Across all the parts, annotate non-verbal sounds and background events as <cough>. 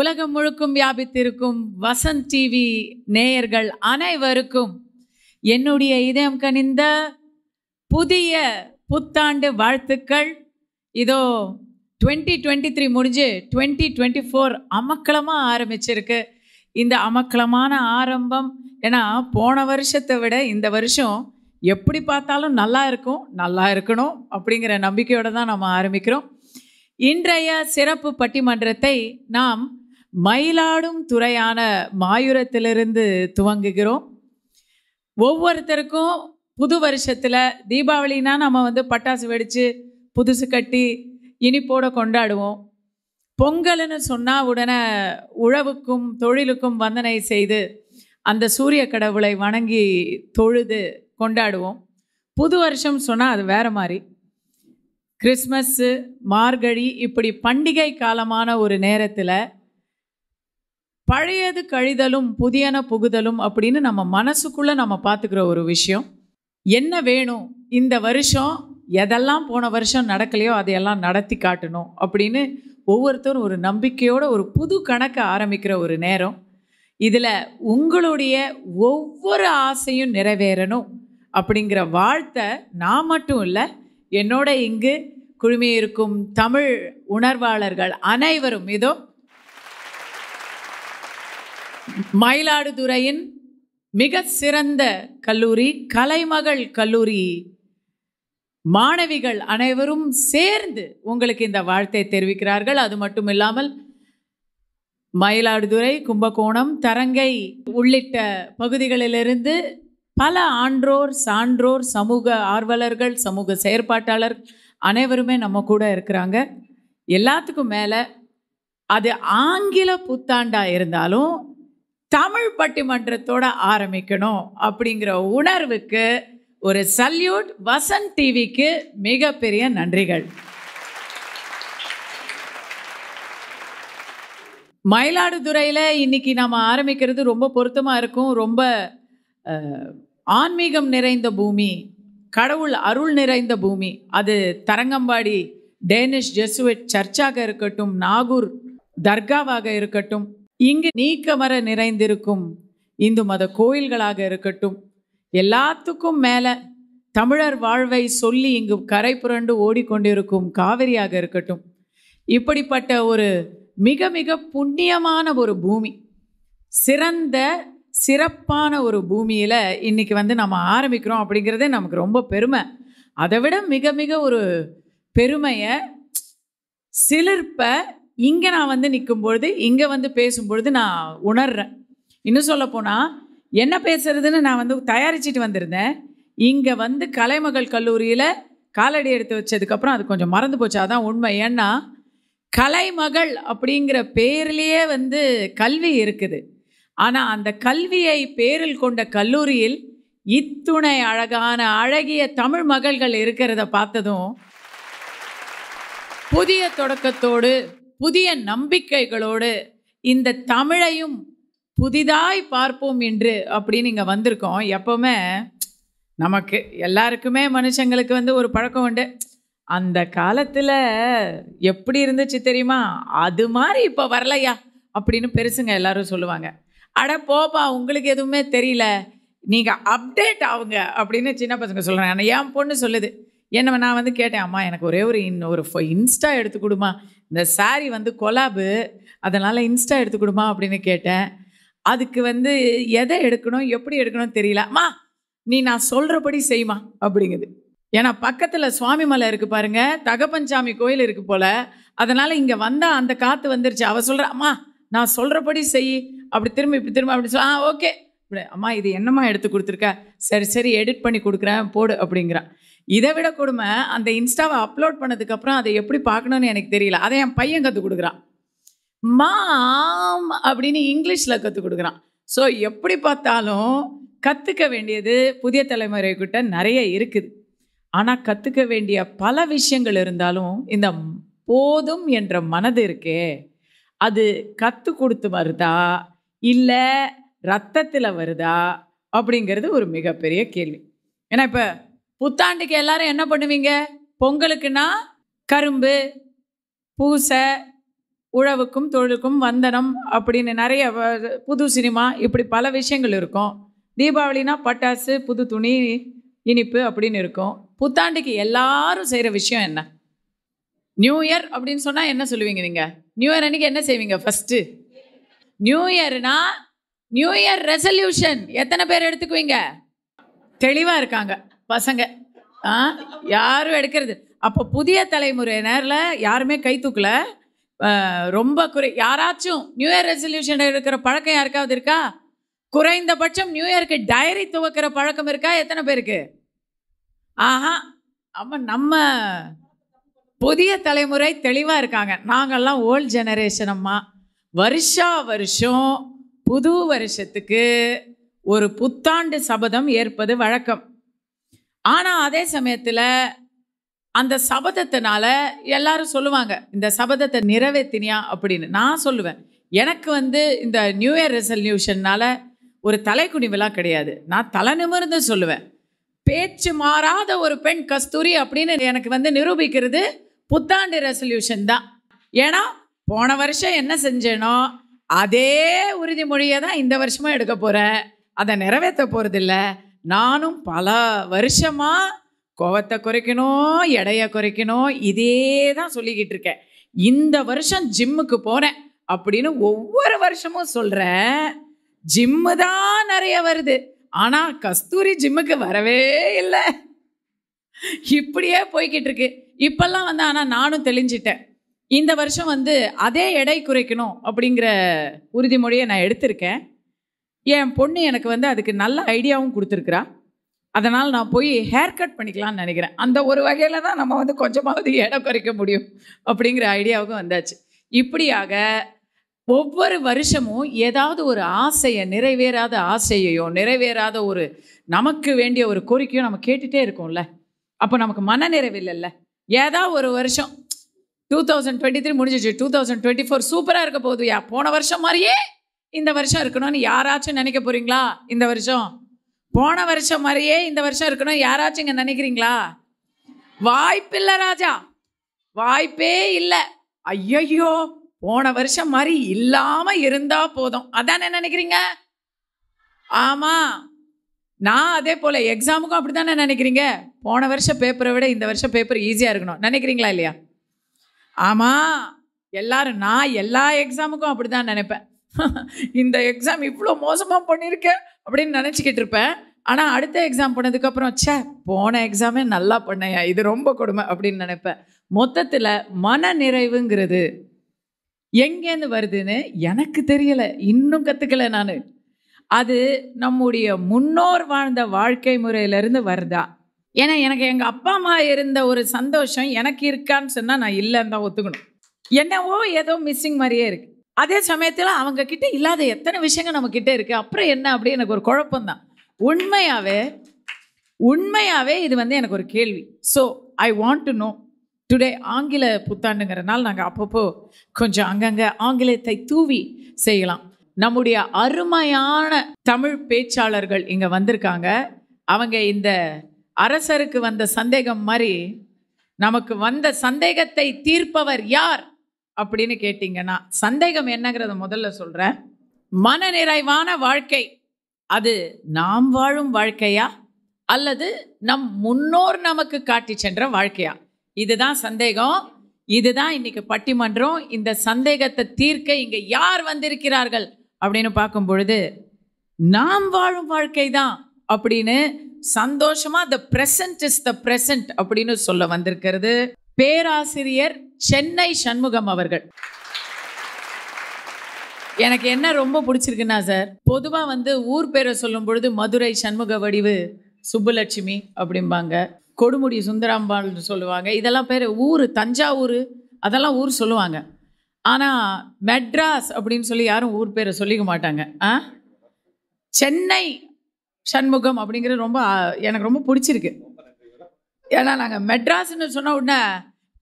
உலகம் முழுக்கும் வியாபித்திருக்கும் வசந்த் டிவி நேயர்கள் அனைவருக்கும் என்னுடைய இதயம் கனிந்த புதிய புத்தாண்டு வாழ்த்துக்கள் இதோ டுவெண்ட்டி டுவெண்ட்டி த்ரீ முடிஞ்சு டுவெண்ட்டி டுவெண்ட்டி ஃபோர் அமக்கலமாக ஆரம்பிச்சிருக்கு இந்த அமக்கலமான ஆரம்பம் ஏன்னா போன வருஷத்தை விட இந்த வருஷம் எப்படி பார்த்தாலும் நல்லா இருக்கும் நல்லா இருக்கணும் அப்படிங்கிற நம்பிக்கையோடு தான் நம்ம ஆரம்பிக்கிறோம் இன்றைய சிறப்பு பட்டிமன்றத்தை நாம் மயிலாடும் துறையான மாயூரத்திலிருந்து துவங்குகிறோம் ஒவ்வொருத்தருக்கும் புது வருஷத்தில் தீபாவளினா நம்ம வந்து பட்டாசு வெடித்து புதுசு கட்டி இனிப்போடு கொண்டாடுவோம் பொங்கல்னு சொன்னால் உடனே உழவுக்கும் தொழிலுக்கும் வந்தனை செய்து அந்த சூரிய கடவுளை வணங்கி தொழுது கொண்டாடுவோம் புது வருஷம் சொன்னால் அது வேறு மாதிரி கிறிஸ்மஸ்ஸு மார்கழி இப்படி பண்டிகை காலமான ஒரு நேரத்தில் பழையது கழிதலும் புதியன புகுதலும் அப்படின்னு நம்ம மனசுக்குள்ளே நம்ம பார்த்துக்கிற ஒரு விஷயம் என்ன வேணும் இந்த வருஷம் எதெல்லாம் போன வருஷம் நடக்கலையோ அதையெல்லாம் நடத்தி காட்டணும் அப்படின்னு ஒவ்வொருத்தரும் ஒரு நம்பிக்கையோட ஒரு புது கணக்கை ஆரம்பிக்கிற ஒரு நேரம் இதில் உங்களுடைய ஒவ்வொரு ஆசையும் நிறைவேறணும் அப்படிங்கிற வாழ்த்தை நான் மட்டும் இல்லை என்னோட இங்கு குழுமியிருக்கும் தமிழ் உணர்வாளர்கள் அனைவரும் இதோ மயிலாடுதுறையின் மிக சிறந்த கல்லூரி கலைமகள் கல்லூரி மாணவிகள் அனைவரும் சேர்ந்து உங்களுக்கு இந்த வாழ்த்தை தெரிவிக்கிறார்கள் அது மட்டும் இல்லாமல் மயிலாடுதுறை கும்பகோணம் தரங்கை உள்ளிட்ட பகுதிகளிலிருந்து பல ஆன்றோர் சான்றோர் சமூக ஆர்வலர்கள் சமூக செயற்பாட்டாளர் அனைவருமே நம்ம கூட இருக்கிறாங்க எல்லாத்துக்கும் மேலே அது ஆங்கில புத்தாண்டாக இருந்தாலும் தமிழ் பட்டிமன்றத்தோட ஆரம்பிக்கணும் அப்படிங்கிற உணர்வுக்கு ஒரு சல்யூட் வசன் டிவிக்கு மிகப்பெரிய நன்றிகள் மயிலாடுதுறையில் இன்னைக்கு நம்ம ஆரம்பிக்கிறது ரொம்ப பொருத்தமாக இருக்கும் ரொம்ப ஆன்மீகம் நிறைந்த பூமி கடவுள் அருள் நிறைந்த பூமி அது தரங்கம்பாடி டேனிஷ் ஜெசுவெட் சர்ச்சாக இருக்கட்டும் நாகூர் தர்காவாக இருக்கட்டும் இங்கு நீக்கமர நிறைந்திருக்கும் இந்து மத கோயில்களாக இருக்கட்டும் எல்லாத்துக்கும் மேலே தமிழர் வாழ்வை சொல்லி இங்கு கரை புரண்டு ஓடிக்கொண்டிருக்கும் காவிரியாக இருக்கட்டும் இப்படிப்பட்ட ஒரு மிக மிக புண்ணியமான ஒரு பூமி சிறந்த சிறப்பான ஒரு பூமியில் இன்றைக்கி வந்து நம்ம ஆரம்பிக்கிறோம் அப்படிங்கிறதே நமக்கு ரொம்ப பெருமை அதை விட மிக மிக ஒரு பெருமையை சிலிர்ப்பை இங்கே நான் வந்து நிற்கும் பொழுது இங்கே வந்து பேசும்பொழுது நான் உணர்றேன் இன்னும் சொல்லப்போனால் என்ன பேசுறதுன்னு நான் வந்து தயாரிச்சிட்டு வந்திருந்தேன் இங்கே வந்து கலைமகள் கல்லூரியில் காலடி எடுத்து வச்சதுக்கப்புறம் அது கொஞ்சம் மறந்து போச்சு அதான் உண்மை ஏன்னா கலைமகள் அப்படிங்கிற பேர்லேயே வந்து கல்வி இருக்குது ஆனால் அந்த கல்வியை பேரில் கொண்ட கல்லூரியில் இத்துணை அழகான அழகிய தமிழ் மகள்கள் இருக்கிறத பார்த்ததும் புதிய தொடக்கத்தோடு புதிய நம்பிக்கைகளோடு இந்த தமிழையும் புதிதாய் பார்ப்போம் என்று அப்படின்னு இங்கே வந்திருக்கோம் எப்போவுமே நமக்கு எல்லாருக்குமே மனுஷங்களுக்கு வந்து ஒரு பழக்கம் உண்டு அந்த காலத்தில் எப்படி இருந்துச்சு தெரியுமா அது மாதிரி இப்போ வரலையா அப்படின்னு பெருசுங்க எல்லாரும் சொல்லுவாங்க அட போப்பா உங்களுக்கு எதுவுமே தெரியல நீங்கள் அப்டேட் ஆகுங்க அப்படின்னு சின்ன பசங்க சொல்கிறாங்க ஆனால் என் பொண்ணு சொல்லுது என்ன நான் வந்து கேட்டேன் அம்மா எனக்கு ஒரே ஒரு இன் ஒரு இன்ஸ்டா எடுத்து கொடுமா இந்த சாரீ வந்து கொலாபு அதனால் இன்ஸ்டா எடுத்துக்கொடுமா அப்படின்னு கேட்டேன் அதுக்கு வந்து எதை எடுக்கணும் எப்படி எடுக்கணும் தெரியல அம்மா நீ நான் சொல்கிறபடி செய்மா அப்படிங்குது ஏன்னா பக்கத்தில் சுவாமி மலை இருக்குது பாருங்கள் தகப்பஞ்சாமி கோயில் இருக்குது போல் அதனால் இங்கே வந்தால் அந்த காற்று வந்துருச்சு அவள் சொல்கிற அம்மா நான் சொல்கிறபடி செய் அப்படி திரும்பி இப்படி திரும்ப அப்படி சொல் ஆ ஓகே அம்மா இது என்னம்மா எடுத்து கொடுத்துருக்க சரி சரி எடிட் பண்ணி கொடுக்குறேன் போடு அப்படிங்கிறான் இதை விட கொடுமை அந்த இன்ஸ்டாவை அப்லோட் பண்ணதுக்கப்புறம் அதை எப்படி பார்க்கணும்னு எனக்கு தெரியல அதை என் பையன் கற்றுக் கொடுக்குறான் மாம் அப்படின்னு இங்கிலீஷில் கற்றுக் கொடுக்குறான் ஸோ எப்படி பார்த்தாலும் கற்றுக்க வேண்டியது புதிய தலைமுறைக்கிட்ட நிறைய இருக்குது ஆனால் கற்றுக்க வேண்டிய பல விஷயங்கள் இருந்தாலும் இந்த போதும் என்ற மனது இருக்கே அது கற்றுக் கொடுத்து வருதா இல்லை ரத்தத்தில் வருதா அப்படிங்கிறது ஒரு மிகப்பெரிய கேள்வி ஏன்னா இப்போ புத்தாண்டுக்கு எல்லாரும் என்ன பண்ணுவீங்க பொங்கலுக்குன்னா கரும்பு பூசை உழவுக்கும் தொழிலுக்கும் வந்தனம் அப்படின்னு நிறைய புது சினிமா இப்படி பல விஷயங்கள் இருக்கும் தீபாவளினா பட்டாசு புது துணி இனிப்பு அப்படின்னு இருக்கும் புத்தாண்டுக்கு எல்லாரும் செய்கிற விஷயம் என்ன நியூ இயர் அப்படின்னு சொன்னால் என்ன சொல்லுவீங்க நீங்கள் நியூ இயர் அன்னைக்கு என்ன செய்வீங்க ஃபஸ்ட்டு நியூ இயர்னா நியூ இயர் ரெசல்யூஷன் எத்தனை பேர் எடுத்துக்குவீங்க தெளிவாக இருக்காங்க பசங்க ஆ யாரும் எடுக்கிறது அப்போ புதிய தலைமுறை நேரில் யாருமே கை தூக்கலை ரொம்ப குறை யாராச்சும் நியூ இயர் ரெசல்யூஷன் எடுக்கிற பழக்கம் யாருக்காவது இருக்கா குறைந்தபட்சம் நியூ இயருக்கு டைரி துவக்கிற பழக்கம் இருக்கா எத்தனை பேருக்கு ஆஹா ஆமாம் நம்ம புதிய தலைமுறை தெளிவாக இருக்காங்க நாங்கள்லாம் ஓல்ட் ஜெனரேஷன் அம்மா வருஷா வருஷம் புது வருஷத்துக்கு ஒரு புத்தாண்டு சபதம் ஏற்பது வழக்கம் ஆனால் அதே சமயத்தில் அந்த சபதத்தினால எல்லாரும் சொல்லுவாங்க இந்த சபதத்தை நிறைவேற்றினியா அப்படின்னு நான் சொல்லுவேன் எனக்கு வந்து இந்த நியூ இயர் ரெசல்யூஷன்னால் ஒரு தலைக்குனிவெல்லாம் கிடையாது நான் தலை நிமிர்ந்து சொல்லுவேன் பேச்சு மாறாத ஒரு பெண் கஸ்தூரி அப்படின்னு எனக்கு வந்து நிரூபிக்கிறது புத்தாண்டு ரெசல்யூஷன் தான் ஏன்னா போன வருஷம் என்ன செஞ்சேனோ அதே உறுதிமொழியை தான் இந்த வருஷமும் எடுக்க போகிறேன் அதை நிறைவேற்ற போகிறதில்ல நானும் பல வருஷமாக கோவத்தை குறைக்கணும் எடையை குறைக்கணும் இதே தான் சொல்லிக்கிட்டு இருக்கேன் இந்த வருஷம் ஜிம்முக்கு போகிறேன் அப்படின்னு ஒவ்வொரு வருஷமும் சொல்கிற ஜிம்மு தான் நிறைய வருது ஆனால் கஸ்தூரி ஜிம்முக்கு வரவே இல்லை இப்படியே போய்கிட்டு இருக்கு இப்பெல்லாம் வந்து ஆனால் நானும் தெளிஞ்சிட்டேன் இந்த வருஷம் வந்து அதே எடை குறைக்கணும் அப்படிங்கிற உறுதிமொழியை நான் எடுத்திருக்கேன் என் பொண்ணு எனக்கு வந்து அதுக்கு நல்ல ஐடியாவும் கொடுத்துருக்குறா அதனால் நான் போய் ஹேர் கட் பண்ணிக்கலாம்னு நினைக்கிறேன் அந்த ஒரு வகையில் தான் நம்ம வந்து கொஞ்சமாவது இடம் குறைக்க முடியும் அப்படிங்கிற ஐடியாவுக்கும் வந்தாச்சு இப்படியாக ஒவ்வொரு வருஷமும் ஏதாவது ஒரு ஆசையை நிறைவேறாத ஆசையையோ நிறைவேறாத ஒரு நமக்கு வேண்டிய ஒரு கோரிக்கையோ நம்ம கேட்டுகிட்டே இருக்கோம்ல அப்போ நமக்கு மன நிறைவு இல்லைல்ல ஏதாவது ஒரு வருஷம் டூ தௌசண்ட் டுவெண்ட்டி த்ரீ முடிஞ்சிச்சு டூ தௌசண்ட் டுவெண்ட்டி ஃபோர் சூப்பராக இருக்க போகுது யா போன வருஷம் மாதிரியே இந்த வருஷம் இருக்கணும்னு யாராச்சும் நினைக்க போகிறீங்களா இந்த வருஷம் போன வருஷம் மாதிரியே இந்த வருஷம் இருக்கணும் யாராச்சும் இங்கே நினைக்கிறீங்களா வாய்ப்பில்லை ராஜா வாய்ப்பே இல்லை ஐயோ போன வருஷம் மாதிரி இல்லாமல் இருந்தால் போதும் அதான் என்ன நினைக்கிறீங்க ஆமாம் நான் அதே போல் எக்ஸாமுக்கும் அப்படி தானே நினைக்கிறீங்க போன வருஷம் பேப்பரை விட இந்த வருஷம் பேப்பர் ஈஸியாக இருக்கணும் நினைக்கிறீங்களா இல்லையா ஆமாம் எல்லாரும் நான் எல்லா எக்ஸாமுக்கும் அப்படி தான் நினைப்பேன் இந்த எக்ஸாம் இவ்வளோ மோசமாக பண்ணியிருக்கேன் அப்படின்னு நினச்சிக்கிட்டு இருப்பேன் ஆனால் அடுத்த எக்ஸாம் போனதுக்கப்புறம் சே போன எக்ஸாமே நல்லா பண்ணையா இது ரொம்ப கொடுமை அப்படின்னு நினைப்பேன் மொத்தத்தில் மன நிறைவுங்கிறது எங்கேருந்து வருதுன்னு எனக்கு தெரியலை இன்னும் கற்றுக்கல நான் அது நம்முடைய முன்னோர் வாழ்ந்த வாழ்க்கை முறையிலேருந்து வருதா ஏன்னா எனக்கு எங்கள் அப்பா அம்மா இருந்த ஒரு சந்தோஷம் எனக்கு இருக்கான்னு சொன்னால் நான் இல்லைன்னு தான் ஒத்துக்கணும் என்னவோ ஏதோ மிஸ்ஸிங் மாதிரியே இருக்குது அதே சமயத்தில் அவங்கக்கிட்ட இல்லாத எத்தனை விஷயங்கள் நம்மக்கிட்ட இருக்குது அப்புறம் என்ன அப்படி எனக்கு ஒரு குழப்பம்தான் உண்மையாகவே உண்மையாகவே இது வந்து எனக்கு ஒரு கேள்வி so I want to know today ஆங்கில புத்தாண்டுங்கிறனால நாங்கள் அப்பப்போ கொஞ்சம் அங்கங்கே ஆங்கிலத்தை தூவி செய்யலாம் நம்முடைய அருமையான தமிழ் பேச்சாளர்கள் இங்கே வந்திருக்காங்க அவங்க இந்த அரசருக்கு வந்த சந்தேகம் மாதிரி நமக்கு வந்த சந்தேகத்தை தீர்ப்பவர் யார் அப்படின்னு கேட்டிங்கன்னா சந்தேகம் என்னங்கிறத முதல்ல சொல்கிறேன் மன நிறைவான வாழ்க்கை அது நாம் வாழும் வாழ்க்கையா அல்லது நம் முன்னோர் நமக்கு காட்டி சென்ற வாழ்க்கையா இதுதான் சந்தேகம் இதுதான் இன்னைக்கு பட்டிமன்றம் இந்த சந்தேகத்தை தீர்க்க இங்கே யார் வந்திருக்கிறார்கள் அப்படின்னு பார்க்கும் பொழுது நாம் வாழும் வாழ்க்கை தான் அப்படின்னு சந்தோஷமாக the present is the present அப்படின்னு சொல்ல வந்திருக்கிறது பேராசிரியர் சென்னை சண்முகம் அவர்கள் எனக்கு என்ன ரொம்ப பிடிச்சிருக்குன்னா சார் பொதுவாக வந்து ஊர் பேரை சொல்லும் பொழுது மதுரை சண்முக வடிவு சுப்புலட்சுமி அப்படிம்பாங்க கொடுமுடி சுந்தராம்பாள் சொல்லுவாங்க இதெல்லாம் பேர் ஊர் தஞ்சாவூர் அதெல்லாம் ஊர் சொல்லுவாங்க ஆனால் மெட்ராஸ் அப்படின்னு சொல்லி யாரும் ஊர் பேரை சொல்லிக்க மாட்டாங்க ஆ சென்னை சண்முகம் அப்படிங்கிறது ரொம்ப எனக்கு ரொம்ப பிடிச்சிருக்கு ஏன்னா நாங்கள் மெட்ராஸ்ன்னு சொன்ன உடனே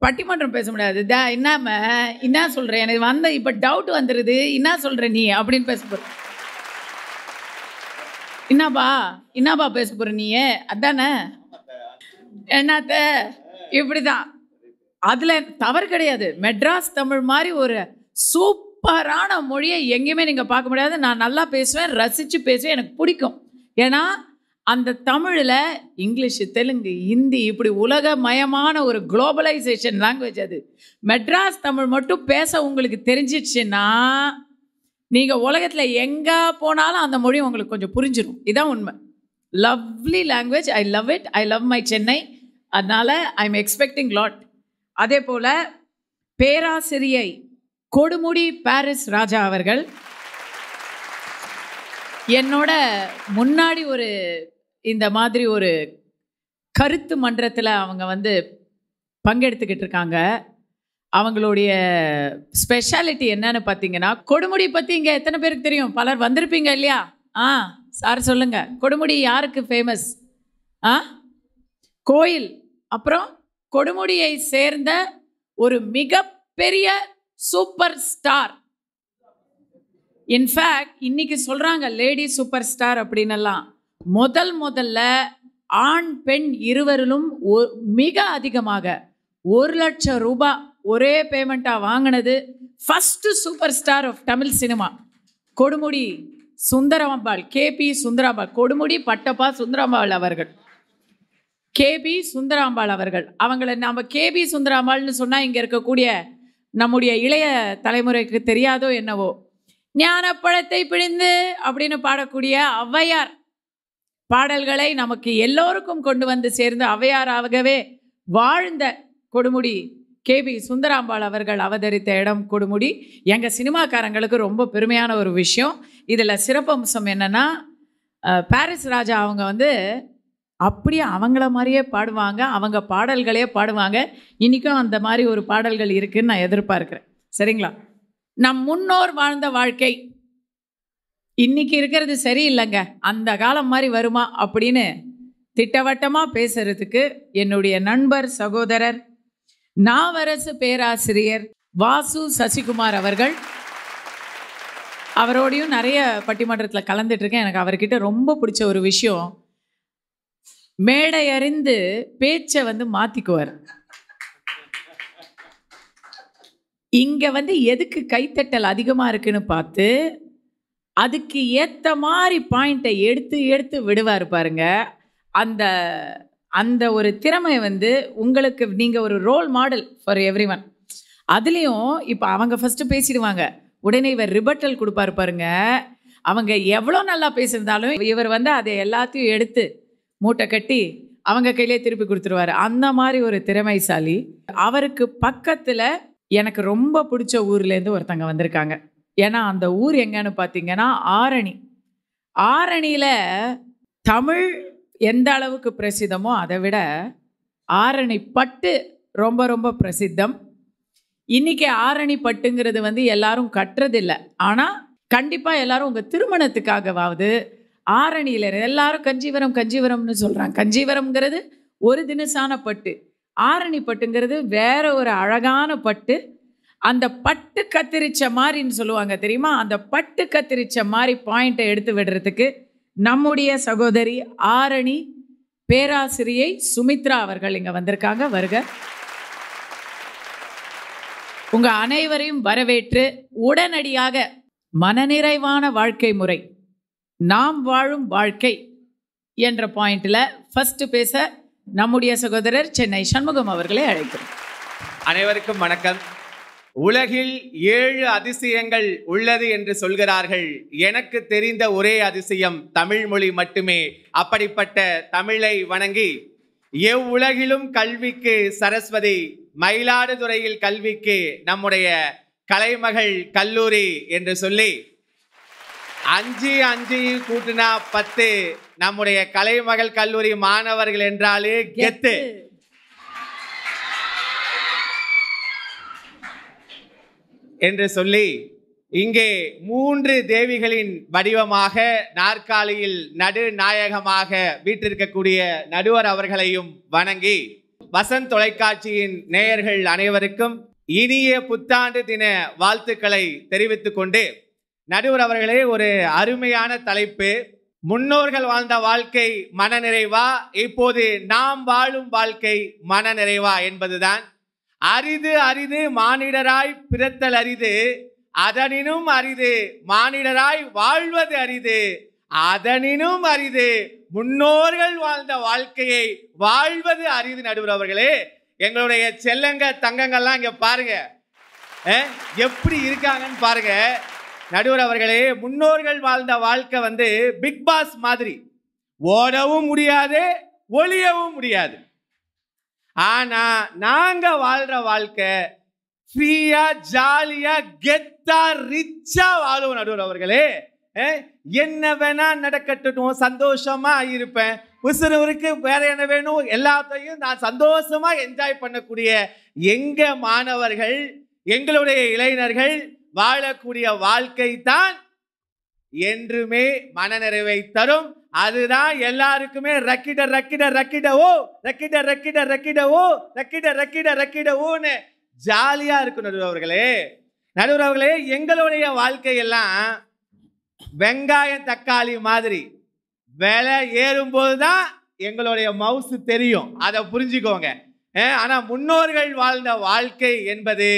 பட்டிமன்றம் பேச முடியாது தே என்னாம என்ன சொல்கிறேன் எனக்கு வந்த இப்போ டவுட் வந்துடுது என்ன சொல்கிற நீ அப்படின்னு பேச போகிற என்னப்பா என்னப்பா பேச போகிற நீ அதானே என்னத்த இப்படி தான் அதில் தவறு கிடையாது மெட்ராஸ் தமிழ் மாதிரி ஒரு சூப்பரான மொழியை எங்கேயுமே நீங்கள் பார்க்க முடியாது நான் நல்லா பேசுவேன் ரசித்து பேசுவேன் எனக்கு பிடிக்கும் ஏன்னா அந்த தமிழில் இங்கிலீஷு தெலுங்கு ஹிந்தி இப்படி உலக மயமான ஒரு குளோபலைசேஷன் லாங்குவேஜ் அது மெட்ராஸ் தமிழ் மட்டும் பேச உங்களுக்கு தெரிஞ்சிடுச்சுன்னா நீங்கள் உலகத்தில் எங்கே போனாலும் அந்த மொழி உங்களுக்கு கொஞ்சம் புரிஞ்சிடும் இதுதான் உண்மை lovely language I love it I love my Chennai அதனால் ஐ எம் எக்ஸ்பெக்டிங் லாட் அதே போல் பேராசிரியை கொடுமுடி பாரிஸ் ராஜா அவர்கள் என்னோட முன்னாடி ஒரு இந்த மாதிரி ஒரு கருத்து மன்றத்தில் அவங்க வந்து பங்கெடுத்துக்கிட்டு இருக்காங்க அவங்களுடைய ஸ்பெஷாலிட்டி என்னன்னு பார்த்தீங்கன்னா கொடுமுடி பற்றி இங்கே எத்தனை பேருக்கு தெரியும் பலர் வந்திருப்பீங்க இல்லையா ஆ சார் சொல்லுங்கள் கொடுமுடி யாருக்கு ஃபேமஸ் ஆ கோயில் அப்புறம் கொடுமுடியை சேர்ந்த ஒரு மிகப்பெரிய சூப்பர் ஸ்டார் இன்ஃபேக்ட் இன்னைக்கு சொல்கிறாங்க லேடி சூப்பர் ஸ்டார் அப்படின்னலாம் முதல் முதல்ல ஆண் பெண் இருவரிலும் மிக அதிகமாக ஒரு லட்சம் ரூபாய் ஒரே பேமெண்ட்டாக வாங்கினது first super star of Tamil cinema Kodumudi Sundarambal KB Sundarambal Kodumudi பட்டப்பா சுந்தராம்பாள் அவர்கள் கேபி சுந்தராம்பாள் அவர்கள் அவங்கள நாம் கேபி சுந்தராம்பாள்னு சொன்னால் இங்கே இருக்கக்கூடிய நம்முடைய இளைய தலைமுறைக்கு தெரியாதோ என்னவோ ஞானப்பழத்தை பிழிந்து அப்படின்னு பாடக்கூடிய ஔவையார் பாடல்களை நமக்கு எல்லோருக்கும் கொண்டு வந்து சேர்ந்து ஔவையாராகவே வாழ்ந்த கொடுமுடி கே பி சுந்தராம்பாள் அவர்கள் அவதரித்த இடம் கொடுமுடி எங்கள் சினிமாக்காரங்களுக்கு ரொம்ப பெருமையான ஒரு விஷயம் இதில் சிறப்பம்சம் என்னென்னா பாரிஸ் ராஜா அவங்க வந்து அப்படியே அவங்கள மாதிரியே பாடுவாங்க அவங்க பாடல்களே பாடுவாங்க இன்றைக்கும் அந்த மாதிரி ஒரு பாடல்கள் இருக்குதுன்னு நான் எதிர்பார்க்குறேன் சரிங்களா நம் முன்னோர் வாழ்ந்த வாழ்க்கை இன்னைக்கு இருக்கிறது சரியில்லைங்க அந்த காலம் மாதிரி வருமா அப்படின்னு திட்டவட்டமாக பேசுறதுக்கு என்னுடைய நண்பர் சகோதரர் நாவரசு பேராசிரியர் வாசு சசிகுமார் அவர்கள் அவரோடையும் நிறைய பட்டிமன்றத்தில் கலந்துட்டுருக்கேன் எனக்கு அவர்கிட்ட ரொம்ப பிடிச்ச ஒரு விஷயம் மேடையறிந்து பேச்சை வந்து மாற்றிக்குவார் இங்கே வந்து எதுக்கு கைத்தட்டல் அதிகமாக இருக்குன்னு பார்த்து அதுக்கு ஏற்ற மாதிரி பாயிண்ட்டை எடுத்து எடுத்து விடுவார் பாருங்க அந்த அந்த ஒரு திறமை வந்து உங்களுக்கு நீங்கள் ஒரு role model for everyone அதுலேயும் இப்போ அவங்க ஃபஸ்ட்டு பேசிடுவாங்க உடனே இவர் ரிபட்டல் கொடுப்பாரு பாருங்க அவங்க எவ்வளோ நல்லா பேசியிருந்தாலும் இவர் வந்து அதை எல்லாத்தையும் எடுத்து மூட்டை கட்டி அவங்க கையிலே திருப்பி கொடுத்துருவாரு அந்த மாதிரி ஒரு திறமைசாலி அவருக்கு பக்கத்தில் எனக்கு ரொம்ப பிடிச்ச ஊர்லேருந்து ஒருத்தங்க வந்திருக்காங்க ஏன்னா அந்த ஊர் எங்கன்னு பார்த்தீங்கன்னா ஆரணி ஆரணியில் தமிழ் எந்த அளவுக்கு பிரசித்தமோ அதை விட ஆரணி பட்டு ரொம்ப ரொம்ப பிரசித்தம் இன்றைக்கி ஆரணி பட்டுங்கிறது வந்து எல்லாரும் கட்டுறதில்ல ஆனால் கண்டிப்பாக எல்லாரும் உங்கள் திருமணத்துக்காகவாவது ஆரணியில் எல்லாரும் கஞ்சிவரம் கஞ்சிவரம்னு சொல்கிறாங்க கஞ்சிவரம்ங்கிறது ஒரு தினசான பட்டு ஆரணி பட்டுங்கிறது வேற ஒரு அழகான பட்டு அந்த பட்டு கத்திரிச்ச மாதிரின்னு சொல்லுவாங்க தெரியுமா அந்த பட்டு கத்திரிச்ச மாதிரி பாயிண்ட்டை எடுத்து விடுறதுக்கு நம்முடைய சகோதரி ஆரணி பேராசிரியை சுமித்ரா அவர்கள் இங்கே வந்திருக்காங்க வருக உங்கள் அனைவரையும் வரவேற்று உடனடியாக மனநிறைவான வாழ்க்கை முறை நாம் வாழும் வாழ்க்கை என்ற பாயிண்டில் ஃபஸ்ட்டு பேச நம்முடைய சகோதரர் சென்னை சண்முகம் அவர்களை அழைக்கிறோம் அனைவருக்கும் வணக்கம் உலகில் ஏழு அதிசயங்கள் உள்ளது என்று சொல்கிறார்கள் எனக்கு தெரிந்த ஒரே அதிசயம் தமிழ் மொழி மட்டுமே அப்படிப்பட்ட தமிழை வணங்கி எவ்வுலகிலும் கல்விக்கு சரஸ்வதி மயிலாடுதுறையில் கல்விக்கு நம்முடைய கலைமகள் கல்லூரி என்று சொல்லி அஞ்சு அஞ்சையும் கூட்டினா பத்து நம்முடைய கலைமகள் கல்லூரி மாணவர்கள் என்றாலே கெத்து என்று சொல்லி இங்கே மூன்று தேவிகளின் வடிவமாக நாற்காலியில் நடு நாயகமாக வீட்டிருக்கக்கூடிய நடுவர் அவர்களையும் வணங்கி வசந்த் தொலைக்காட்சியின் நேயர்கள் அனைவருக்கும் இனிய புத்தாண்டு தின வாழ்த்துக்களை தெரிவித்துக் கொண்டு நடுவர் அவர்களே ஒரு அருமையான தலைப்பு முன்னோர்கள் வாழ்ந்த வாழ்க்கை மனநிறைவா இப்போது நாம் வாழும் வாழ்க்கை மனநிறைவா என்பதுதான் அரிது அரிது மானிடராய் பிறத்தல் அரிது அதனினும் அரிது மானிடராய் வாழ்வது அரிது அதனினும் அரிது முன்னோர்கள் வாழ்ந்த வாழ்க்கையை வாழ்வது அரிது நடுவர் அவர்களே எங்களுடைய செல்லங்க தங்கங்கள்லாம் இங்க பாருங்க எப்படி இருக்காங்கன்னு பாருங்க நடுவர் அவர்களே முன்னோர்கள் வாழ்ந்த வாழ்க்கை வந்து பிக் பாஸ் மாதிரி ஓடவும் முடியாது ஒளியவும் முடியாது ஆனா நாங்க வாழ்ற வாழ்க்கை ஃப்ரீயா ஜாலியா கெத்தா ரிச்சா வாழும் நடுவர் அவர்களே என்ன வேணா நடக்கட்டும் சந்தோஷமா இருப்பேன் உசுறுவருக்கு வேற என்ன வேணும் எல்லாத்தையும் நான் சந்தோஷமா என்ஜாய் பண்ணக்கூடிய எங்க மாணவர்கள் எங்களுடைய இளைஞர்கள் வாழக்கூடிய வாழ்க்கை தான் என்றுமே மனநிறைவை தரும் அதுதான் எல்லாருக்குமே ரக்கிட ரக்கிட ரக்கிடவோ ரக்கிட ரக்கிட ரக்கிடவோ ரக்கிட ரக்கிட ரக்கிடவோன்னு ஜாலியா இருக்கும் நடுவர்களே நடுவர்களே எங்களுடைய வாழ்க்கையெல்லாம் வெங்காயம் தக்காளி மாதிரி விலை ஏறும்போது தான் எங்களுடைய மவுசு தெரியும் அதை புரிஞ்சுக்கோங்க ஆனால் முன்னோர்கள் வாழ்ந்த வாழ்க்கை என்பது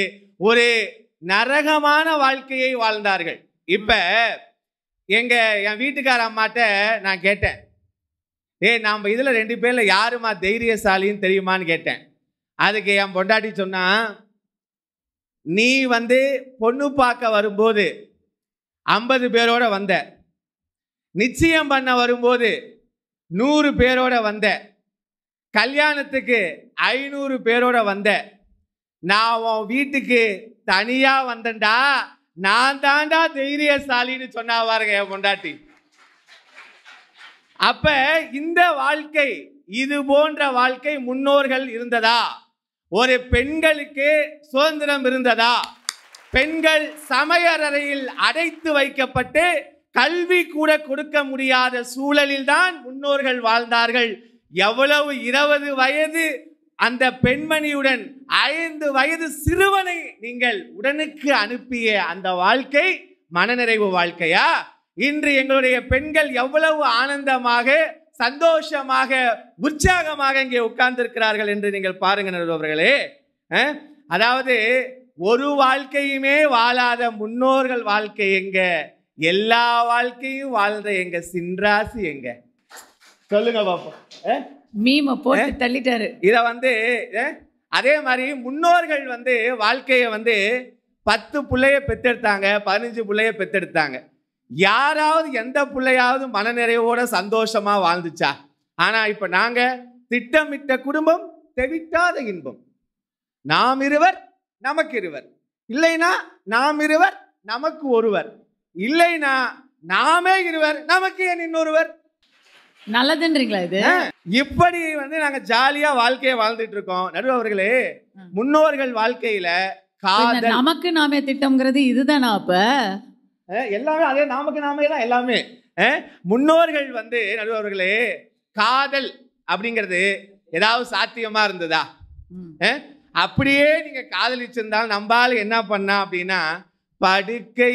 ஒரு நரகமான வாழ்க்கையை வாழ்ந்தார்கள் இப்போ எங்கள் என் வீட்டுக்கார அம்மாட்ட நான் கேட்டேன் ஏ நாம் இதில் ரெண்டு பேரில் யாருமா தைரியசாலின்னு தெரியுமான்னு கேட்டேன் அதுக்கு என் பொண்டாட்டி சொன்னால் நீ வந்து பொண்ணு பார்க்க வரும்போது ஐம்பது பேரோட வந்த நிச்சயம் பண்ண வரும்போது நூறு பேரோட வந்த கல்யாணத்துக்கு ஐநூறு பேரோட வந்த நான் உன் வீட்டுக்கு தனியா வந்தண்டா நான் தாண்டா தைரியசாலின்னு சொன்னா பாருங்க என் பொண்டாட்டி அப்ப இந்த வாழ்க்கை இது போன்ற வாழ்க்கை முன்னோர்கள் இருந்ததா ஒரு பெண்களுக்கு சுதந்திரம் இருந்ததா பெண்கள் சமையலறையில் அடைத்து வைக்கப்பட்டு கல்வி கூட கொடுக்க முடியாத சூழலில்தான் முன்னோர்கள் வாழ்ந்தார்கள் எவ்வளவு இருபது வயது அந்த பெண்மணியுடன் ஐந்து வயது சிறுவனை நீங்கள் உடனுக்கு அனுப்பிய அந்த வாழ்க்கை மனநிறைவு வாழ்க்கையா இன்று எங்களுடைய பெண்கள் எவ்வளவு ஆனந்தமாக சந்தோஷமாக உற்சாகமாக இங்கே உட்கார்ந்திருக்கிறார்கள் என்று நீங்கள் பாருங்க நடுவர்களே அதாவது ஒரு வாழ்க்கையுமே வாழாத முன்னோர்கள் வாழ்க்கை எங்க எல்லா வாழ்க்கையும் வாழ்ந்த எங்க சின்ராசி எங்க சொல்லுங்க பாப்பா மீமை போட்டு தள்ளிட்டாரு இதை வந்து அதே மாதிரி முன்னோர்கள் வந்து வாழ்க்கையை வந்து பத்து பிள்ளைய பெற்றெடுத்தாங்க பதினஞ்சு பிள்ளைய பெற்றெடுத்தாங்க யாராவது எந்த பிள்ளையாவது மனநிறைவோட சந்தோஷமா வாழ்ந்துச்சா ஆனா இப்ப நாங்க திட்டமிட்ட குடும்பம் தெவிட்டாத இன்பம் நாம் இருவர் நமக்கு இருவர் இல்லைனா நாம் இருவர் நமக்கு ஒருவர் இல்லைனா நாமே இருவர் நமக்கு ஏன் இன்னொருவர் நல்லதுன்றீங்களா இது இப்படி வந்து நாங்க ஜாலியா வாழ்க்கையை வாழ்ந்துட்டு இருக்கோம் நடுவு அவர்களே முன்னோர்கள் வாழ்க்கையில காதல் நமக்கு நாமே திட்டம்ங்கிறது இதுதான் அப்ப எல்லாமே அதே நமக்கு நாமே தான் எல்லாமே முன்னோர்கள் வந்து நடுவர்களே காதல் அப்படிங்கிறது ஏதாவது சாத்தியமா இருந்ததா அப்படியே நீங்க காதலிச்சிருந்தாலும் நம்பால் என்ன பண்ணா அப்படின்னா படுக்கை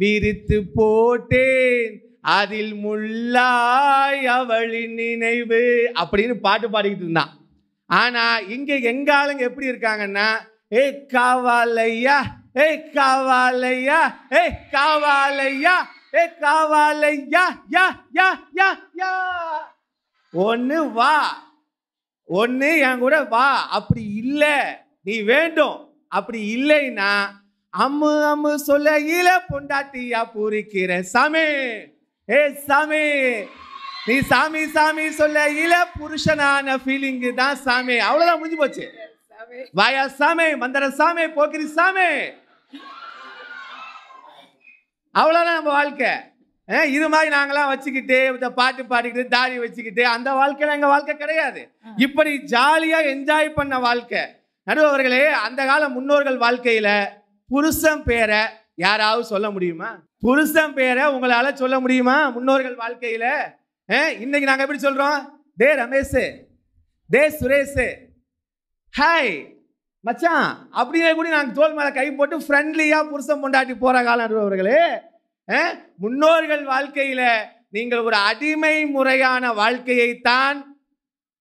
விரித்து போட்டேன் அதில் முல்லாய் அவளின் நினைவு அப்படின்னு பாட்டு பாடிக்கிட்டு இருந்தான் ஆனால் இங்கே எங்கள் ஆளுங்க எப்படி இருக்காங்கன்னா ஏ காவாலையா ஏ காவாலையா ஏ காவாலையா ஏ காவாலையா யா யா யா யா ஒன்று வா ஒன்று என் கூட வா அப்படி இல்லை நீ வேண்டும் அப்படி இல்லைன்னா அம்மு அம்மு சொல்ல இல பொண்டாட்டியா பூரிக்கிற சமே ஏ சாமி நீ சாமி சாமி சொல்ல இல புருஷனான ஃபீலிங்கு தான் சாமி அவ்வளோதான் முடிஞ்சு போச்சு வாயா சாமி மந்திர சாமி போக்கிரி சாமி அவ்வளோதான் நம்ம வாழ்க்கை இது மாதிரி நாங்களாம் வச்சுக்கிட்டு இந்த பாட்டு பாடிக்கிட்டு தாடி வச்சுக்கிட்டு அந்த வாழ்க்கையில் எங்கள் வாழ்க்கை கிடையாது இப்படி ஜாலியாக என்ஜாய் பண்ண வாழ்க்கை நடுவர்களே அந்த கால முன்னோர்கள் வாழ்க்கையில் புருஷன் பேரை யாராவது சொல்ல முடியுமா புருஷன் பேரை உங்களால சொல்ல முடியுமா முன்னோர்கள் வாழ்க்கையில இன்னைக்கு நாங்க எப்படி சொல்றோம் டே ரமேஷ் டே சுரேஷ் ஹாய் மச்சான் அப்படியே கூட நாங்கள் தோல் மேலே கை போட்டு ஃப்ரெண்ட்லியாக புருஷன் கொண்டாட்டி போகிற காலம் இருப்பவர்களே முன்னோர்கள் வாழ்க்கையில் நீங்கள் ஒரு அடிமை முறையான வாழ்க்கையைத்தான்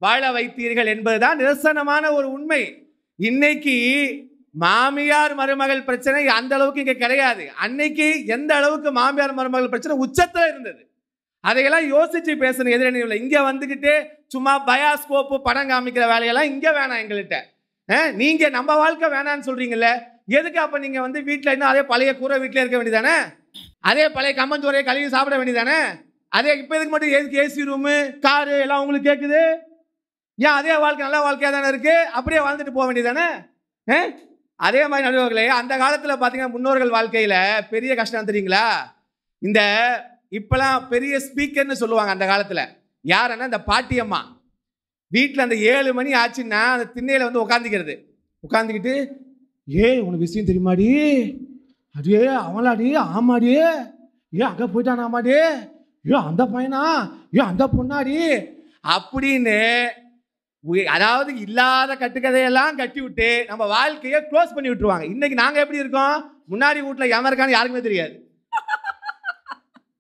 வாழ வைத்தீர்கள் என்பதுதான் நிரசனமான ஒரு உண்மை இன்னைக்கு மாமியார் மருமகள் பிரச்சனை அந்த அளவுக்கு இங்கே கிடையாது அன்னைக்கு எந்த அளவுக்கு மாமியார் மருமகள் பிரச்சனை உச்சத்தில் இருந்தது அதையெல்லாம் யோசித்து பேசணும் எதிரணியில் இங்கே வந்துக்கிட்டு சும்மா பயாஸ்கோப்பு படம் காமிக்கிற வேலையெல்லாம் இங்கே வேணாம் எங்கள்கிட்ட நீங்கள் நம்ம வாழ்க்கை வேணான்னு சொல்கிறீங்கல்ல எதுக்கு அப்போ நீங்கள் வந்து வீட்டில் இன்னும் அதே பழைய கூரை வீட்டில் இருக்க வேண்டியதானே அதே பழைய கம்மஞ்சோரையை கழுவி சாப்பிட வேண்டியதானே அதே இப்போ இதுக்கு மட்டும் எதுக்கு ஏசி ரூமு காரு எல்லாம் உங்களுக்கு கேட்குது ஏன் அதே வாழ்க்கை நல்ல வாழ்க்கையாக தானே இருக்குது அப்படியே வாழ்ந்துட்டு போக வேண்டியதானே அதே மாதிரி நடுவர்களே அந்த காலத்தில் பார்த்தீங்கன்னா முன்னோர்கள் வாழ்க்கையில் பெரிய கஷ்டம் தெரியுங்களா இந்த இப்போலாம் பெரிய ஸ்பீக்கர்னு சொல்லுவாங்க அந்த காலத்தில் யாருன்னா இந்த பாட்டியம்மா வீட்டில் அந்த ஏழு மணி ஆச்சுன்னா அந்த திண்ணையில் வந்து உட்காந்துக்கிறது உட்காந்துக்கிட்டு ஏ உனக்கு விஷயம் தெரியுமாடி அடியே அவளாடி ஆமாடி ஏ அங்கே போயிட்டான் ஆமாடி ஏ அந்த பையனா ஏ அந்த பொண்ணாடி அப்படின்னு அதாவது இல்லாத கட்டுக்கதையெல்லாம் கட்டி விட்டு நம்ம வாழ்க்கையை க்ளோஸ் பண்ணி விட்டுருவாங்க இன்னைக்கு நாங்கள் எப்படி இருக்கோம் முன்னாடி வீட்டில் யாம இருக்கான்னு யாருக்குமே தெரியாது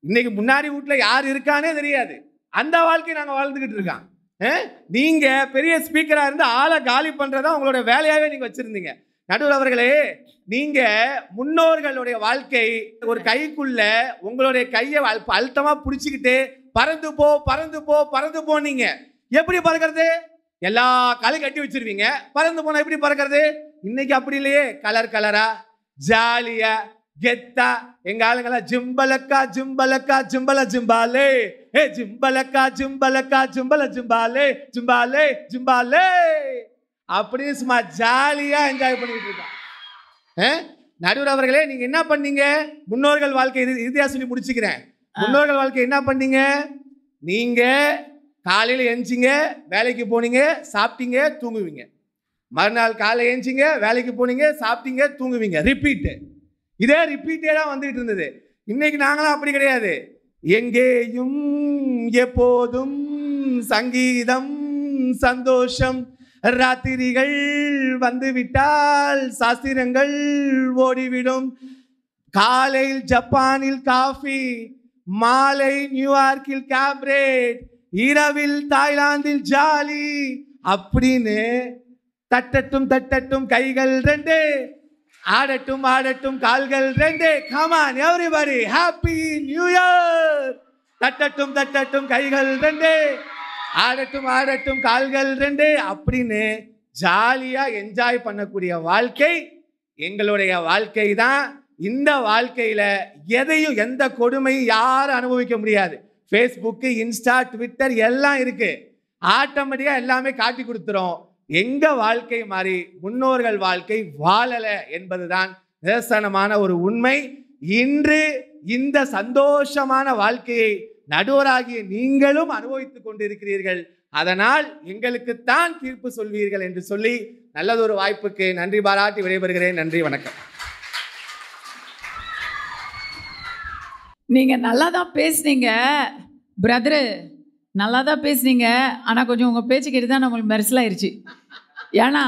இன்னைக்கு முன்னாடி வீட்டில் யார் இருக்கானே தெரியாது அந்த வாழ்க்கையை நாங்கள் வாழ்ந்துக்கிட்டு இருக்கோம் நீங்கள் பெரிய ஸ்பீக்கராக இருந்து ஆளை காலி பண்றதா உங்களோட வேலையாகவே நீங்கள் வச்சுருந்தீங்க நடுவர் அவர்களே நீங்கள் முன்னோர்களுடைய வாழ்க்கை ஒரு கைக்குள்ள உங்களுடைய கையை அழுத்தமா அழுத்தமாக பிடிச்சிக்கிட்டு பறந்து போ பறந்து போ பறந்து போனீங்க எப்படி பறக்கிறது எல்லா காலையும் கட்டி வச்சிருவீங்க பறந்து போனால் எப்படி பறக்கிறது இன்னைக்கு அப்படி இல்லையே கலர் கலரா ஜாலியா கெத்தா எங்க ஆளுங்களா ஜிம்பலக்கா ஜிம்பலக்கா ஜிம்பல ஜிம்பாலே ஏ ஜிம்பலக்கா ஜிம்பலக்கா ஜிம்பல ஜிம்பாலே ஜிம்பாலே ஜிம்பாலே அப்படின்னு சும்மா ஜாலியா என்ஜாய் பண்ணிட்டு இருக்கான் நடுவர் அவர்களே நீங்க என்ன பண்ணீங்க முன்னோர்கள் வாழ்க்கை இறுதியா சொல்லி முடிச்சுக்கிறேன் முன்னோர்கள் வாழ்க்கை என்ன பண்ணீங்க நீங்க காலையில் எழுந்திங்க வேலைக்கு போனீங்க சாப்பிட்டீங்க தூங்குவீங்க மறுநாள் காலை எழுந்திங்க வேலைக்கு போனீங்க சாப்பிட்டீங்க தூங்குவீங்க ரிப்பீட்டு இதே ரிப்பீட்டே தான் வந்துகிட்டு இருந்தது இன்னைக்கு நாங்களாம் அப்படி கிடையாது எங்கேயும் எப்போதும் சங்கீதம் சந்தோஷம் ராத்திரிகள் வந்துவிட்டால் சாஸ்திரங்கள் ஓடிவிடும் காலையில் ஜப்பானில் காஃபி மாலை நியூயார்க்கில் கேப்ரேட் இரவில் தாய்லாந்தில் ஜாலி அப்படின்னு தட்டட்டும் தட்டட்டும் கைகள் ரெண்டு ஆடட்டும் ஆடட்டும் கால்கள் ரெண்டு come on everybody happy new year தட்டட்டும் தட்டட்டும் கைகள் ரெண்டு ஆடட்டும் ஆடட்டும் கால்கள் ரெண்டு அப்படின்னு ஜாலியாக என்ஜாய் பண்ணக்கூடிய வாழ்க்கை எங்களுடைய வாழ்க்கை தான் இந்த வாழ்க்கையில் எதையும் எந்த கொடுமையும் யாரும் அனுபவிக்க முடியாது ஃபேஸ்புக்கு இன்ஸ்டா ட்விட்டர் எல்லாம் இருக்குது ஆட்டோமேட்டிக்காக எல்லாமே காட்டி கொடுத்துரும் எங்கள் வாழ்க்கை மாறி முன்னோர்கள் வாழ்க்கை வாழலை என்பதுதான் நிதர்சனமான ஒரு உண்மை இன்று இந்த சந்தோஷமான வாழ்க்கையை நடுவராகிய நீங்களும் அனுபவித்துக் கொண்டிருக்கிறீர்கள் அதனால் எங்களுக்குத்தான் தீர்ப்பு சொல்வீர்கள் என்று சொல்லி நல்லதொரு வாய்ப்புக்கு நன்றி பாராட்டி விடைபெறுகிறேன் நன்றி வணக்கம் நீங்கள் நல்லா தான் பேசுனீங்க பிரதரு நல்லா தான் பேசுனீங்க ஆனால் கொஞ்சம் உங்கள் பேச்சு கேட்டு தான் நம்மளுக்கு மெரிசலாயிருச்சு ஏன்னா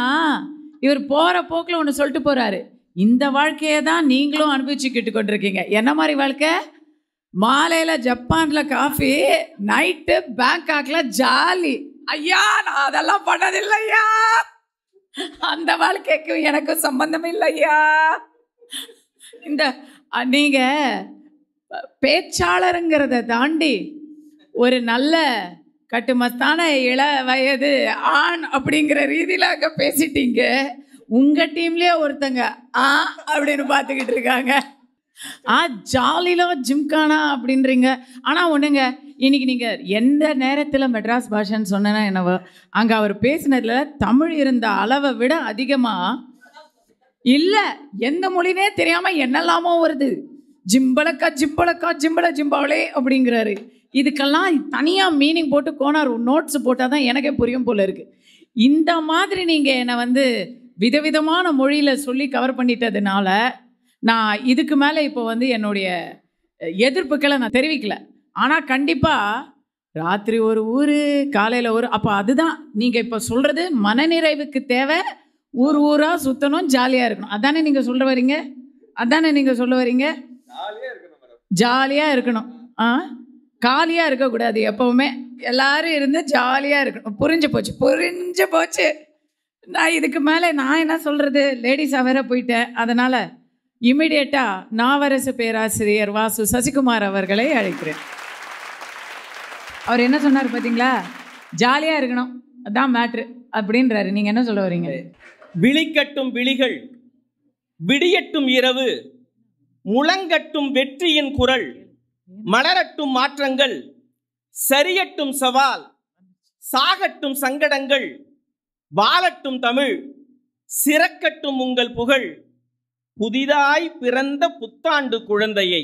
இவர் போகிற போக்கில் ஒன்று சொல்லிட்டு போகிறாரு இந்த வாழ்க்கையை தான் நீங்களும் அனுபவிச்சுக்கிட்டு கொண்டிருக்கீங்க என்ன மாதிரி வாழ்க்கை மாலையில் ஜப்பானில் காஃபி நைட்டு பேங்காக்கில் ஜாலி ஐயா நான் அதெல்லாம் பண்ணதில்லையா அந்த வாழ்க்கைக்கும் எனக்கும் சம்பந்தம் இல்லையா இந்த நீங்கள் பேச்சாளருங்கிறத தாண்டி ஒரு நல்ல கட்டுமஸ்தான இள வயது ஆண் அப்படிங்கிற ரீதியில அங்கே பேசிட்டீங்க உங்கள் டீம்லேயே ஒருத்தங்க ஆ அப்படின்னு பார்த்துக்கிட்டு இருக்காங்க ஆ ஜாலிலாம் ஜிம்கானா அப்படின்றீங்க ஆனால் ஒன்றுங்க இன்னைக்கு நீங்கள் எந்த நேரத்தில் மெட்ராஸ் பாஷான்னு சொன்னேன்னா என்னவோ அங்கே அவர் பேசினதில் தமிழ் இருந்த அளவை விட அதிகமாக இல்லை எந்த மொழினே தெரியாமல் என்னெல்லாமோ வருது ஜிம்பளக்கா ஜிம்பளக்கா ஜிம்பள ஜிம்பாவளே அப்படிங்கிறாரு இதுக்கெல்லாம் தனியாக மீனிங் போட்டு கோனார் நோட்ஸ் போட்டால் தான் எனக்கே புரியும் போல் இருக்குது இந்த மாதிரி நீங்கள் என்னை வந்து விதவிதமான மொழியில் சொல்லி கவர் பண்ணிட்டதுனால நான் இதுக்கு மேலே இப்போ வந்து என்னுடைய எதிர்ப்புக்களை நான் தெரிவிக்கல ஆனால் கண்டிப்பாக ராத்திரி ஒரு ஊர் காலையில் ஒரு அப்போ அதுதான் நீங்கள் இப்போ சொல்கிறது மனநிறைவுக்கு தேவை ஊர் ஊராக சுற்றணும் ஜாலியாக இருக்கணும் அதானே நீங்கள் சொல்ல வரீங்க அதானே நீங்கள் சொல்ல வரீங்க ஜாலியாக இருக்கணும் ஆ காலியாக இருக்கக்கூடாது எப்பவுமே எல்லாரும் இருந்து ஜாலியாக இருக்கணும் புரிஞ்சு போச்சு புரிஞ்சு போச்சு நான் இதுக்கு மேலே நான் என்ன சொல்கிறது லேடிஸ் வேற போயிட்டேன் அதனால் இமிடியட்டா நாவரசு பேராசிரியர் வாசு சசிகுமார் அவர்களை அழைக்கிறேன் அவர் என்ன சொன்னார் பார்த்தீங்களா ஜாலியாக இருக்கணும் அதான் மேட்ரு அப்படின்றாரு நீங்கள் என்ன சொல்ல வரீங்க விழிக்கட்டும் விழிகள் விடியட்டும் இரவு முழங்கட்டும் வெற்றியின் குரல் மலரட்டும் மாற்றங்கள் சரியட்டும் சவால் சாகட்டும் சங்கடங்கள் வாழட்டும் தமிழ் சிறக்கட்டும் உங்கள் புகழ் புதிதாய் பிறந்த புத்தாண்டு குழந்தையை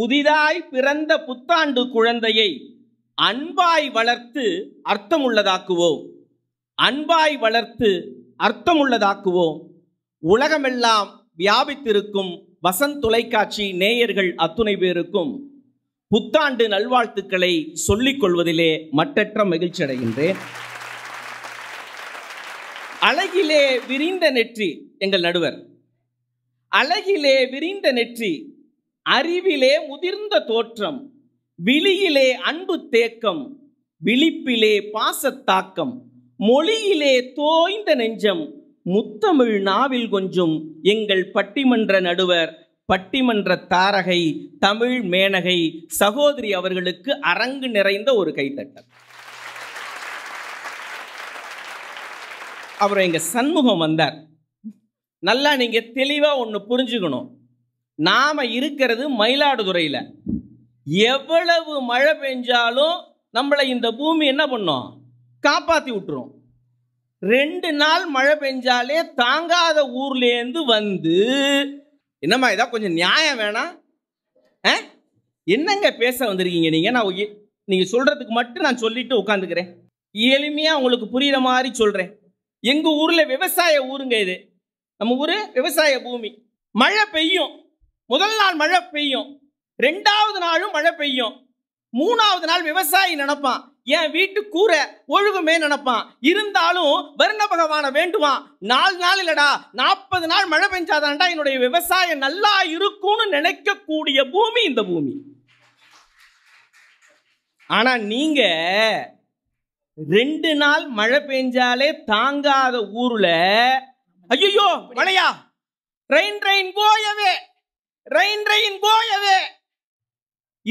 புதிதாய் பிறந்த புத்தாண்டு குழந்தையை அன்பாய் வளர்த்து அர்த்தமுள்ளதாக்குவோம் அன்பாய் வளர்த்து அர்த்தமுள்ளதாக்குவோம் உலகமெல்லாம் வியாபித்திருக்கும் வசந்த் தொலைக்காட்சி நேயர்கள் அத்துணை பேருக்கும் புத்தாண்டு நல்வாழ்த்துக்களை சொல்லிக் கொள்வதிலே மட்டற்ற மகிழ்ச்சி அடைகின்றேன் அழகிலே விரிந்த நெற்றி எங்கள் நடுவர் அழகிலே விரிந்த நெற்றி அறிவிலே முதிர்ந்த தோற்றம் விழியிலே அன்பு தேக்கம் விழிப்பிலே பாசத்தாக்கம் மொழியிலே தோய்ந்த நெஞ்சம் முத்தமிழ் நாவில் கொஞ்சம் எங்கள் பட்டிமன்ற நடுவர் பட்டிமன்ற தாரகை தமிழ் மேனகை சகோதரி அவர்களுக்கு அரங்கு நிறைந்த ஒரு கைத்தட்டல் அவர் எங்கள் சண்முகம் வந்தார் நல்லா நீங்கள் தெளிவாக ஒன்று புரிஞ்சுக்கணும் நாம் இருக்கிறது மயிலாடுதுறையில் எவ்வளவு மழை பெஞ்சாலும் நம்மளை இந்த பூமி என்ன பண்ணோம் காப்பாற்றி விட்டுரும் ரெண்டு நாள் மழை பெஞ்சாலே தாங்காத ஊர்லேருந்து வந்து என்னம்மா இதான் கொஞ்சம் நியாயம் வேணாம் ஆ என்னங்க பேச வந்திருக்கீங்க நீங்கள் நான் நீங்கள் சொல்கிறதுக்கு மட்டும் நான் சொல்லிட்டு உட்காந்துக்கிறேன் எளிமையாக உங்களுக்கு புரிகிற மாதிரி சொல்கிறேன் எங்கள் ஊரில் விவசாய ஊருங்க இது நம்ம ஊர் விவசாய பூமி மழை பெய்யும் முதல் நாள் மழை பெய்யும் ரெண்டாவது நாளும் மழை பெய்யும் மூணாவது நாள் விவசாயி நினப்பான் என் வீட்டு கூரை ஒழுகுமே நினைப்பான் இருந்தாலும் வருண பகவானை வேண்டுவான் நாலு நாள் இல்லடா நாற்பது நாள் மழை பெஞ்சாதான்டா என்னுடைய விவசாயம் நல்லா இருக்கும்னு நினைக்கக்கூடிய பூமி இந்த பூமி ஆனா நீங்க ரெண்டு நாள் மழை பெஞ்சாலே தாங்காத ஊர்ல ஐயோ மழையா rain rain go away rain rain go away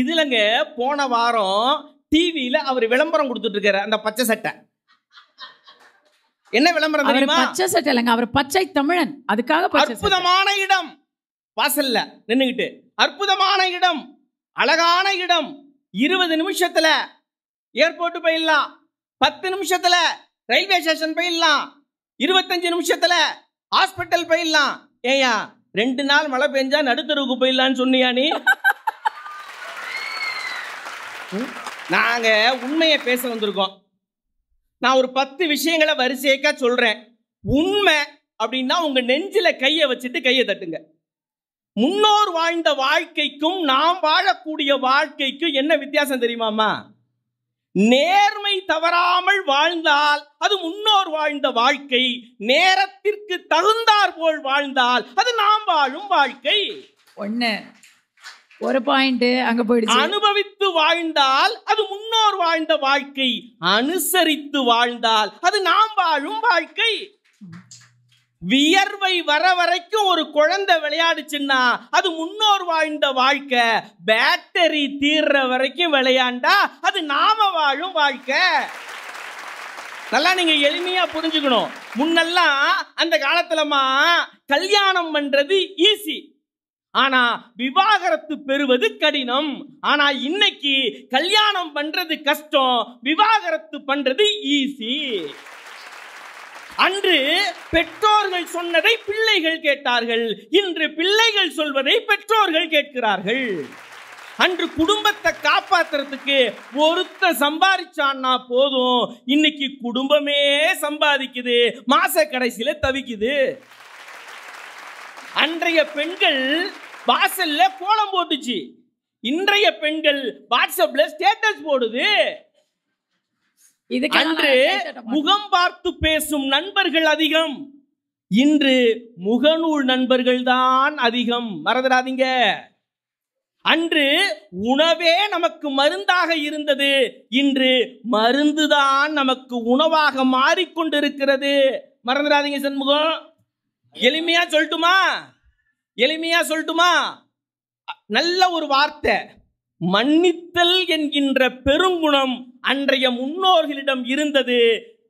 இதுலங்க போன வாரம் டிவியில அவர் விளம்பரம் கொடுத்துட்டு இருக்காரு அந்த பச்சை சட்டை என்ன விளம்பரம் தெரியுமா பச்சை சட்டை இல்லைங்க அவர் பச்சை தமிழன் அதுக்காக அற்புதமான இடம் வாசல்ல நின்னுகிட்டு அற்புதமான இடம் அழகான இடம் இருபது நிமிஷத்துல ஏர்போர்ட் போயிடலாம் பத்து நிமிஷத்துல ரயில்வே ஸ்டேஷன் போயிடலாம் இருபத்தஞ்சு நிமிஷத்துல ஹாஸ்பிட்டல் போயிடலாம் ஏயா ரெண்டு நாள் மழை பெஞ்சா நடுத்தருவுக்கு போயிடலான்னு சொன்னியா நீ <laughs> நாங்கள் உண்மையை பேச வந்திருக்கோம் நான் ஒரு பத்து விஷயங்களை வரிசைக்கா சொல்கிறேன் உண்மை அப்படின்னா உங்கள் நெஞ்சில் கையை வச்சுட்டு கையை தட்டுங்க முன்னோர் வாழ்ந்த வாழ்க்கைக்கும் நாம் வாழக்கூடிய வாழ்க்கைக்கும் என்ன வித்தியாசம் தெரியுமாமா நேர்மை தவறாமல் வாழ்ந்தால் அது முன்னோர் வாழ்ந்த வாழ்க்கை நேரத்திற்கு தகுந்தார் போல் வாழ்ந்தால் அது நாம் வாழும் வாழ்க்கை ஒன்று ஒரு பாயிண்ட் அங்க போயிடுச்சு அனுபவித்து வாழ்ந்தால் அது முன்னோர் வாழ்ந்த வாழ்க்கை அனுசரித்து வாழ்ந்தால் அது நாம் வாழும் வாழ்க்கை வியர்வை வர வரைக்கும் ஒரு குழந்தை விளையாடுச்சுன்னா அது முன்னோர் வாழ்ந்த வாழ்க்கை பேட்டரி தீர்ற வரைக்கும் விளையாண்டா அது நாம வாழும் வாழ்க்கை நல்லா நீங்க எளிமையா புரிஞ்சுக்கணும் முன்னெல்லாம் அந்த காலத்துலமா கல்யாணம் பண்றது ஈஸி ஆனா விவாகரத்து பெறுவது கடினம் ஆனா இன்னைக்கு கல்யாணம் பண்றது கஷ்டம் விவாகரத்து பண்றது ஈஸி அன்று பெற்றோர்கள் சொன்னதை பிள்ளைகள் கேட்டார்கள் இன்று பிள்ளைகள் சொல்வதை பெற்றோர்கள் கேட்கிறார்கள் அன்று குடும்பத்தை காப்பாத்துறதுக்கு ஒருத்த சம்பாதிச்சான்னா போதும் இன்னைக்கு குடும்பமே சம்பாதிக்குது மாச கடைசியில தவிக்குது அன்றைய பெண்கள் வாசல்ல கோலம் போட்டுச்சு இன்றைய பெண்கள் வாட்ஸ்அப்ல ஸ்டேட்டஸ் போடுது அன்று முகம் பார்த்து பேசும் நண்பர்கள் அதிகம் இன்று முகநூல் நண்பர்கள் தான் அதிகம் மறந்துடாதீங்க அன்று உணவே நமக்கு மருந்தாக இருந்தது இன்று மருந்துதான் நமக்கு உணவாக மாறிக்கொண்டிருக்கிறது மறந்துடாதீங்க சண்முகம் எளிமையா சொல்லட்டுமா எளிமையா சொல்லட்டுமா நல்ல ஒரு வார்த்தை மன்னித்தல் என்கின்ற பெருங்குணம் அன்றைய முன்னோர்களிடம் இருந்தது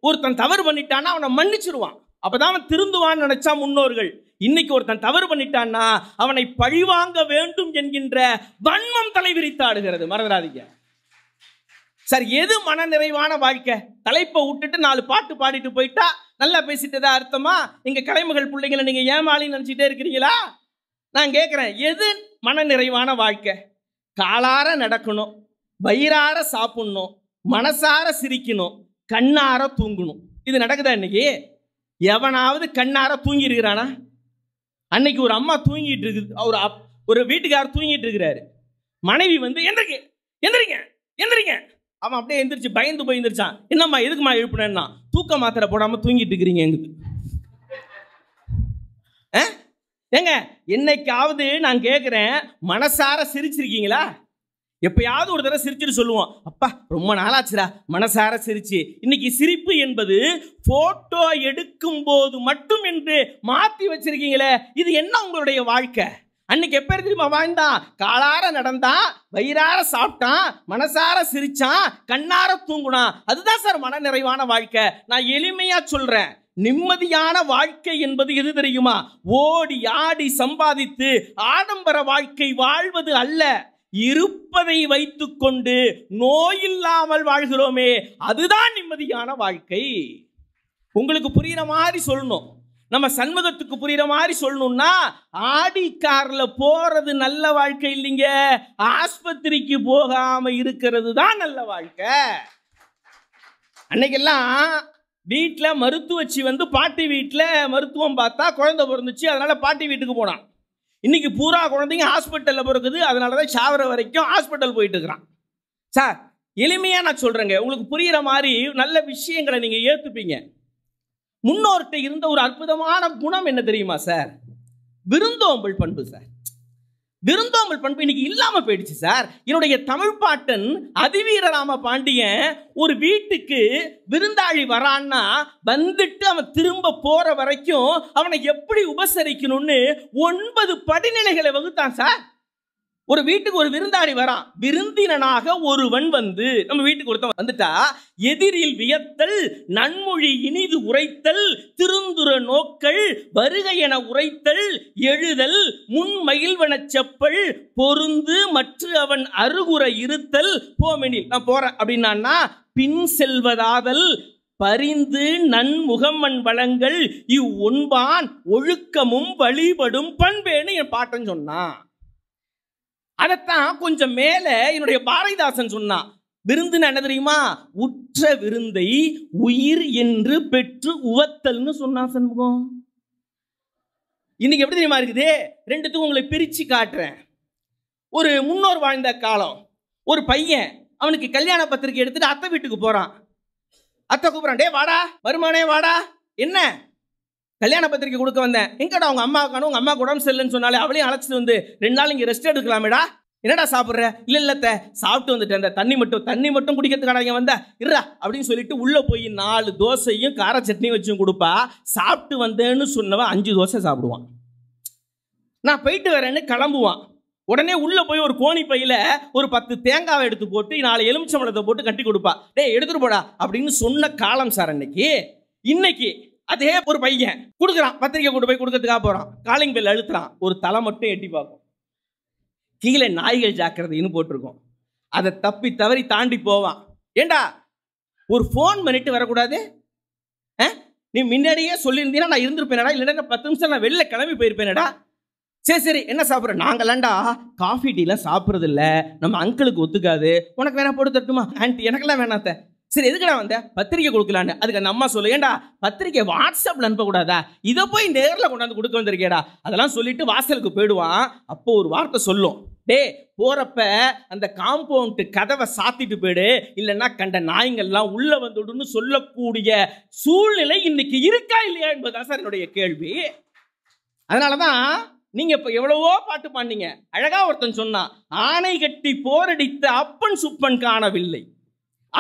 ஒருத்தன் தவறு பண்ணிட்டான்னா அவனை மன்னிச்சிருவான் அப்பதான் அவன் திருந்துவான்னு நினைச்சா முன்னோர்கள் இன்னைக்கு ஒருத்தன் தவறு பண்ணிட்டான்னா அவனை பழிவாங்க வேண்டும் என்கின்ற வன்மம் தலைவிரித்தாடுகிறது மறந்துடாதீங்க சார் எது மன நிறைவான வாழ்க்கை தலைப்பை விட்டுட்டு நாலு பாட்டு பாடிட்டு போயிட்டா நல்லா தான் அர்த்தமா நீங்கள் கலைமகள் பிள்ளைங்களை நீங்கள் ஏமாளின்னு நினச்சிட்டே இருக்கிறீங்களா நான் கேட்குறேன் எது மன நிறைவான வாழ்க்கை காலார நடக்கணும் வயிறார சாப்பிடணும் மனசார சிரிக்கணும் கண்ணார தூங்கணும் இது நடக்குதா இன்னைக்கு எவனாவது கண்ணார தூங்கி இருக்கிறானா அன்னைக்கு ஒரு அம்மா தூங்கிட்டு இருக்குது அவர் அப் ஒரு வீட்டுக்காரர் தூங்கிட்டு இருக்கிறாரு மனைவி வந்து எந்திரிக்க எந்திரிங்க எந்திரிங்க அவன் அப்படியே எந்திரிச்சு பயந்து போய் எந்திரிச்சான் என்னம்மா எதுக்குமா எழுப்பினா தூக்க மாத்திரை போடாமல் தூங்கிட்டு இருக்கிறீங்க எங்களுக்கு ஏங்க என்னைக்காவது நான் கேட்குறேன் மனசார சிரிச்சிருக்கீங்களா எப்பயாவது ஒரு தடவை சிரிச்சிட்டு சொல்லுவோம் அப்பா ரொம்ப நாளாச்சுடா மனசார சிரிச்சு இன்னைக்கு சிரிப்பு என்பது போட்டோ எடுக்கும் போது மட்டும் என்று மாற்றி வச்சிருக்கீங்களே இது என்ன உங்களுடைய வாழ்க்கை அன்னைக்கு எப்பேர் தெரியுமா வாழ்ந்தான் காலார நடந்தான் வயிறார சாப்பிட்டான் மனசார சிரிச்சான் கண்ணார தூங்குனான் அதுதான் சார் மன நிறைவான வாழ்க்கை நான் எளிமையாக சொல்கிறேன் நிம்மதியான வாழ்க்கை என்பது எது தெரியுமா ஓடி ஆடி சம்பாதித்து ஆடம்பர வாழ்க்கை வாழ்வது அல்ல இருப்பதை வைத்துக்கொண்டு நோயில்லாமல் வாழ்கிறோமே அதுதான் நிம்மதியான வாழ்க்கை உங்களுக்கு புரிகிற மாதிரி சொல்லணும் நம்ம சண்முகத்துக்கு புரியுற மாதிரி சொல்லணும்னா ஆடி கார்ல போறது நல்ல வாழ்க்கை இல்லைங்க ஆஸ்பத்திரிக்கு போகாம இருக்கிறது தான் நல்ல வாழ்க்கை அன்னைக்கெல்லாம் வீட்டில் மருத்துவச்சி வந்து பாட்டி வீட்டில் மருத்துவம் பார்த்தா குழந்தை பிறந்துச்சு அதனால் பாட்டி வீட்டுக்கு போனான் இன்றைக்கி பூரா குழந்தைங்க ஹாஸ்பிட்டலில் பிறக்குது அதனால தான் சாவர வரைக்கும் ஹாஸ்பிட்டல் போயிட்டு இருக்கிறான் சார் எளிமையாக நான் சொல்கிறேங்க உங்களுக்கு புரிகிற மாதிரி நல்ல விஷயங்களை நீங்கள் ஏற்றுப்பீங்க முன்னோர்கிட்ட இருந்த ஒரு அற்புதமான குணம் என்ன தெரியுமா சார் விருந்தோம்பல் பண்பு சார் விருந்தோம்பல் பண்பு இன்னைக்கு இல்லாமல் போயிடுச்சு சார் என்னுடைய தமிழ் பாட்டன் அதிவீரராம பாண்டியன் ஒரு வீட்டுக்கு விருந்தாளி வரான்னா வந்துட்டு அவன் திரும்ப போற வரைக்கும் அவனை எப்படி உபசரிக்கணும்னு ஒன்பது படிநிலைகளை வகுத்தான் சார் ஒரு வீட்டுக்கு ஒரு விருந்தாளி வரான் விருந்தினனாக ஒருவன் வந்து நம்ம வீட்டுக்கு ஒருத்தன் வந்துட்டா எதிரில் வியத்தல் நன்மொழி இனிது உரைத்தல் திருந்துர நோக்கள் வருகை என உரைத்தல் எழுதல் முன் மகிழ்வன செப்பல் பொருந்து மற்ற அவன் அருகுற இருத்தல் போமெனில் நான் போறேன் அப்படின்னா பின் செல்வதாதல் பரிந்து நன்முகம்மன் வளங்கள் இவ்வொன்பான் ஒழுக்கமும் வழிபடும் பண்பேன்னு என் பாட்டன் சொன்னான் அதைத்தான் கொஞ்சம் மேலே என்னுடைய பாரதிதாசன் சொன்னான் விருந்துன்னு என்ன தெரியுமா உற்ற விருந்தை உயிர் என்று பெற்று உவத்தல்னு சொன்னான் சண்முகம் இன்னைக்கு எப்படி தெரியுமா இருக்குது ரெண்டுத்துக்கும் உங்களை பிரித்து காட்டுறேன் ஒரு முன்னோர் வாழ்ந்த காலம் ஒரு பையன் அவனுக்கு கல்யாண பத்திரிக்கை எடுத்துட்டு அத்தை வீட்டுக்கு போகிறான் அத்தை கூப்பிட்றான் டே வாடா வருமானே வாடா என்ன கல்யாண பத்திரிக்கை கொடுக்க வந்தேன் எங்கடா உங்கள் அம்மா காணும் உங்கள் அம்மா உடம்பு சரியில்லைன்னு சொன்னாலே அவளையும் அழைச்சிட்டு வந்து ரெண்டு நாள் இங்கே ரெஸ்ட் எடுக்கலாமேடா என்னடா சாப்பிட்ற இல்லை இல்லத்த சாப்பிட்டு வந்துட்டேன் அந்த தண்ணி மட்டும் தண்ணி மட்டும் குடிக்கிறதுக்கான இங்கே வந்தா இருறா அப்படின்னு சொல்லிட்டு உள்ளே போய் நாலு தோசையும் கார சட்னியும் வச்சும் கொடுப்பா சாப்பிட்டு வந்தேன்னு சொன்னவன் அஞ்சு தோசை சாப்பிடுவான் நான் போயிட்டு வரேன்னு கிளம்புவான் உடனே உள்ளே போய் ஒரு கோணி பையில் ஒரு பத்து தேங்காவை எடுத்து போட்டு நாலு எலுமிச்சம்பழத்தை போட்டு கட்டி கொடுப்பா டே எடுத்துட்டு போடா அப்படின்னு சொன்ன காலம் சார் அன்னைக்கு இன்னைக்கு அதே ஒரு பையன் கொடுக்குறான் பத்திரிக்கை கொண்டு போய் கொடுக்கறதுக்காக போகிறான் காலிங் பெல் அழுத்துறான் ஒரு தலை மட்டும் எட்டி பார்க்கும் கீழே நாய்கள் ஜாக்கிரதைன்னு போட்டிருக்கோம் அதை தப்பி தவறி தாண்டி போவான் ஏண்டா ஒரு ஃபோன் பண்ணிட்டு வரக்கூடாது ஆ நீ முன்னாடியே சொல்லியிருந்தீங்கன்னா நான் இருந்திருப்பேனடா இல்லைன்னா பத்து நிமிஷம் நான் வெளில கிளம்பி போயிருப்பேனடா சரி சரி என்ன சாப்பிட்ற நாங்களாண்டா காஃபி டீலாம் சாப்பிட்றது இல்லை நம்ம அங்கிளுக்கு ஒத்துக்காது உனக்கு வேணா போட்டு தட்டுமா ஆன்ட்டி எனக்கெல்லாம் வேணாத்த சரி எதுக்கடா வந்த பத்திரிக்கை கொடுக்கலான்னு அதுக்கு அந்த அம்மா சொல்லு ஏண்டா பத்திரிக்கை வாட்ஸ்அப்பில் அனுப்பக்கூடாதா இதை போய் நேரில் கொண்டாந்து கொடுக்க வந்திருக்கேடா அதெல்லாம் சொல்லிட்டு வாசலுக்கு போயிடுவான் அப்போ ஒரு வார்த்தை சொல்லும் டே போகிறப்ப அந்த காம்பவுண்டு கதவை சாத்திட்டு போயிடு இல்லைன்னா கண்ட நாய்ங்கள்லாம் உள்ளே வந்துடுன்னு சொல்லக்கூடிய சூழ்நிலை இன்னைக்கு இருக்கா இல்லையா என்பதுதான் சார் என்னுடைய கேள்வி அதனால தான் நீங்கள் இப்போ எவ்வளவோ பாட்டு பாண்டீங்க அழகாக ஒருத்தன் சொன்னான் ஆணை கட்டி போரடித்த அப்பன் சுப்பன் காணவில்லை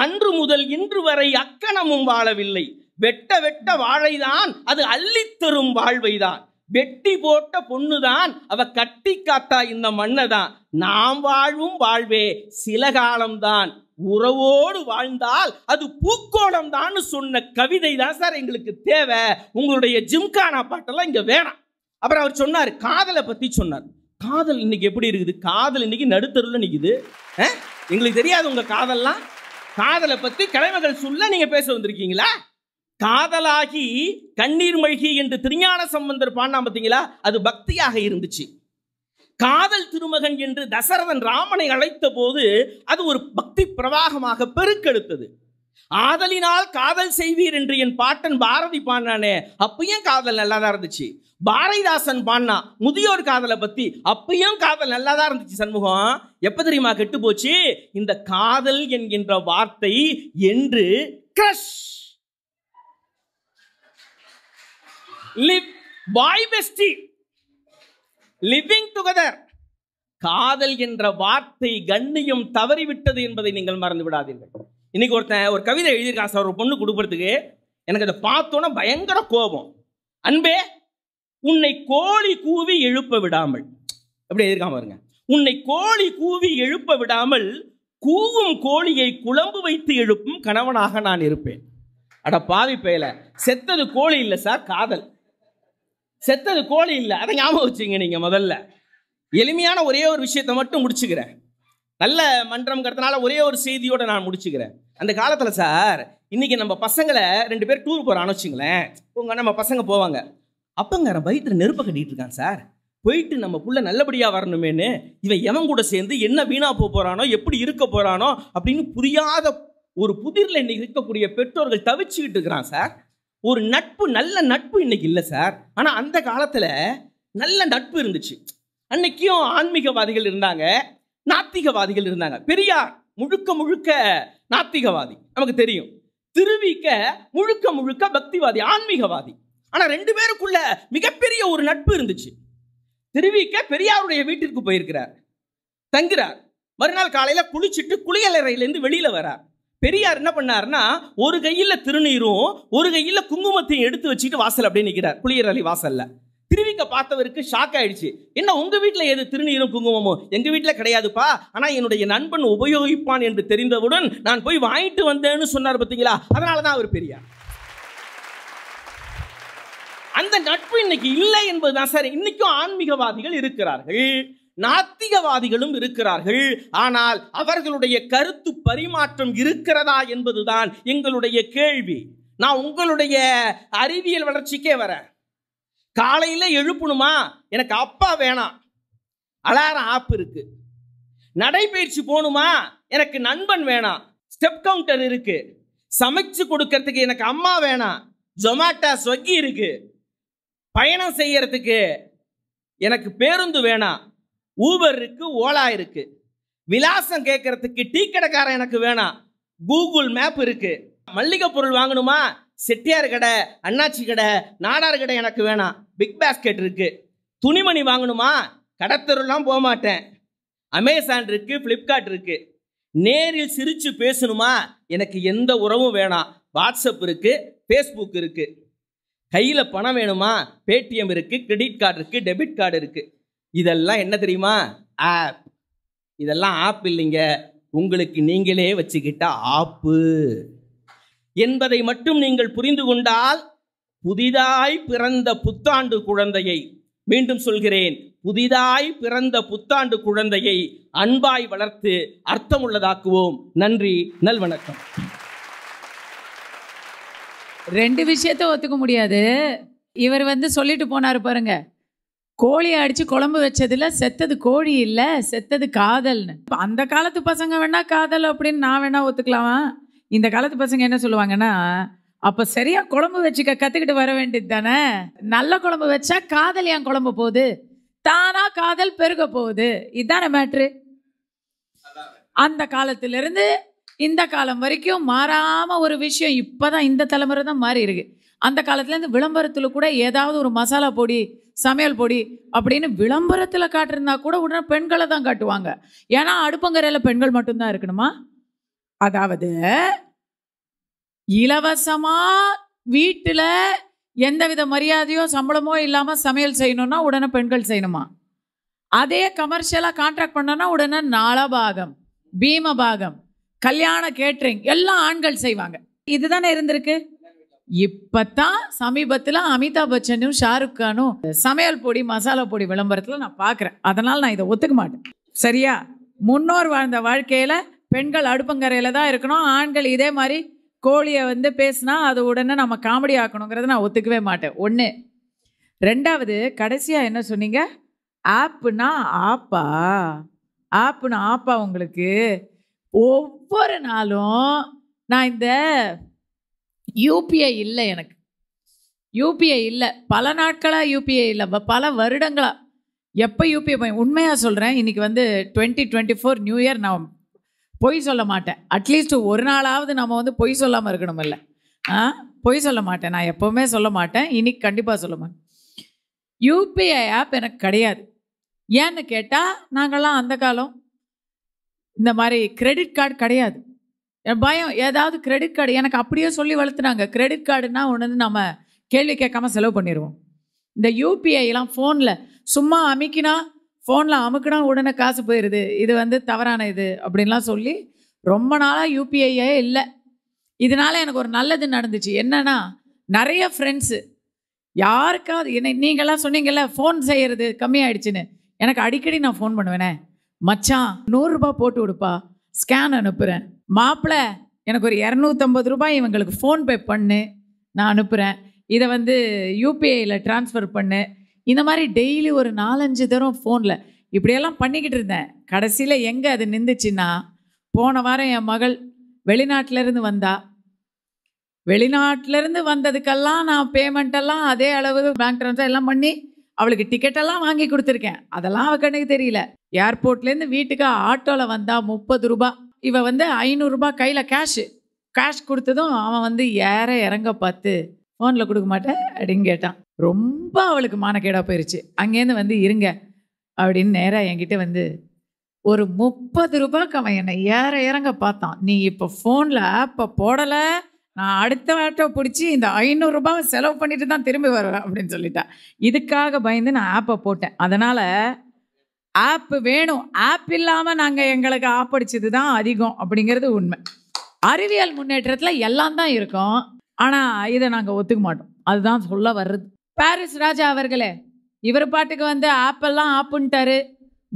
அன்று முதல் இன்று வரை அக்கணமும் வாழவில்லை வெட்ட வெட்ட வாழைதான் அது அள்ளித்தரும் வாழ்வைதான் வெட்டி போட்ட பொண்ணுதான் அவ கட்டி காத்தா இந்த மண்ணை தான் நாம் வாழ்வும் வாழ்வே சில காலம்தான் உறவோடு வாழ்ந்தால் அது பூக்கோளம் தான் சொன்ன கவிதை தான் சார் எங்களுக்கு தேவை உங்களுடைய ஜிம்கானா பாட்டெல்லாம் இங்கே வேணாம் அப்புறம் அவர் சொன்னார் காதலை பற்றி சொன்னார் காதல் இன்னைக்கு எப்படி இருக்குது காதல் இன்னைக்கு நடுத்தருவில் நிற்குது எங்களுக்கு தெரியாது உங்கள் காதல்லாம் காதலை பற்றி கலைமகள் சொல்ல நீங்கள் பேச வந்திருக்கீங்களா காதலாகி கண்ணீர் மழ்கி என்று திருஞான சம்பந்தர் பாடினா பார்த்தீங்களா அது பக்தியாக இருந்துச்சு காதல் திருமகன் என்று தசரதன் ராமனை அழைத்த போது அது ஒரு பக்தி பிரவாகமாக பெருக்கெடுத்தது ஆதலினால் காதல் செய்வீர் என்று என் பாட்டன் பாரதி பாண்டானே அப்பயும் காதல் நல்லா தான் இருந்துச்சு பாரதிதாசன் பாண்டா முதியோர் காதலை பற்றி அப்பயும் காதல் நல்லா தான் இருந்துச்சு சண்முகம் எப்போ தெரியுமா கெட்டு போச்சு இந்த காதல் என்கின்ற வார்த்தை என்று crush live boy bestie living together காதல் என்ற வார்த்தை கண்ணியம் தவறிவிட்டது என்பதை நீங்கள் மறந்து விடாதீர்கள் இன்னைக்கு ஒருத்தன் ஒரு கவிதை எழுதியிருக்கான் சார் ஒரு பொண்ணு கொடுப்பறதுக்கு எனக்கு அதை பார்த்தோன்னா பயங்கர கோபம் அன்பே உன்னை கோழி கூவி எழுப்ப விடாமல் எப்படி எழுதியிருக்காம பாருங்க உன்னை கோழி கூவி எழுப்ப விடாமல் கூவும் கோழியை குழம்பு வைத்து எழுப்பும் கணவனாக நான் இருப்பேன் அட பாவி பேல செத்தது கோழி இல்லை சார் காதல் செத்தது கோழி இல்லை அதை ஞாபகம் வச்சுங்க நீங்கள் முதல்ல எளிமையான ஒரே ஒரு விஷயத்தை மட்டும் முடிச்சுக்கிறேன் நல்ல மன்றம்ங்கிறதுனால ஒரே ஒரு செய்தியோட நான் முடிச்சுக்கிறேன் அந்த காலத்தில் சார் இன்னைக்கு நம்ம பசங்களை ரெண்டு பேர் டூர் போகிறான்னு வச்சுங்களேன் உங்க நம்ம பசங்க போவாங்க அப்பங்காரன் வயிற்று நெருப்பை கட்டிகிட்டு இருக்கான் சார் போயிட்டு நம்ம புள்ள நல்லபடியாக வரணுமேனு இவன் எவன் கூட சேர்ந்து என்ன வீணாக போக போகிறானோ எப்படி இருக்க போகிறானோ அப்படின்னு புரியாத ஒரு புதிரில் இன்னைக்கு இருக்கக்கூடிய பெற்றோர்கள் தவிச்சுக்கிட்டு இருக்கிறான் சார் ஒரு நட்பு நல்ல நட்பு இன்னைக்கு இல்லை சார் ஆனால் அந்த காலத்தில் நல்ல நட்பு இருந்துச்சு அன்னைக்கும் ஆன்மீகவாதிகள் இருந்தாங்க நாத்திகவாதிகள் இருந்தாங்க பெரியார் முழுக்க முழுக்க நாத்திகவாதி நமக்கு தெரியும் திருவிக்க முழுக்க முழுக்க பக்திவாதி ஆன்மீகவாதி ஆனால் ரெண்டு பேருக்குள்ள மிகப்பெரிய ஒரு நட்பு இருந்துச்சு திருவிக்க பெரியாருடைய வீட்டிற்கு போயிருக்கிறார் தங்குறார் மறுநாள் காலையில் குளிச்சுட்டு குளியலறையிலேருந்து வெளியில் வரார் பெரியார் என்ன பண்ணார்னா ஒரு கையில் திருநீரும் ஒரு கையில் குங்குமத்தையும் எடுத்து வச்சுட்டு வாசல் அப்படியே நிற்கிறார் குளியலறை வாசலில் திருவிக்க பார்த்தவருக்கு ஷாக் ஆயிடுச்சு என்ன உங்கள் வீட்டில் எது திருநீரும் குங்குமமும் எங்கள் வீட்டில் கிடையாதுப்பா ஆனால் என்னுடைய நண்பன் உபயோகிப்பான் என்று தெரிந்தவுடன் நான் போய் வாங்கிட்டு வந்தேன்னு சொன்னார் பார்த்தீங்களா அதனால தான் அவர் பெரியார் அந்த நட்பு இன்னைக்கு இல்லை என்பதுதான் சார் இன்னைக்கும் ஆன்மீகவாதிகள் இருக்கிறார்கள் நாத்திகவாதிகளும் இருக்கிறார்கள் ஆனால் அவர்களுடைய கருத்து பரிமாற்றம் இருக்கிறதா என்பதுதான் எங்களுடைய கேள்வி நான் உங்களுடைய அறிவியல் வளர்ச்சிக்கே வரேன் காலையில் எழுப்பணுமா எனக்கு அப்பா வேணாம் அலாரம் ஆப் இருக்கு நடைபயிற்சி போகணுமா எனக்கு நண்பன் வேணாம் ஸ்டெப் கவுண்டர் இருக்கு சமைச்சு கொடுக்கறதுக்கு எனக்கு அம்மா வேணாம் ஜொமேட்டோ ஸ்வக்கி இருக்குது பயணம் செய்யறதுக்கு எனக்கு பேருந்து வேணாம் ஊபர் இருக்கு ஓலா இருக்கு விலாசம் கேட்கறதுக்கு டீ கடைக்காரன் எனக்கு வேணாம் கூகுள் மேப் இருக்கு மல்லிகை பொருள் வாங்கணுமா செட்டியார் கடை அண்ணாச்சி கடை நாடார் கடை எனக்கு வேணாம் பிக் பாஸ்கெட் இருக்கு துணிமணி வாங்கணுமா கடத்தெருலாம் போக மாட்டேன் அமேசான் இருக்கு ஃப்ளிப்கார்ட் இருக்கு நேரில் சிரித்து பேசணுமா எனக்கு எந்த உறவும் வேணாம் வாட்ஸ்அப் இருக்கு ஃபேஸ்புக் இருக்குது கையில் பணம் வேணுமா பேடிஎம் இருக்குது கிரெடிட் கார்டு இருக்குது டெபிட் கார்டு இருக்குது இதெல்லாம் என்ன தெரியுமா ஆப் இதெல்லாம் ஆப் இல்லைங்க உங்களுக்கு நீங்களே வச்சுக்கிட்ட ஆப்பு என்பதை மட்டும் நீங்கள் புரிந்து கொண்டால் புதிதாய் பிறந்த புத்தாண்டு குழந்தையை மீண்டும் சொல்கிறேன் புதிதாய் பிறந்த புத்தாண்டு குழந்தையை அன்பாய் வளர்த்து அர்த்தமுள்ளதாக்குவோம் நன்றி நல்வணக்கம் ரெண்டு விஷயத்த ஒத்துக்க முடியாது இவர் வந்து சொல்லிட்டு போனார் பாருங்க கோழியை அடித்து குழம்பு வச்சதில் செத்தது கோழி இல்லை செத்தது காதல்னு அந்த காலத்து பசங்க வேணா காதல் அப்படின்னு நான் வேணா ஒத்துக்கலாமா இந்த காலத்து பசங்க என்ன சொல்லுவாங்கன்னா அப்போ சரியாக குழம்பு வச்சுக்க கற்றுக்கிட்டு வர வேண்டியது தானே நல்ல குழம்பு வச்சா காதல் ஏன் குழம்பு போகுது தானா காதல் பெருக போகுது இதுதானே மேட்ரு அந்த காலத்திலிருந்து இந்த காலம் வரைக்கும் மாறாமல் ஒரு விஷயம் இப்போ தான் இந்த தலைமுறை தான் மாறி இருக்கு அந்த காலத்துலேருந்து விளம்பரத்தில் கூட ஏதாவது ஒரு மசாலா பொடி சமையல் பொடி அப்படின்னு விளம்பரத்தில் காட்டிருந்தா கூட உடனே பெண்களை தான் காட்டுவாங்க ஏன்னா அடுப்பங்கரையில் பெண்கள் மட்டும்தான் இருக்கணுமா அதாவது இலவசமாக வீட்டில் எந்தவித மரியாதையோ சம்பளமோ இல்லாமல் சமையல் செய்யணும்னா உடனே பெண்கள் செய்யணுமா அதே கமர்ஷியலாக கான்ட்ராக்ட் பண்ணோன்னா உடனே பீம பீமபாகம் கல்யாண கேட்ரிங் எல்லாம் ஆண்கள் செய்வாங்க இதுதானே இருந்திருக்கு இப்பத்தான் சமீபத்தில் அமிதாப் பச்சனும் ஷாருக் கானும் சமையல் பொடி மசாலா பொடி விளம்பரத்தில் நான் பார்க்குறேன் அதனால் நான் இதை ஒத்துக்க மாட்டேன் சரியா முன்னோர் வாழ்ந்த வாழ்க்கையில் பெண்கள் அடுப்பங்கரையில் தான் இருக்கணும் ஆண்கள் இதே மாதிரி கோழியை வந்து பேசினா அது உடனே நம்ம காமெடி ஆக்கணுங்கிறத நான் ஒத்துக்கவே மாட்டேன் ஒன்று ரெண்டாவது கடைசியாக என்ன சொன்னீங்க ஆப்புனா ஆப்பா ஆப்புனா ஆப்பா உங்களுக்கு ஒவ்வொரு நாளும் நான் இந்த யூபிஐ இல்லை எனக்கு யூபிஐ இல்லை பல நாட்களாக யூபிஐ இல்லை பல வருடங்களாக எப்போ யூபிஐ போய் உண்மையாக சொல்கிறேன் இன்றைக்கி வந்து twenty twenty four new year நான் பொய் சொல்ல மாட்டேன் அட்லீஸ்ட் ஒரு நாளாவது நம்ம வந்து பொய் சொல்லாமல் இருக்கணும் இல்லை ஆ பொய் சொல்ல மாட்டேன் நான் எப்போவுமே சொல்ல மாட்டேன் இன்னைக்கு கண்டிப்பாக சொல்ல மாட்டேன் யூபிஐ ஆப் எனக்கு கிடையாது ஏன்னு கேட்டால் நாங்கள்லாம் அந்த காலம் இந்த மாதிரி கிரெடிட் கார்டு கிடையாது பயம் ஏதாவது கிரெடிட் கார்டு எனக்கு அப்படியே சொல்லி வளர்த்துனாங்க கிரெடிட் கார்டுனா ஒன்று நம்ம கேள்வி கேட்காம செலவு பண்ணிடுவோம் இந்த யூபிஐலாம் ஃபோனில் சும்மா அமுக்கினா ஃபோனில் அமுக்குனா உடனே காசு போயிடுது இது வந்து தவறான இது அப்படின்லாம் சொல்லி ரொம்ப நாளாக யூபிஐயே இல்லை இதனால் எனக்கு ஒரு நல்லது நடந்துச்சு என்னென்னா நிறைய ஃப்ரெண்ட்ஸு யாருக்காவது என்ன நீங்களாம் சொன்னீங்கல்ல ஃபோன் செய்கிறது கம்மியாயிடுச்சுன்னு எனக்கு அடிக்கடி நான் ஃபோன் பண்ணுவேனே மச்சான் நூறுரூபா போட்டு விடுப்பா ஸ்கேன் அனுப்புகிறேன் மாப்பிள்ள எனக்கு ஒரு இரநூத்தம்பது ரூபாய் இவங்களுக்கு ஃபோன்பே பண்ணு நான் அனுப்புகிறேன் இதை வந்து யூபிஐயில் டிரான்ஸ்ஃபர் பண்ணு இந்த மாதிரி டெய்லி ஒரு நாலஞ்சு தரம் ஃபோனில் இப்படியெல்லாம் பண்ணிக்கிட்டு இருந்தேன் கடைசியில் எங்கே அது நின்றுச்சின்னா போன வாரம் என் மகள் வெளிநாட்டிலேருந்து வந்தா வெளிநாட்டிலேருந்து வந்ததுக்கெல்லாம் நான் பேமெண்ட்டெல்லாம் அதே அளவு பேங்க் ட்ரான்ஸ்ஃபர் எல்லாம் பண்ணி அவளுக்கு டிக்கெட்டெல்லாம் வாங்கி கொடுத்துருக்கேன் அதெல்லாம் அவள் கண்ணுக்கு தெரியல ஏர்போர்ட்லேருந்து வீட்டுக்கு ஆட்டோவில் வந்தால் முப்பது ரூபா இவன் வந்து ஐநூறுரூபா கையில் கேஷு கேஷ் கொடுத்ததும் அவன் வந்து ஏற இறங்க பார்த்து ஃபோனில் கொடுக்க மாட்டேன் அப்படின்னு கேட்டான் ரொம்ப அவளுக்கு மானக்கேடாக போயிடுச்சு அங்கேருந்து வந்து இருங்க அப்படின்னு நேராக என்கிட்ட வந்து ஒரு முப்பது ரூபாய்க்கு அவன் என்னை ஏற இறங்க பார்த்தான் நீ இப்போ ஃபோனில் ஆப்பை போடலை நான் அடுத்த ஆட்டோ பிடிச்சி இந்த ஐநூறுரூபாவை செலவு பண்ணிட்டு தான் திரும்பி வருவேன் அப்படின்னு சொல்லிட்டான் இதுக்காக பயந்து நான் ஆப்பை போட்டேன் அதனால் ஆப் வேணும் ஆப் இல்லாமல் நாங்கள் எங்களுக்கு ஆப்படிச்சது தான் அதிகம் அப்படிங்கிறது உண்மை அறிவியல் முன்னேற்றத்தில் எல்லாம் தான் இருக்கும் ஆனால் இதை நாங்கள் ஒத்துக்க மாட்டோம் அதுதான் சொல்ல வர்றது பாரிஸ் ராஜா அவர்களே இவர் பாட்டுக்கு வந்து ஆப்பெல்லாம் ஆப்புன்ட்டாரு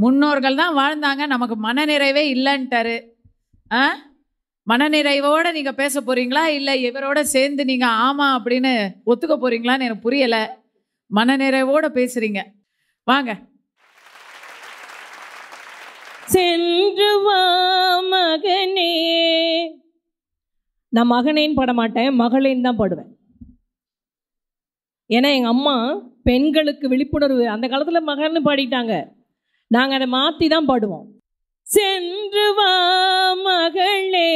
முன்னோர்கள் தான் வாழ்ந்தாங்க நமக்கு மனநிறைவே இல்லைன்ட்டாரு ஆ மனநிறைவோடு நீங்கள் பேச போகிறீங்களா இல்லை இவரோட சேர்ந்து நீங்கள் ஆமாம் அப்படின்னு ஒத்துக்க போகிறீங்களான்னு எனக்கு புரியலை மனநிறைவோடு பேசுகிறீங்க வாங்க சென்று வா மகனே நான் மகனேன்னு பாட மாட்டேன் மகளேன்னு தான் பாடுவேன் ஏன்னா எங்கள் அம்மா பெண்களுக்கு விழிப்புணர்வு அந்த காலத்தில் மகன் பாடிட்டாங்க நாங்கள் அதை மாற்றி தான் பாடுவோம் சென்று வா மகளே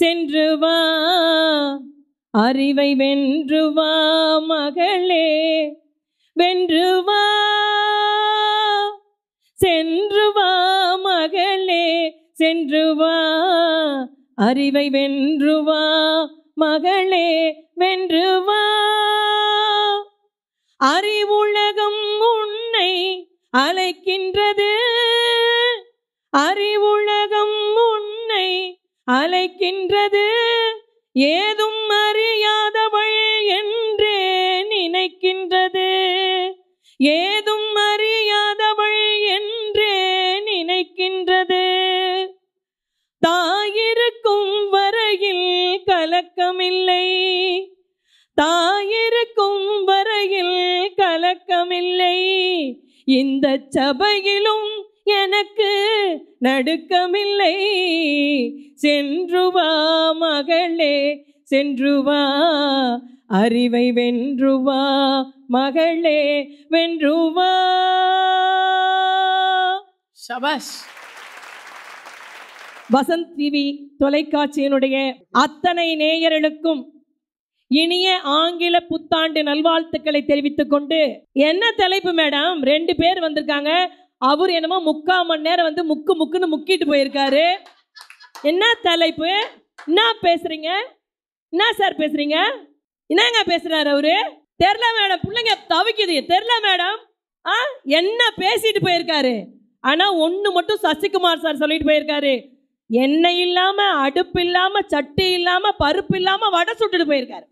சென்று வா அறிவை வென்று வா மகளே வென்று வா சென்று சென்று வா அறிவை வென்று வா மகளே வென்று வா அறிவுலகம் உன்னை அழைக்கின்றது அறிவுலகம் உன்னை அழைக்கின்றது ஏதும் அறியாதவள் என்றே நினைக்கின்றது ஏதும் அறியாதவள் என்றே நினைக்கின்றது தாயிருக்கும் வரையில் கலக்கமில்லை தாயிருக்கும் வரையில் கலக்கமில்லை இந்த சபையிலும் எனக்கு நடுக்கமில்லை சென்றுவா மகளே சென்றுவா அறிவை வென்றுவா மகளே வென்றுவா சபாஷ் வசந்த் டிவி தொலைக்காட்சியினுடைய அத்தனை நேயர்களுக்கும் இனிய ஆங்கில புத்தாண்டு நல்வாழ்த்துக்களை தெரிவித்துக் கொண்டு என்ன தலைப்பு மேடம் ரெண்டு பேர் வந்திருக்காங்க அவர் என்னமோ முக்கால் மணி நேரம் வந்து முக்கு முக்குன்னு முக்கிட்டு போயிருக்காரு என்ன தலைப்பு என்ன பேசுறீங்க என்ன சார் பேசுறீங்க என்னங்க பேசுறாரு அவரு தெரில மேடம் பிள்ளைங்க தவிக்குது தெரில மேடம் ஆ என்ன பேசிட்டு போயிருக்காரு ஆனால் ஒன்று மட்டும் சசிகுமார் சார் சொல்லிட்டு போயிருக்காரு எண்ணெய் இல்லாம அடுப்பு இல்லாம சட்டி இல்லாம பருப்பு இல்லாம வடை சுட்டுட்டு போயிருக்காரு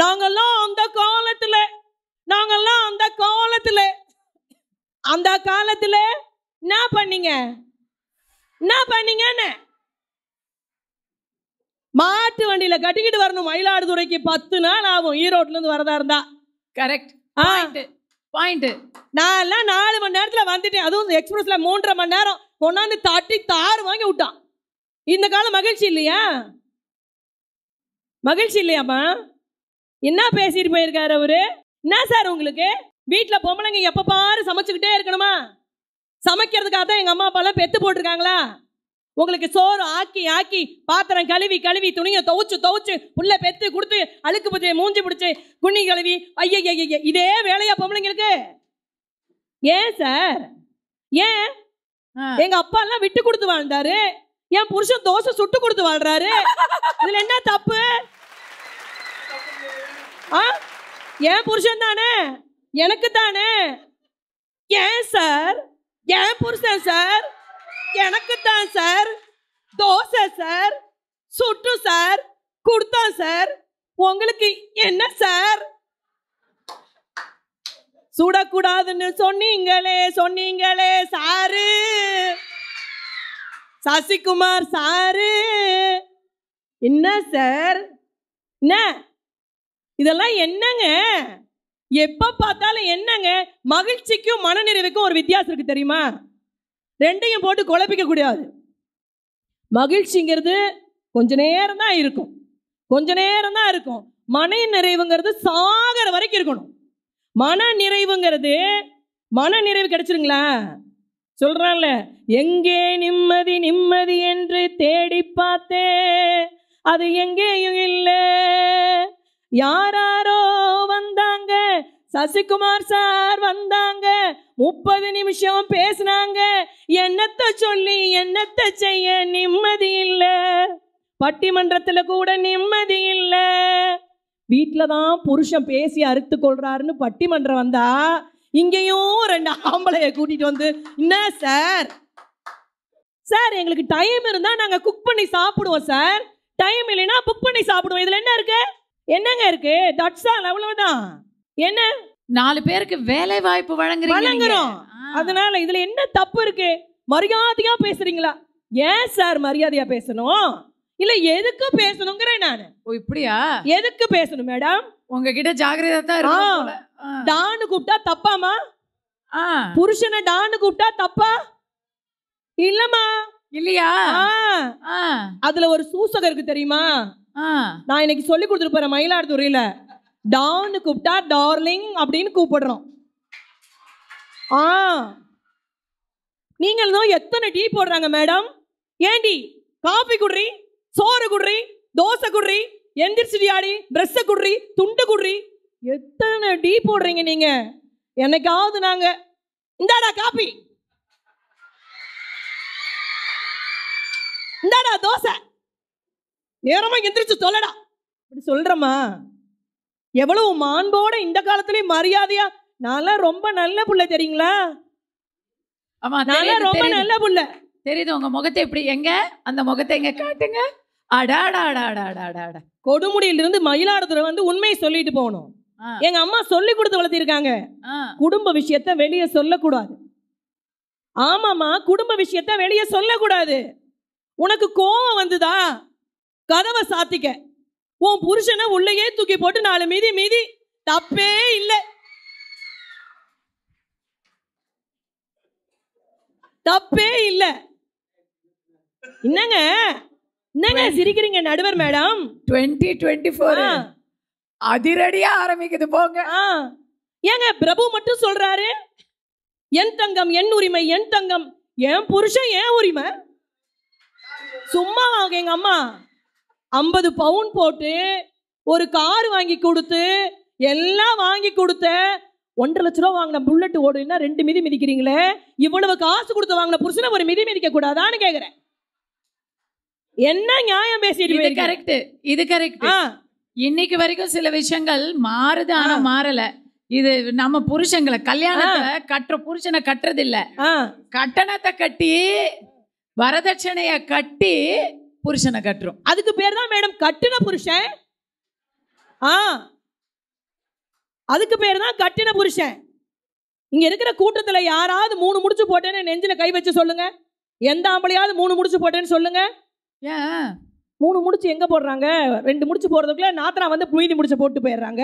நாங்கெல்லாம் அந்த காலத்துல நாங்கெல்லாம் அந்த காலத்துல அந்த காலத்துல என்ன பண்ணீங்க என்ன பண்ணீங்க மாட்டு வண்டியில கட்டிக்கிட்டு வரணும் மயிலாடுதுறைக்கு பத்து நாள் ஆகும் ஈரோட்ல இருந்து வரதா இருந்தா கரெக்ட் பாயிண்ட் நான் எல்லாம் நாலு மணி நேரத்தில் வந்துட்டேன் அதுவும் எக்ஸ்பிரஸில் மூன்றரை மணி நேரம் கொண்டாந்து தட்டி தாறு வாங்கி விட்டான் இந்த காலம் மகிழ்ச்சி இல்லையா மகிழ்ச்சி இல்லையாம்மா என்ன பேசிட்டு போயிருக்காரு அவரு என்ன சார் உங்களுக்கு வீட்டில் பொம்பளைங்க எப்போ பாரு சமைச்சுக்கிட்டே இருக்கணுமா சமைக்கிறதுக்காக தான் எங்கள் அம்மா அப்பாலாம் பெத்து போட்டிருக்காங்களா உங்களுக்கு சோறு ஆக்கி ஆக்கி பாத்திரம் கழுவி கழுவி துணியை துவைச்சு துவைச்சு புள்ள பெத்து கொடுத்து அழுக்கு பிடிச்சி மூஞ்சி பிடிச்சி குண்ணி கழுவி ஐயா இதே வேலையா பொம்பளைங்களுக்கு ஏன் சார் ஏன் எங்க அப்பா எல்லாம் விட்டு கொடுத்து வாழ்ந்தாரு என் புருஷன் தோசை சுட்டு கொடுத்து வாழ்றாரு இதுல என்ன தப்பு ஆ என் புருஷன் தானே எனக்கு தானே ஏன் சார் ஏன் புருஷன் சார் எனக்கு தான் சார் தோசை சார் சுட்டு சார் கொடுத்தா சார் உங்களுக்கு என்ன சார் சுடக்கூடாதுன்னு சொன்னீங்களே சொன்னீங்களே சாரு சசிகுமார் சாரு என்ன சார் என்ன இதெல்லாம் என்னங்க எப்ப பார்த்தாலும் என்னங்க மகிழ்ச்சிக்கும் மனநிறைவுக்கும் ஒரு வித்தியாசம் இருக்கு தெரியுமா ரெண்டையும் போட்டு குழப்பிக்க கூடாது மகிழ்ச்சிங்கிறது கொஞ்ச நேரம் தான் இருக்கும் கொஞ்ச நேரம் தான் இருக்கும் மன நிறைவுங்கிறது சாகிற வரைக்கும் இருக்கணும் மன நிறைவுங்கிறது மன நிறைவு கிடைச்சிருங்களா சொல்றான்ல எங்கே நிம்மதி நிம்மதி என்று தேடி பார்த்தே அது எங்கேயும் இல்லை யாராரோ வந்தாங்க சசிகுமார் சார் வந்தாங்க முப்பது நிமிஷம் பேசினாங்க என்னத்தை சொல்லி என்னத்தை செய்ய நிம்மதி இல்லை பட்டிமன்றத்தில் கூட நிம்மதி இல்லை வீட்டில் தான் புருஷன் பேசி அறுத்து கொள்றாருன்னு பட்டிமன்றம் வந்தா இங்கேயும் ரெண்டு ஆம்பளைய கூட்டிட்டு வந்து என்ன சார் சார் எங்களுக்கு டைம் இருந்தால் நாங்கள் குக் பண்ணி சாப்பிடுவோம் சார் டைம் இல்லைன்னா புக் பண்ணி சாப்பிடுவோம் இதில் என்ன இருக்கு என்னங்க இருக்கு தட்ஸ் ஆல் அவ்வளவுதான் என்ன நாலு பேருக்கு வேலை வாய்ப்பு வழங்குறீங்க வழங்குறோம் அதனால இதுல என்ன தப்பு இருக்கு மரியாதையா பேசுறீங்களா ஏன் சார் மரியாதையா பேசணும் இல்ல எதுக்கு பேசணுங்கிறேன் நானு ஓ இப்படியா எதுக்கு பேசணும் மேடம் உங்ககிட்ட ஜாகிரதா தான் இருக்கும் டான்னு கூப்பிட்டா தப்பாமா புருஷனை டான்னு கூப்பிட்டா தப்பா இல்லம்மா இல்லையா அதுல ஒரு சூசகம் இருக்கு தெரியுமா நான் இன்னைக்கு சொல்லி கொடுத்துட்டு போறேன் மயிலாடுதுறையில டான்னு கூப்பிட்டா டார்லிங் அப்படின்னு கூப்பிடுறோம் ஆ நீங்கள் தான் எத்தனை டீ போடுறாங்க மேடம் ஏண்டி காஃபி குடுறி சோறு குடுறி தோசை குடுறி எந்திரிச்சுடியாடி ஆடி குடுறி துண்டு குடுறி எத்தனை டீ போடுறீங்க நீங்க என்னைக்காவது நாங்க இந்தாடா காஃபி இந்தாடா தோசை நேரமா எந்திரிச்சு சொல்லடா இப்படி சொல்றமா எவ்வளவு மாண்போட இந்த காலத்துலயும் மரியாதையா நான்லாம் ரொம்ப நல்ல புள்ள தெரியுங்களா ஆமா ரொம்ப நல்ல புள்ள தெரியுது உங்க முகத்தை எப்படி எங்க அந்த முகத்தை எங்க காட்டுங்க அடாடாடாடாடாடாட கொடுமுடியிலிருந்து மயிலாடுதுறை வந்து உண்மையை சொல்லிட்டு போகணும் எங்க அம்மா சொல்லி கொடுத்து வளர்த்திருக்காங்க குடும்ப விஷயத்த வெளிய சொல்லக்கூடாது ஆமாமா குடும்ப விஷயத்த வெளியே சொல்லக்கூடாது உனக்கு கோபம் வந்துதா கதவை சாத்திக்க உன் புருஷனை உள்ளேயே தூக்கி போட்டு நாலு மீதி மீதி தப்பே இல்லை தப்பே இல்லை என்னங்க என்னங்க சிரிக்கிறீங்க நடுவர் மேடம் டுவெண்ட்டி டுவெண்ட்டி ஃபோர் அதிரடியா ஆரம்பிக்குது போங்க ஏங்க பிரபு மட்டும் சொல்றாரு என் தங்கம் என் உரிமை என் தங்கம் என் புருஷன் என் உரிமை சும்மா எங்க அம்மா ஐம்பது பவுன் போட்டு ஒரு கார் வாங்கி கொடுத்து எல்லாம் வாங்கி கொடுத்த ஒன்றரை லட்ச ரூபா வாங்கின புல்லட் ஓடுனா ரெண்டு மிதி மிதிக்கிறீங்களே இவ்வளவு காசு கொடுத்து வாங்கின புருஷனை ஒரு மிதி மிதிக்க கூடாதான்னு கேக்குறேன் என்ன நியாயம் பேசிட்டு கரெக்ட் இது கரெக்ட் இன்னைக்கு வரைக்கும் சில விஷயங்கள் மாறுது ஆனா மாறல இது நம்ம புருஷங்களை கல்யாணத்தை கட்டுற புருஷனை கட்டுறது இல்ல கட்டணத்தை கட்டி வரதட்சணைய கட்டி புருஷனை கட்டுறோம் அதுக்கு பேர் தான் மேடம் கட்டின புருஷன் ஆ அதுக்கு பேர் தான் கட்டின புருஷன் இங்க இருக்கிற கூட்டத்தில் யாராவது மூணு முடிச்சு போட்டேன்னு நெஞ்சில கை வச்சு சொல்லுங்க எந்த ஆம்பளையாவது மூணு முடிச்சு போட்டேன்னு சொல்லுங்க ஏன் மூணு முடிச்சு எங்க போடுறாங்க ரெண்டு முடிச்சு போடுறதுக்குள்ள நாத்தனா வந்து மீதி முடிச்சு போட்டு போயிடுறாங்க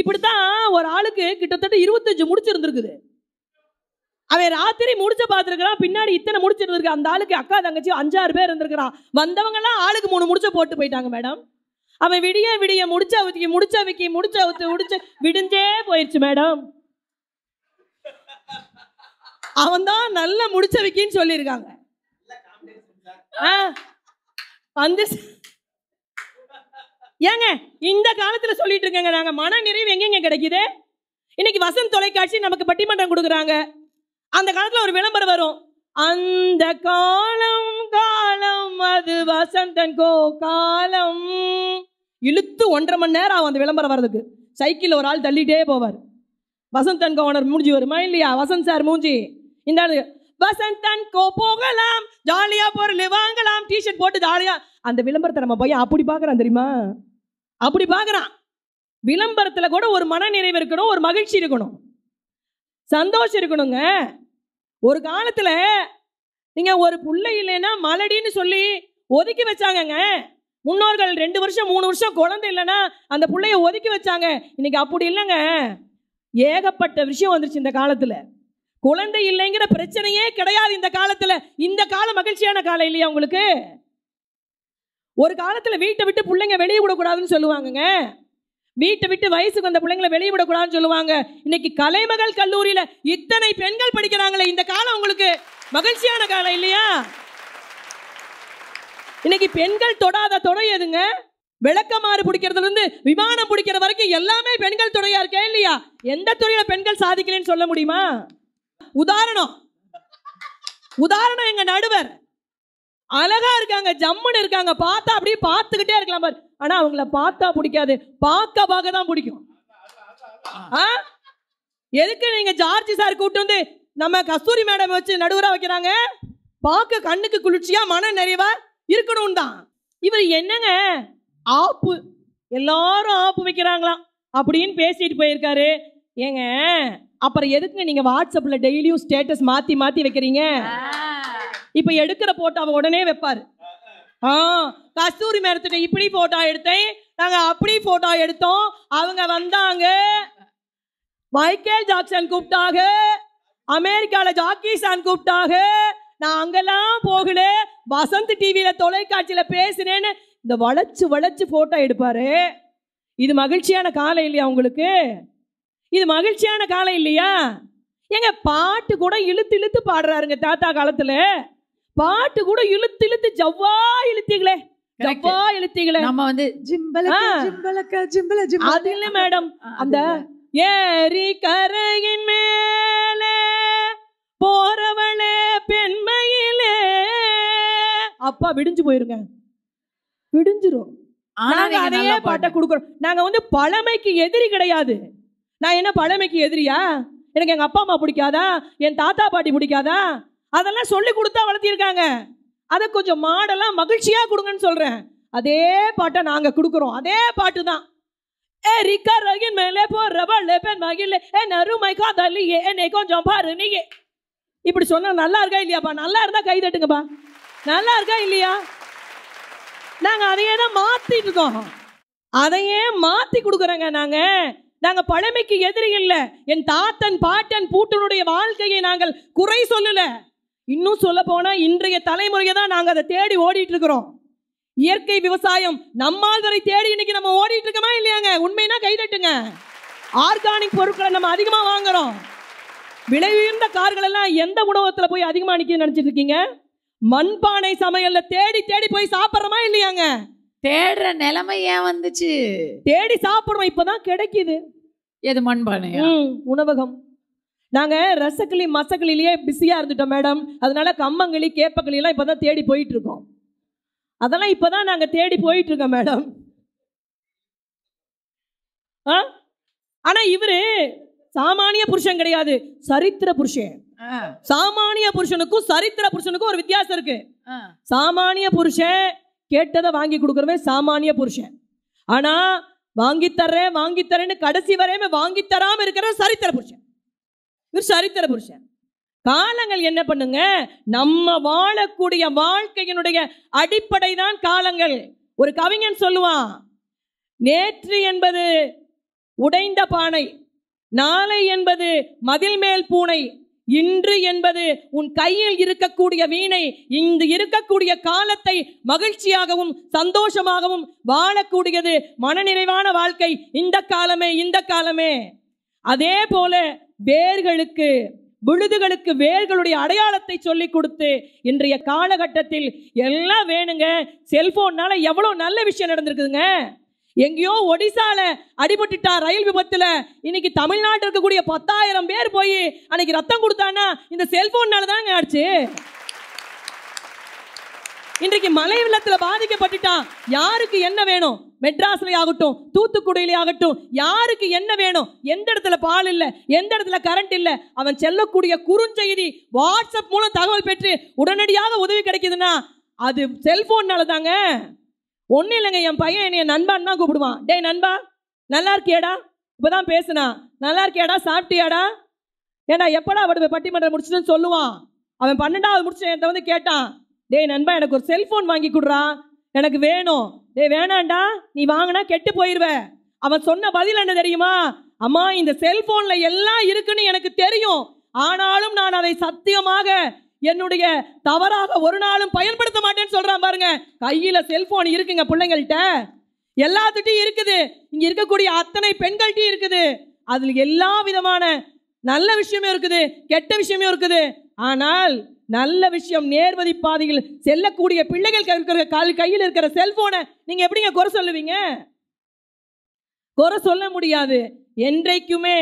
இப்படித்தான் ஒரு ஆளுக்கு கிட்டத்தட்ட இருபத்தஞ்சு முடிச்சு இருந்திருக்குது அவன் ராத்திரி முடிச்ச பார்த்துருக்கிறான் பின்னாடி இத்தனை இருக்கு அந்த ஆளுக்கு அக்கா தங்கச்சி அஞ்சாறு பேர் இருந்திருக்கிறான் எல்லாம் ஆளுக்கு மூணு முடிச்ச போட்டு போயிட்டாங்க மேடம் அவன் விடிய விடிய முடிச்ச அவுத்தி முடிச்ச விக்கி முடிச்ச அவுத்து முடிச்ச விடிஞ்சே போயிடுச்சு மேடம் அவன் தான் நல்ல முடிச்ச விக்கின்னு சொல்லியிருக்காங்க வந்து ஏங்க இந்த காலத்தில் சொல்லிட்டு இருக்கேங்க நாங்கள் மன நிறைவு எங்கெங்க கிடைக்குது இன்னைக்கு வசந்த் தொலைக்காட்சி நமக்கு பட்டிமன்றம் கொடுக்குறாங்க அந்த காலத்தில் ஒரு விளம்பரம் வரும் அந்த காலம் காலம் அது வசந்தன் கோ காலம் இழுத்து ஒன்றரை மணி நேரம் ஆகும் அந்த விளம்பரம் வர்றதுக்கு சைக்கிள் ஒரு ஆள் தள்ளிட்டே போவார் வசந்தன் கோனர் மூஞ்சி வருமா இல்லையா வசந்த் சார் மூஞ்சி இந்த வசந்தன் கோ போகலாம் ஜாலியாக பொருள் வாங்கலாம் டிஷர்ட் போட்டு ஜாலியாக அந்த விளம்பரத்தை நம்ம பையன் அப்படி பார்க்குறான் தெரியுமா அப்படி பார்க்குறான் விளம்பரத்தில் கூட ஒரு மன நிறைவு இருக்கணும் ஒரு மகிழ்ச்சி இருக்கணும் சந்தோஷம் இருக்கணுங்க ஒரு காலத்தில் நீங்கள் ஒரு புள்ள இல்லைன்னா மலடின்னு சொல்லி ஒதுக்கி வச்சாங்கங்க முன்னோர்கள் ரெண்டு வருஷம் மூணு வருஷம் குழந்தை இல்லைன்னா அந்த பிள்ளைய ஒதுக்கி வச்சாங்க இன்னைக்கு அப்படி இல்லைங்க ஏகப்பட்ட விஷயம் வந்துருச்சு இந்த காலத்தில் குழந்தை இல்லைங்கிற பிரச்சனையே கிடையாது இந்த காலத்தில் இந்த காலம் மகிழ்ச்சியான காலம் இல்லையா உங்களுக்கு ஒரு காலத்தில் வீட்டை விட்டு பிள்ளைங்க வெளியே விடக்கூடாதுன்னு சொல்லுவாங்கங்க வீட்டை விட்டு வயசுக்கு வந்த பிள்ளைங்களை வெளியே விடக்கூடாதுன்னு சொல்லுவாங்க இன்னைக்கு கலைமகள் கல்லூரியில் இத்தனை பெண்கள் படிக்கிறாங்களே இந்த காலம் உங்களுக்கு மகிழ்ச்சியான காலம் இல்லையா இன்னைக்கு பெண்கள் தொடாத துறை எதுங்க விளக்கமாறு பிடிக்கிறதுல இருந்து விமானம் பிடிக்கிற வரைக்கும் எல்லாமே பெண்கள் துறையா இருக்கே இல்லையா எந்த துறையில பெண்கள் சாதிக்கிறேன்னு சொல்ல முடியுமா உதாரணம் உதாரணம் எங்க நடுவர் அழகா இருக்காங்க ஜம்முன்னு இருக்காங்க பார்த்தா அப்படியே பார்த்துக்கிட்டே இருக்கலாம் பாரு ஆனா அவங்கள பார்த்தா பிடிக்காது பார்க்க பார்க்க தான் பிடிக்கும் எதுக்கு நீங்க ஜார்ஜ் சார் கூப்பிட்டு வந்து நம்ம கஸ்தூரி மேடம் வச்சு நடுவரா வைக்கிறாங்க பார்க்க கண்ணுக்கு குளிர்ச்சியா மன நிறைவா இருக்கணும் தான் இவர் என்னங்க ஆப்பு எல்லாரும் ஆப்பு வைக்கிறாங்களாம் அப்படின்னு பேசிட்டு போயிருக்காரு ஏங்க அப்புறம் எதுக்குங்க நீங்க வாட்ஸ்அப்ல டெய்லியும் ஸ்டேட்டஸ் மாத்தி மாத்தி வைக்கிறீங்க இப்போ எடுக்கிற அவ உடனே வைப்பாரு ஆ கஸ்தூரி மரத்துட்டு இப்படி போட்டோ எடுத்தேன் நாங்க அப்படி போட்டோ எடுத்தோம் அவங்க வந்தாங்க மைக்கேல் ஜாக்சன் கூப்பிட்டாங்க அமெரிக்கால சான் கூப்பிட்டாங்க நான் அங்கெல்லாம் போகல வசந்த் டிவியில தொலைக்காட்சியில பேசுனேன்னு இந்த வளைச்சு வளைச்சு போட்டோ எடுப்பாரு இது மகிழ்ச்சியான காலம் இல்லையா உங்களுக்கு இது மகிழ்ச்சியான காலம் இல்லையா எங்க பாட்டு கூட இழுத்து இழுத்து பாடுறாருங்க தாத்தா காலத்துல பாட்டு கூட இழுத்து இழுத்து ஜவ்வா இழுத்தீங்களே ஜவ்வா இழுத்தீங்களே நம்ம வந்து ஜிம்பலக்கா ஜிம்பலக்கா ஜிம்பல ஜிம்பல அது இல்ல மேடம் அந்த ஏரி கரையின் மேலே போறவளே பெண்மையிலே அப்பா விடிஞ்சு போயிருங்க விடுஞ்சிரும் அதையே பாட்டை கொடுக்குறோம் நாங்க வந்து பழமைக்கு எதிரி கிடையாது நான் என்ன பழமைக்கு எதிரியா எனக்கு எங்க அப்பா அம்மா பிடிக்காதா என் தாத்தா பாட்டி பிடிக்காதா அதெல்லாம் சொல்லி கொடுத்தா வளர்த்திருக்காங்க அதை கொஞ்சம் மாடெல்லாம் மகிழ்ச்சியாக கொடுங்கன்னு சொல்கிறேன் அதே பாட்டை நாங்கள் கொடுக்குறோம் அதே பாட்டு தான் ஏ ரிக்கா ரகின் மேலே போ ரபல் லேப்பன் மகிழ் ஏ அருமை காதலியே என்னை கொஞ்சம் பாரு நீயே இப்படி சொன்னால் நல்லா இருக்கா இல்லையாப்பா நல்லா இருந்தால் கை தட்டுங்கப்பா நல்லா இருக்கா இல்லையா நாங்கள் அதையே தான் மாற்றிட்டு இருக்கோம் அதையே மாற்றி கொடுக்குறோங்க நாங்கள் நாங்கள் பழமைக்கு எதிரி இல்லை என் தாத்தன் பாட்டன் பூட்டனுடைய வாழ்க்கையை நாங்கள் குறை சொல்லலை இன்னும் சொல்ல போனால் இன்றைய தலைமுறையை தான் நாங்கள் அதை தேடி ஓடிட்டு இருக்கிறோம் இயற்கை விவசாயம் நம்மால் வரை தேடி இன்னைக்கு நம்ம ஓடிட்டு இருக்கோமா இல்லையாங்க உண்மைனா கைதட்டுங்க ஆர்கானிக் பொருட்களை நம்ம அதிகமாக வாங்குறோம் விலை உயர்ந்த கார்கள் எல்லாம் எந்த உணவகத்தில் போய் அதிகமாக நிற்க நினச்சிட்டு இருக்கீங்க மண்பானை சமையல்ல தேடி தேடி போய் சாப்பிட்றோமா இல்லையாங்க தேடுற நிலைமை ஏன் வந்துச்சு தேடி சாப்பிடுறோம் இப்போதான் கிடைக்குது எது மண்பானை உணவகம் நாங்கள் ரசக்கிளி மசக்கிளிலேயே பிஸியாக இருந்துட்டோம் மேடம் அதனால கம்மங்களி கேப்பக்கிளிலாம் இப்போ தான் தேடி போயிட்டுருக்கோம் அதெல்லாம் இப்போ தான் நாங்கள் தேடி போயிட்டுருக்கோம் மேடம் ஆ ஆனால் இவர் சாமானிய புருஷன் கிடையாது சரித்திர புருஷன் சாமானிய புருஷனுக்கும் சரித்திர புருஷனுக்கும் ஒரு வித்தியாசம் இருக்கு சாமானிய புருஷன் கேட்டதை வாங்கி கொடுக்குறவன் சாமானிய புருஷன் ஆனா வாங்கி தர்றேன் வாங்கி தரேன்னு கடைசி வரையுமே வாங்கி தராம இருக்கிற சரித்திர புருஷன் இவர் சரித்திர புருஷன் காலங்கள் என்ன பண்ணுங்க நம்ம வாழக்கூடிய வாழ்க்கையினுடைய அடிப்படை தான் காலங்கள் ஒரு கவிஞன் சொல்லுவான் நேற்று என்பது உடைந்த பானை நாளை என்பது மதில் மேல் பூனை இன்று என்பது உன் கையில் இருக்கக்கூடிய வீணை இங்கு இருக்கக்கூடிய காலத்தை மகிழ்ச்சியாகவும் சந்தோஷமாகவும் வாழக்கூடியது மனநிறைவான வாழ்க்கை இந்த காலமே இந்த காலமே அதே போல வேர்களுக்கு விழுதுகளுக்கு வேர்களுடைய அடையாளத்தை சொல்லி கொடுத்து இன்றைய காலகட்டத்தில் எல்லாம் வேணுங்க செல்போன்னால எவ்வளோ நல்ல விஷயம் நடந்திருக்குதுங்க எங்கேயோ ஒடிசால அடிபட்டுட்டா ரயில் விபத்துல இன்னைக்கு தமிழ்நாட்டில் இருக்கக்கூடிய பத்தாயிரம் பேர் போய் அன்னைக்கு ரத்தம் கொடுத்தானா இந்த செல்போன்னால தாங்க ஆச்சு இன்றைக்கு மலை வெள்ளத்தில் பாதிக்கப்பட்டுட்டா யாருக்கு என்ன வேணும் மெட்ராஸ்ல ஆகட்டும் தூத்துக்குடியிலே ஆகட்டும் யாருக்கு என்ன வேணும் எந்த இடத்துல பால் இல்லை எந்த இடத்துல கரண்ட் இல்லை அவன் செல்லக்கூடிய குறுஞ்செய்தி வாட்ஸ்அப் மூலம் தகவல் பெற்று உடனடியாக உதவி கிடைக்குதுன்னா அது செல்போன்னால தாங்க ஒன்றும் இல்லைங்க என் பையன் என்னைய நண்பான் தான் கூப்பிடுவான் டே நண்பா நல்லா இருக்கியாடா இப்போதான் பேசுனா நல்லா இருக்கியாடா சாப்பிட்டியாடா ஏன்னா எப்படா அவன் பட்டிமன்றம் முடிச்சுன்னு சொல்லுவான் அவன் பன்னெண்டாவது முடிச்சு என்கிட்ட வந்து கேட்டான் டேய் நண்பா எனக்கு ஒரு செல்ஃபோன் வாங்கி கொடுறான் எனக்கு வேணும் ஏ வேணாண்டா நீ வாங்கினா கெட்டு போயிடுவ அவன் சொன்ன பதில் என்ன தெரியுமா அம்மா இந்த செல்போன்ல எல்லாம் இருக்குன்னு எனக்கு தெரியும் ஆனாலும் நான் அதை சத்தியமாக என்னுடைய தவறாக ஒரு நாளும் பயன்படுத்த மாட்டேன்னு சொல்றான் பாருங்க கையில செல்போன் இருக்குங்க பிள்ளைங்கள்ட்ட எல்லாத்துட்டையும் இருக்குது இங்க இருக்கக்கூடிய அத்தனை பெண்கள்ட்டையும் இருக்குது அதுல எல்லா விதமான நல்ல விஷயமும் இருக்குது கெட்ட விஷயமும் இருக்குது ஆனால் நல்ல விஷயம் நேர்வதி பாதையில் செல்லக்கூடிய பிள்ளைகள் கால் கையில் இருக்கிற செல்போனை நீங்க எப்படிங்க குறை சொல்லுவீங்க குறை சொல்ல முடியாது என்றைக்குமே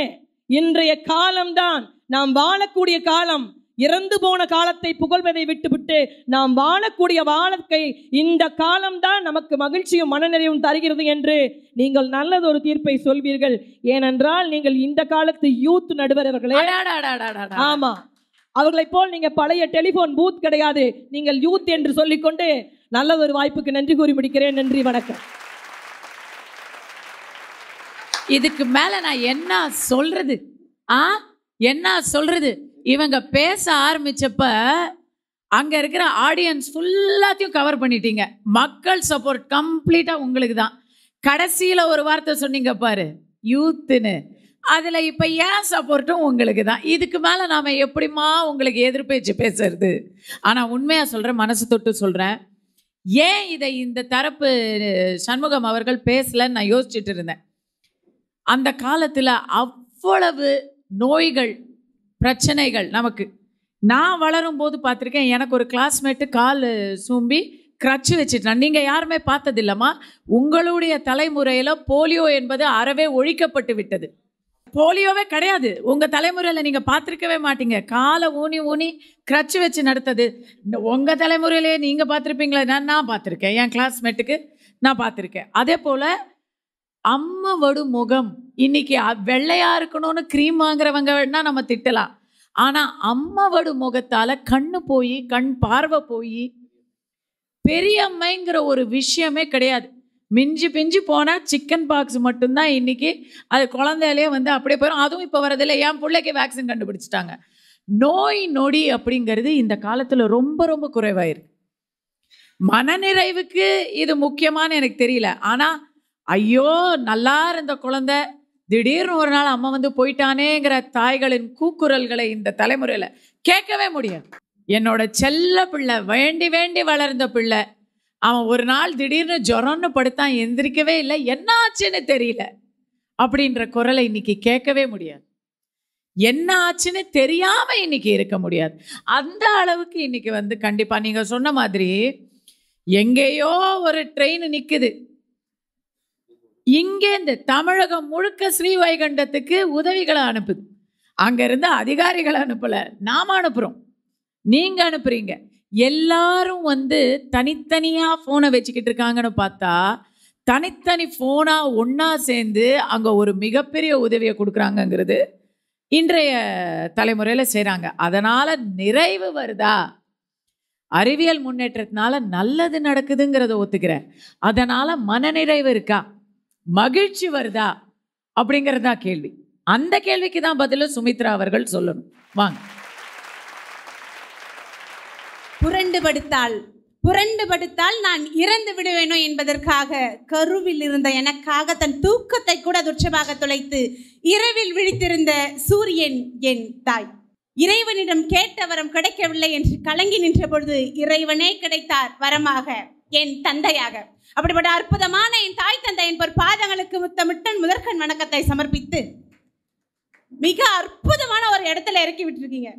இன்றைய காலம்தான் நாம் வாழக்கூடிய காலம் இறந்து போன காலத்தை புகழ்வதை விட்டுவிட்டு நாம் வாழக்கூடிய வாழ்க்கை இந்த காலம்தான் நமக்கு மகிழ்ச்சியும் மனநிறைவும் தருகிறது என்று நீங்கள் நல்லது ஒரு தீர்ப்பை சொல்வீர்கள் ஏனென்றால் நீங்கள் இந்த காலத்து யூத் அவர்களே ஆமா அவர்களைப் போல் நீங்கள் பழைய டெலிஃபோன் பூத் கிடையாது நீங்கள் யூத் என்று சொல்லிக்கொண்டு நல்ல ஒரு வாய்ப்புக்கு நன்றி கூறி முடிக்கிறேன் நன்றி வணக்கம் இதுக்கு மேலே நான் என்ன சொல்கிறது ஆ என்ன சொல்கிறது இவங்க பேச ஆரம்பிச்சப்ப அங்கே இருக்கிற ஆடியன்ஸ் ஃபுல்லாத்தையும் கவர் பண்ணிட்டீங்க மக்கள் சப்போர்ட் கம்ப்ளீட்டாக உங்களுக்கு தான் கடைசியில் ஒரு வார்த்தை சொன்னீங்க பாரு யூத்துன்னு அதில் இப்போ ஏன் சப்போர்ட்டும் உங்களுக்கு தான் இதுக்கு மேலே நாம் எப்படிமா உங்களுக்கு எதிர்பேச்சு பேசுறது ஆனால் உண்மையாக சொல்கிறேன் மனசு தொட்டு சொல்கிறேன் ஏன் இதை இந்த தரப்பு சண்முகம் அவர்கள் பேசலன்னு நான் யோசிச்சுட்டு இருந்தேன் அந்த காலத்தில் அவ்வளவு நோய்கள் பிரச்சனைகள் நமக்கு நான் வளரும் போது பார்த்துருக்கேன் எனக்கு ஒரு கிளாஸ்மேட்டு கால் சூம்பி க்ரச்சு வச்சுட்டேன் நீங்கள் யாருமே பார்த்ததில்லம்மா உங்களுடைய தலைமுறையில் போலியோ என்பது அறவே ஒழிக்கப்பட்டு விட்டது போலியோவே கிடையாது உங்கள் தலைமுறையில் நீங்கள் பார்த்துருக்கவே மாட்டீங்க காலை ஊனி ஊனி க்ரச்சு வச்சு நடத்தது இந்த உங்கள் தலைமுறையிலேயே நீங்கள் பார்த்துருப்பீங்களா நான் நான் பார்த்துருக்கேன் என் கிளாஸ்மேட்டுக்கு நான் பார்த்துருக்கேன் அதே போல் வடு முகம் இன்னைக்கு வெள்ளையாக இருக்கணும்னு க்ரீம் வாங்குறவங்க வேணா நம்ம திட்டலாம் ஆனால் வடு முகத்தால் கண்ணு போய் கண் பார்வை போய் பெரியம்மைங்கிற ஒரு விஷயமே கிடையாது மிஞ்சி பிஞ்சு போனால் சிக்கன் பாக்ஸ் மட்டும்தான் இன்றைக்கி அது குழந்தையிலே வந்து அப்படியே போயிடும் அதுவும் இப்போ வரதில்ல என் பிள்ளைக்கு வேக்சின் கண்டுபிடிச்சிட்டாங்க நோய் நொடி அப்படிங்கிறது இந்த காலத்தில் ரொம்ப ரொம்ப குறைவாயிருக்கு மனநிறைவுக்கு இது முக்கியமானு எனக்கு தெரியல ஆனால் ஐயோ நல்லா இருந்த குழந்தை திடீர்னு ஒரு நாள் அம்மா வந்து போயிட்டானேங்கிற தாய்களின் கூக்குரல்களை இந்த தலைமுறையில் கேட்கவே முடியாது என்னோட செல்ல பிள்ளை வேண்டி வேண்டி வளர்ந்த பிள்ளை அவன் ஒரு நாள் திடீர்னு ஜொரம்னு படுத்தான் எந்திரிக்கவே இல்லை என்னாச்சுன்னு தெரியல அப்படின்ற குரலை இன்னைக்கு கேட்கவே முடியாது என்ன ஆச்சுன்னு தெரியாமல் இன்னைக்கு இருக்க முடியாது அந்த அளவுக்கு இன்னைக்கு வந்து கண்டிப்பாக நீங்கள் சொன்ன மாதிரி எங்கேயோ ஒரு ட்ரெயின் நிற்குது இங்கே இந்த தமிழகம் முழுக்க ஸ்ரீவைகுண்டத்துக்கு உதவிகளை அனுப்புது அங்கேருந்து அதிகாரிகளை அனுப்பலை நாம் அனுப்புகிறோம் நீங்கள் அனுப்புகிறீங்க எல்லாரும் வந்து தனித்தனியாக ஃபோனை வச்சுக்கிட்டு இருக்காங்கன்னு பார்த்தா தனித்தனி ஃபோனாக ஒன்றா சேர்ந்து அங்கே ஒரு மிகப்பெரிய உதவியை கொடுக்குறாங்கங்கிறது இன்றைய தலைமுறையில் செய்கிறாங்க அதனால் நிறைவு வருதா அறிவியல் முன்னேற்றத்தினால நல்லது நடக்குதுங்கிறத ஒத்துக்கிறேன் அதனால் மனநிறைவு இருக்கா மகிழ்ச்சி வருதா அப்படிங்கிறது தான் கேள்வி அந்த கேள்விக்கு தான் பதிலும் சுமித்ரா அவர்கள் சொல்லணும் வாங்க புரண்டு படுத்தாள் புரண்டு படுத்தால் நான் இறந்து விடுவேனோ என்பதற்காக கருவில் இருந்த எனக்காக தன் தூக்கத்தை கூட துச்சமாக துளைத்து இரவில் விழித்திருந்த சூரியன் என் தாய் இறைவனிடம் கேட்ட வரம் கிடைக்கவில்லை என்று கலங்கி நின்ற பொழுது இறைவனே கிடைத்தார் வரமாக என் தந்தையாக அப்படிப்பட்ட அற்புதமான என் தாய் தந்தை என்பர் பாதங்களுக்கு முத்தமிட்டன் முதற்கண் வணக்கத்தை சமர்ப்பித்து மிக அற்புதமான ஒரு இடத்துல இறக்கி விட்டுருக்கீங்க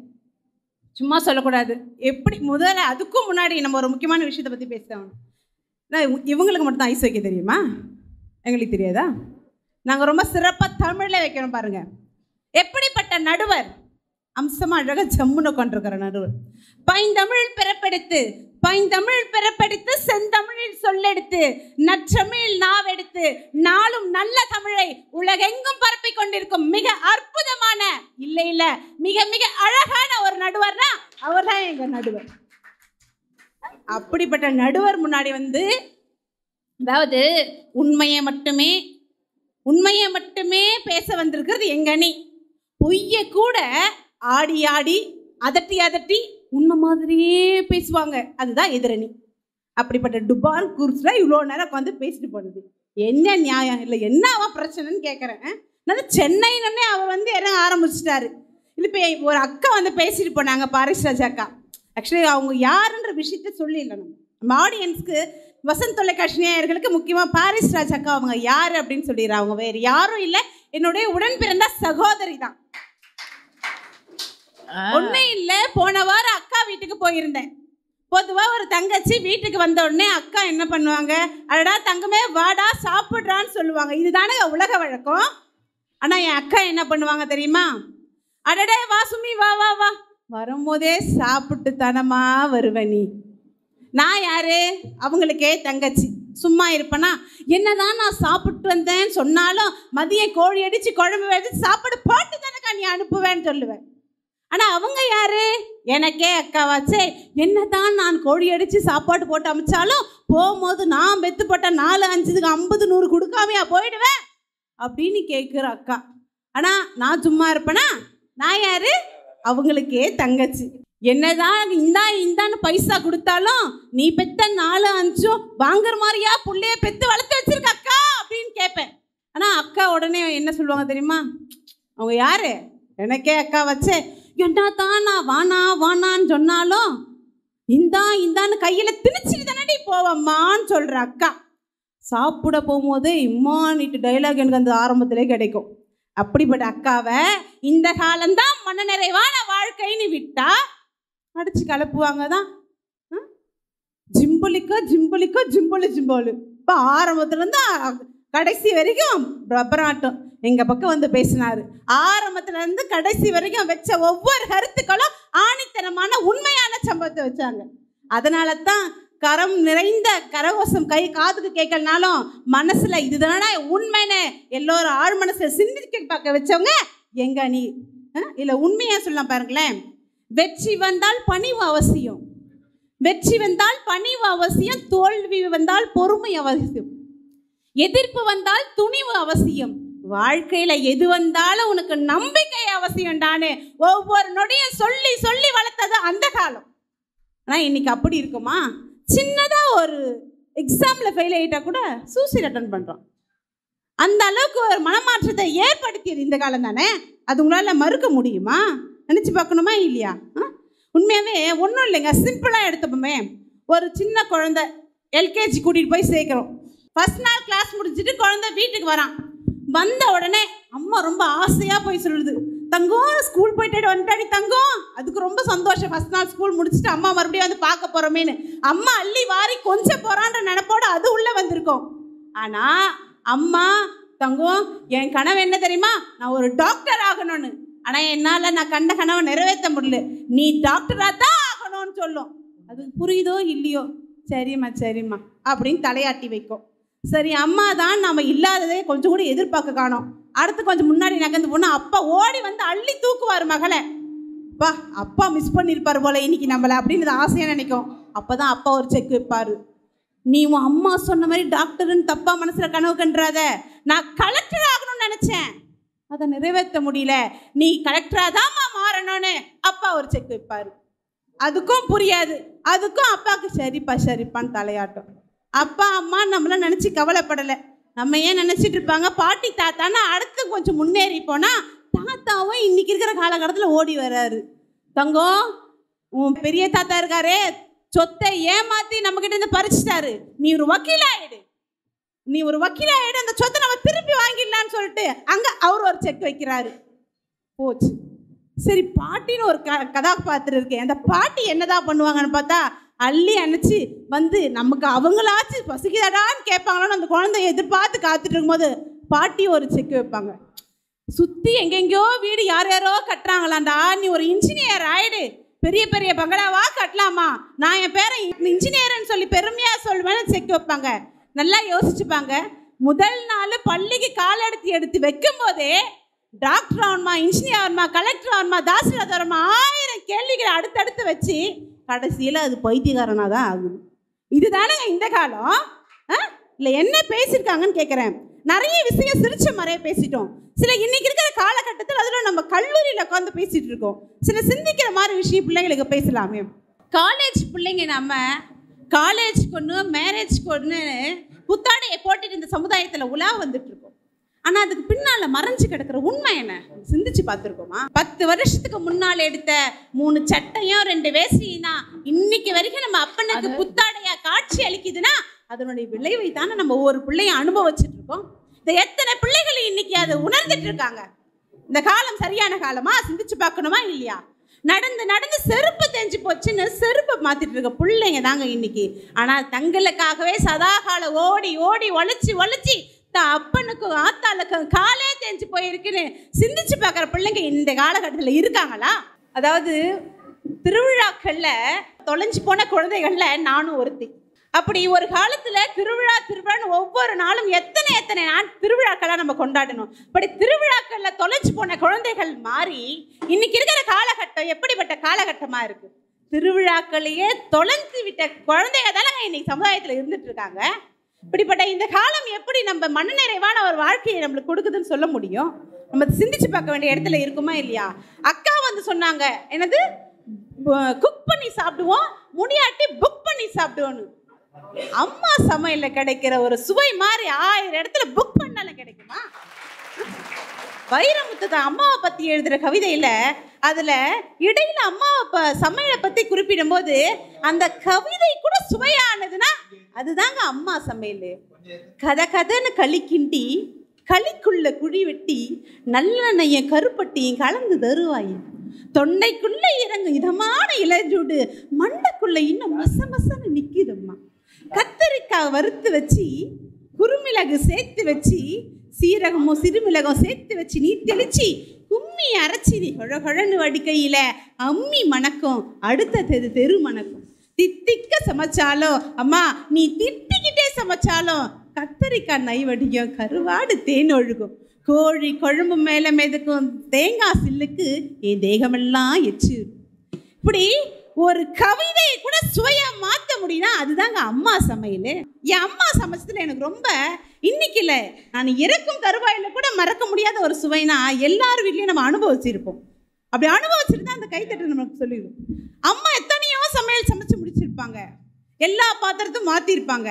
சும்மா சொல்லக்கூடாது எப்படி முதல்ல அதுக்கும் முன்னாடி நம்ம ஒரு முக்கியமான விஷயத்தை பற்றி பேசிதான் இவங்களுக்கு மட்டும் ஐஸ் வைக்க தெரியுமா எங்களுக்கு தெரியாதா நாங்கள் ரொம்ப சிறப்பாக தமிழில் வைக்கிறோம் பாருங்கள் எப்படிப்பட்ட நடுவர் அம்சமாக அழகாக ஜம்முன்னு கொண்டிருக்கிற நடுவர் பைந்தமிழ் பிறப்பெடுத்து பைந்தமிழ் பிறப்பெடுத்து செந்தமிழில் சொல்லெடுத்து நற்றமிழ் நாவெடுத்து நாளும் நல்ல தமிழை உலகெங்கும் பரப்பி கொண்டிருக்கும் மிக அற்புதமான இல்லை இல்ல மிக மிக அழகான ஒரு நடுவர்னா அவர் தான் எங்க நடுவர் அப்படிப்பட்ட நடுவர் முன்னாடி வந்து அதாவது உண்மையை மட்டுமே உண்மையை மட்டுமே பேச வந்திருக்கிறது எங்க அணி பொய்ய கூட ஆடி ஆடி அதட்டி அதட்டி உன்ன மாதிரியே பேசுவாங்க அதுதான் எதிரணி அப்படிப்பட்ட டுபால் குரூப்ஸ் இவ்வளோ நேரம் உட்காந்து பேசிட்டு போனது என்ன நியாயம் இல்லை என்ன அவன் பிரச்சனைன்னு கேட்குறேன் நல்லா சென்னைன்னே அவர் வந்து இறங்க ஆரம்பிச்சிட்டாரு இல்லை இப்போ ஒரு அக்கா வந்து பேசிட்டு போனாங்க பாரிஸ் ராஜா அக்கா ஆக்சுவலி அவங்க யாருன்ற விஷயத்த சொல்லிடல நம்ம நம்ம ஆடியன்ஸ்க்கு வசந்த் தொலைக்காட்சி நேயர்களுக்கு முக்கியமாக பாரிஸ் அக்கா அவங்க யார் அப்படின்னு சொல்லிடுறாங்க வேறு யாரும் இல்லை என்னுடைய உடன் பிறந்த சகோதரி தான் ஒண்ணே இல்லை போன வாரம் அக்கா வீட்டுக்கு போயிருந்தேன் பொதுவாக ஒரு தங்கச்சி வீட்டுக்கு வந்த உடனே அக்கா என்ன பண்ணுவாங்க அடடா தங்கமே வாடா சாப்பிட்றான்னு சொல்லுவாங்க இதுதானே உலக வழக்கம் ஆனால் என் அக்கா என்ன பண்ணுவாங்க தெரியுமா அடடே வா சுமி வா வா வா வரும்போதே சாப்பிட்டு தனமா வருவ நீ நான் யாரு அவங்களுக்கே தங்கச்சி சும்மா இருப்பனா என்னதான் நான் சாப்பிட்டு வந்தேன் சொன்னாலும் மதியம் கோழி அடித்து குழம்பு வச்சு சாப்பாடு போட்டு தானே நீ அனுப்புவேன்னு சொல்லுவேன் ஆனால் அவங்க யாரு எனக்கே அக்காவாச்சே என்ன தான் நான் கோழி அடித்து சாப்பாடு போட்டு அமைச்சாலும் போகும்போது நான் பெத்து போட்ட நாலு அஞ்சுக்கு ஐம்பது நூறு கொடுக்காமையா போயிடுவேன் அப்படின்னு கேட்குற அக்கா ஆனால் நான் சும்மா இருப்பேனா நான் யார் அவங்களுக்கே தங்கச்சி என்னதான் இந்தா இந்தான்னு பைசா கொடுத்தாலும் நீ பெத்த நாலு அஞ்சும் வாங்குற மாதிரியா பிள்ளைய பெத்து வளர்த்து வச்சிருக்க அக்கா அப்படின்னு கேட்பேன் ஆனால் அக்கா உடனே என்ன சொல்லுவாங்க தெரியுமா அவங்க யாரு எனக்கே அக்கா வச்சே என்ன நான் வானா வானான்னு சொன்னாலும் இந்தா இந்தான்னு கையில் திணிச்சிட்டு தானடி போவம்மான்னு சொல்கிற அக்கா சாப்பிட போகும்போது இம்மானிட்டு டைலாக் எனக்கு அந்த ஆரம்பத்திலே கிடைக்கும் அப்படிப்பட்ட அக்காவை இந்த காலம்தான் மன நிறைவான வாழ்க்கைன்னு விட்டா அடிச்சு கலப்புவாங்க தான் ஜிம்பலிக்கா ஜிம்பலிக்கா ஜிம்பலு ஜிம்பலு இப்போ ஆரம்பத்துலேருந்து கடைசி வரைக்கும் ரப்பராட்டம் எங்கள் பக்கம் வந்து பேசினார் ஆரம்பத்துலேருந்து கடைசி வரைக்கும் வச்ச ஒவ்வொரு கருத்துக்களும் ஆணித்தனமான உண்மையான சம்பவத்தை வச்சாங்க அதனால தான் கரம் நிறைந்த கரகோசம் கை காதுக்கு கேட்கலனாலும் மனசில் இதுதானா உண்மைன்னு எல்லோரும் ஆழ் மனசில் சிந்திக்க பார்க்க வச்சவங்க எங்க நீ இல்லை உண்மையாக சொல்லலாம் பாருங்களேன் வெற்றி வந்தால் பணிவு அவசியம் வெற்றி வந்தால் பணிவு அவசியம் தோல்வி வந்தால் பொறுமை அவசியம் எதிர்ப்பு வந்தால் துணிவு அவசியம் வாழ்க்கையில் எது வந்தாலும் உனக்கு நம்பிக்கை தானே ஒவ்வொரு நொடியும் சொல்லி சொல்லி வளர்த்தது அந்த காலம் ஆனால் இன்னைக்கு அப்படி இருக்குமா சின்னதாக ஒரு எக்ஸாமில் ஃபெயில் ஆகிட்டா கூட சூசைட் அட்டன் பண்ணுறோம் அந்த அளவுக்கு ஒரு மனமாற்றத்தை ஏற்படுத்தியது இந்த காலம் தானே அது உங்களால் மறுக்க முடியுமா நினச்சி பார்க்கணுமா இல்லையா உண்மையாகவே ஒன்றும் இல்லைங்க சிம்பிளாக எடுத்துப்போமே ஒரு சின்ன குழந்த எல்கேஜி கூட்டிகிட்டு போய் சேர்க்குறோம் ஃபஸ்ட் நாள் கிளாஸ் முடிஞ்சிட்டு குழந்த வீட்டுக்கு வரான் வந்த உடனே அம்மா ரொம்ப ஆசையாக போய் சொல்லுது தங்கம் ஸ்கூல் போயிட்டு வந்துட்டாடி தங்கம் அதுக்கு ரொம்ப சந்தோஷம் ஃபஸ்ட் நாள் ஸ்கூல் முடிச்சுட்டு அம்மா மறுபடியும் வந்து பார்க்க போகிறோமேனு அம்மா அள்ளி வாரி கொஞ்சம் போகிறான்ற நினப்போடு அது உள்ளே வந்திருக்கோம் ஆனால் அம்மா தங்கம் என் கனவு என்ன தெரியுமா நான் ஒரு டாக்டர் ஆகணும்னு ஆனால் என்னால் நான் கண்ட கனவை நிறைவேற்ற முடியல நீ டாக்டராக தான் ஆகணும்னு சொல்லும் அது புரியுதோ இல்லையோ சரிம்மா சரிம்மா அப்படின்னு தலையாட்டி வைக்கும் சரி அம்மா தான் நம்ம இல்லாததே கொஞ்சம் கூட எதிர்பார்க்க காணோம் அடுத்து கொஞ்சம் முன்னாடி நகர்ந்து போனால் அப்பா ஓடி வந்து அள்ளி தூக்குவார் மகளை அப்பா அப்பா மிஸ் பண்ணியிருப்பார் போல இன்னைக்கு நம்மளை அப்படின்னு ஆசையாக நினைக்கும் அப்போ தான் அப்பா ஒரு செக் வைப்பார் நீ உன் அம்மா சொன்ன மாதிரி டாக்டருன்னு தப்பாக மனசில் கனவு கண்டுறாத நான் கலெக்டர் ஆகணும்னு நினச்சேன் அதை நிறைவேற்ற முடியல நீ கலெக்டராக தான்மா மாறணும்னு அப்பா ஒரு செக் வைப்பார் அதுக்கும் புரியாது அதுக்கும் அப்பாவுக்கு சரிப்பா சரிப்பான்னு தலையாட்டம் அப்பா அம்மா நம்மளாம் நினச்சி கவலைப்படலை நம்ம ஏன் நினச்சிட்டு இருப்பாங்க பாட்டி தாத்தானா அடுத்து கொஞ்சம் முன்னேறி போனால் தாத்தாவும் இன்றைக்கி இருக்கிற காலகட்டத்தில் ஓடி வர்றாரு தங்கம் உன் பெரிய தாத்தா இருக்காரே சொத்தை ஏமாற்றி கிட்ட இருந்து பறிச்சிட்டாரு நீ ஒரு வக்கீலாயிடு நீ ஒரு வக்கீலாயிடு அந்த சொத்தை நம்ம திருப்பி வாங்கிடலான்னு சொல்லிட்டு அங்கே அவர் ஒரு செக் வைக்கிறாரு போச்சு சரி பாட்டின்னு ஒரு க கதாபாத்திரம் இருக்கேன் அந்த பாட்டி என்னதான் பண்ணுவாங்கன்னு பார்த்தா அள்ளி அணைச்சி வந்து நமக்கு அவங்களாச்சும் பசிக்கிறாடான்னு கேட்பாங்களான்னு அந்த குழந்தைய எதிர்பார்த்து காத்துட்டு இருக்கும்போது பாட்டி ஒரு செக் வைப்பாங்க சுற்றி எங்கெங்கேயோ வீடு யார் யாரோ கட்டுறாங்களாண்டா நீ ஒரு இன்ஜினியர் ஆயிடு பெரிய பெரிய பங்களாவா கட்டலாமா நான் என் பேரை இன்ஜினியர்னு சொல்லி பெருமையாக சொல்லுவேன்னு செக் வைப்பாங்க நல்லா யோசிச்சுப்பாங்க முதல் நாள் பள்ளிக்கு கால் எடுத்து எடுத்து வைக்கும் போதே டாக்டர் ஆகணுமா இன்ஜினியர் ஆகணுமா கலெக்டர் ஆகணுமா தாசில்தார் ஆயிரம் கேள்விகளை அடுத்தடுத்து வச்சு கடைசியில் அது பைத்தியகாரனாக தான் ஆகுது இதுதானேங்க இந்த காலம் இல்லை என்ன பேசியிருக்காங்கன்னு கேட்குறேன் நிறைய விஷயம் சிரிச்ச மாதிரியே பேசிட்டோம் சில இன்னைக்கு இருக்கிற காலகட்டத்தில் அதில் நம்ம கல்லூரியில் உட்காந்து பேசிட்டு இருக்கோம் சில சிந்திக்கிற மாதிரி விஷயம் பிள்ளைங்களுக்கு பேசலாமே காலேஜ் பிள்ளைங்க நம்ம காலேஜ் ஒன்று மேரேஜ் கொன்று புத்தாடையை போட்டுட்டு இந்த சமுதாயத்தில் உலா வந்துட்டு இருக்கோம் ஆனால் அதுக்கு பின்னால் மறைஞ்சு கிடக்கிற உண்மை என்ன சிந்திச்சு பார்த்துருக்கோமா பத்து வருஷத்துக்கு முன்னால் எடுத்த மூணு சட்டையும் ரெண்டு வேஷ்டியும் தான் இன்னைக்கு வரைக்கும் நம்ம அப்பனுக்கு புத்தாடையா காட்சி அளிக்குதுன்னா அதனுடைய விளைவை தானே நம்ம ஒவ்வொரு பிள்ளையும் அனுபவிச்சுட்டு இருக்கோம் இந்த எத்தனை பிள்ளைகளும் இன்னைக்கு அதை உணர்ந்துட்டு இருக்காங்க இந்த காலம் சரியான காலமா சிந்திச்சு பார்க்கணுமா இல்லையா நடந்து நடந்து செருப்பு தெரிஞ்சு போச்சுன்னு செருப்பை மாத்திட்டு இருக்க பிள்ளைங்க தாங்க இன்னைக்கு ஆனால் தங்களுக்காகவே சதா கால ஓடி ஓடி ஒழிச்சு ஒழிச்சு தான் அப்பனுக்கு ஆத்தாளுக்கு காலே தேஞ்சு போயிருக்குன்னு சிந்திச்சு பார்க்குற பிள்ளைங்க இந்த காலகட்டத்தில் இருக்காங்களா அதாவது திருவிழாக்களில் தொலைஞ்சு போன குழந்தைகளில் நானும் ஒருத்தி அப்படி ஒரு காலத்தில் திருவிழா திருவிழான்னு ஒவ்வொரு நாளும் எத்தனை எத்தனை நாள் திருவிழாக்களாக நம்ம கொண்டாடணும் இப்படி திருவிழாக்களில் தொலைஞ்சு போன குழந்தைகள் மாறி இன்னைக்கு இருக்கிற காலகட்டம் எப்படிப்பட்ட காலகட்டமாக இருக்குது திருவிழாக்களையே தொலைஞ்சு விட்ட குழந்தைங்க தானே இன்னைக்கு சமுதாயத்தில் இருந்துட்டு இருக்காங்க இப்படிப்பட்ட இந்த காலம் எப்படி நம்ம மனநிறைவான ஒரு வாழ்க்கையை நம்மளுக்கு கொடுக்குதுன்னு சொல்ல முடியும் நம்ம சிந்திச்சு பார்க்க வேண்டிய இடத்துல இருக்குமா இல்லையா அக்கா வந்து சொன்னாங்க என்னது குக் பண்ணி சாப்பிடுவோம் முடியாட்டி புக் பண்ணி சாப்பிடுவோன்னு அம்மா சமையலில் கிடைக்கிற ஒரு சுவை மாதிரி ஆயிரம் இடத்துல புக் பண்ணால கிடைக்குமா வைரமுத்து தான் அம்மாவை பற்றி எழுதுகிற கவிதையில் அதில் இடையில் அம்மாவை ப சமையலை பற்றி குறிப்பிடும்போது அந்த கவிதை கூட சுவையானதுன்னா அதுதாங்க அம்மா சமையல் கதை கதைன்னு களி கிண்டி களிக்குள்ள குழி வெட்டி நல்லெண்ணையும் கருப்பட்டியும் கலந்து தருவாய் தொண்டைக்குள்ள இறங்கும் இதமான இளஞ்சூடு மண்டைக்குள்ள இன்னும் மச மசன்னு நிற்கிதம்மா கத்தரிக்காய் வறுத்து வச்சு குறுமிளகு சேர்த்து வச்சு சீரகமோ சிறுமிளகம் சேர்த்து வச்சு நீ தெளிச்சு கும்மி அரைச்சி நீ கொழன்னு வடிக்கையில் அம்மி மணக்கும் அடுத்த தெரு தெரு மணக்கும் தித்திக்க சமைச்சாலும் அம்மா நீ திட்டிக்கிட்டே சமைச்சாலும் கத்தரிக்காய் நை வடிக்கும் கருவாடு தேன் ஒழுகும் கோழி குழம்பு மேலே மெதுக்கும் தேங்காய் சில்லுக்கு என் தேகமெல்லாம் எச்சு இப்படி ஒரு கவிதையை கூட சுவையாக மாற்ற முடியும்னா அதுதாங்க அம்மா சமையல் என் அம்மா சமைச்சதுல எனக்கு ரொம்ப இன்னைக்கு இல்லை நான் இறக்கும் தருவாயில் கூட மறக்க முடியாத ஒரு சுவைனா எல்லார் வீட்லேயும் நம்ம அனுபவிச்சிருப்போம் அப்படி அனுபவிச்சிருந்தா அந்த கைத்தட்டு நமக்கு சொல்லிடும் அம்மா எத்தனையோ சமையல் சமைச்சு முடிச்சிருப்பாங்க எல்லா பாத்திரத்தையும் மாற்றிருப்பாங்க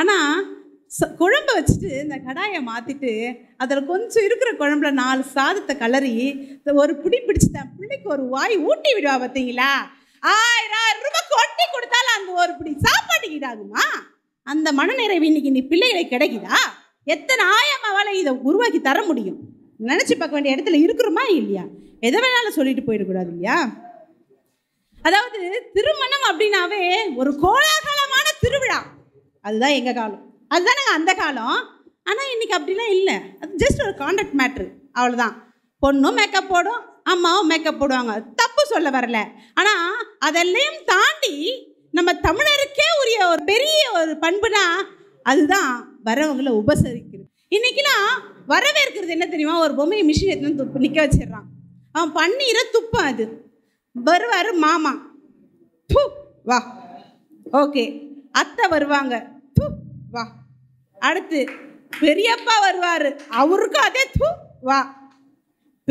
ஆனால் குழம்ப வச்சுட்டு இந்த கடாயை மாற்றிட்டு அதில் கொஞ்சம் இருக்கிற குழம்புல நாலு சாதத்தை கலறி ஒரு பிடி பிடிச்சி தான் பிள்ளைக்கு ஒரு வாய் ஊட்டி விடுவா பார்த்தீங்களா ஆயிரம் ரூபாய் கொட்டி கொடுத்தாலும் அந்த ஒரு பிடி சாப்பாட்டுக்கிட்டாகுமா அந்த மனநிறைவு இன்னைக்கு நீ பிள்ளைகளுக்கு கிடைக்குதா எத்தனை ஆயம் அவளை இதை உருவாக்கி தர முடியும் நினச்சி பார்க்க வேண்டிய இடத்துல இருக்கிறோமா இல்லையா எதை வேணாலும் சொல்லிட்டு போயிடக்கூடாது இல்லையா அதாவது திருமணம் அப்படின்னாவே ஒரு கோலாகலமான திருவிழா அதுதான் எங்கள் காலம் அதுதானே அந்த காலம் ஆனால் இன்றைக்கி அப்படிலாம் இல்லை அது ஜஸ்ட் ஒரு கான்டாக்ட் மேட்ரு அவ்வளோதான் பொண்ணும் மேக்கப் போடும் அம்மாவும் மேக்கப் போடுவாங்க தப்பு சொல்ல வரல ஆனால் அதெல்லாம் தாண்டி நம்ம தமிழருக்கே உரிய ஒரு பெரிய ஒரு பண்புனா அதுதான் வரவங்களை உபசரிக்கிறது இன்னைக்கெல்லாம் வரவேற்கிறது என்ன தெரியுமா ஒரு பொம்மையை மிஷின் எடுத்துன்னு துப்பு நிற்க வச்சிடுறான் அவன் பன்னீர துப்பம் அது வருவார் மாமா பூ வா ஓகே அத்தை வருவாங்க பூ வா அடுத்து பெரியப்பா வருவார் அவருக்கும் அதே தூ வா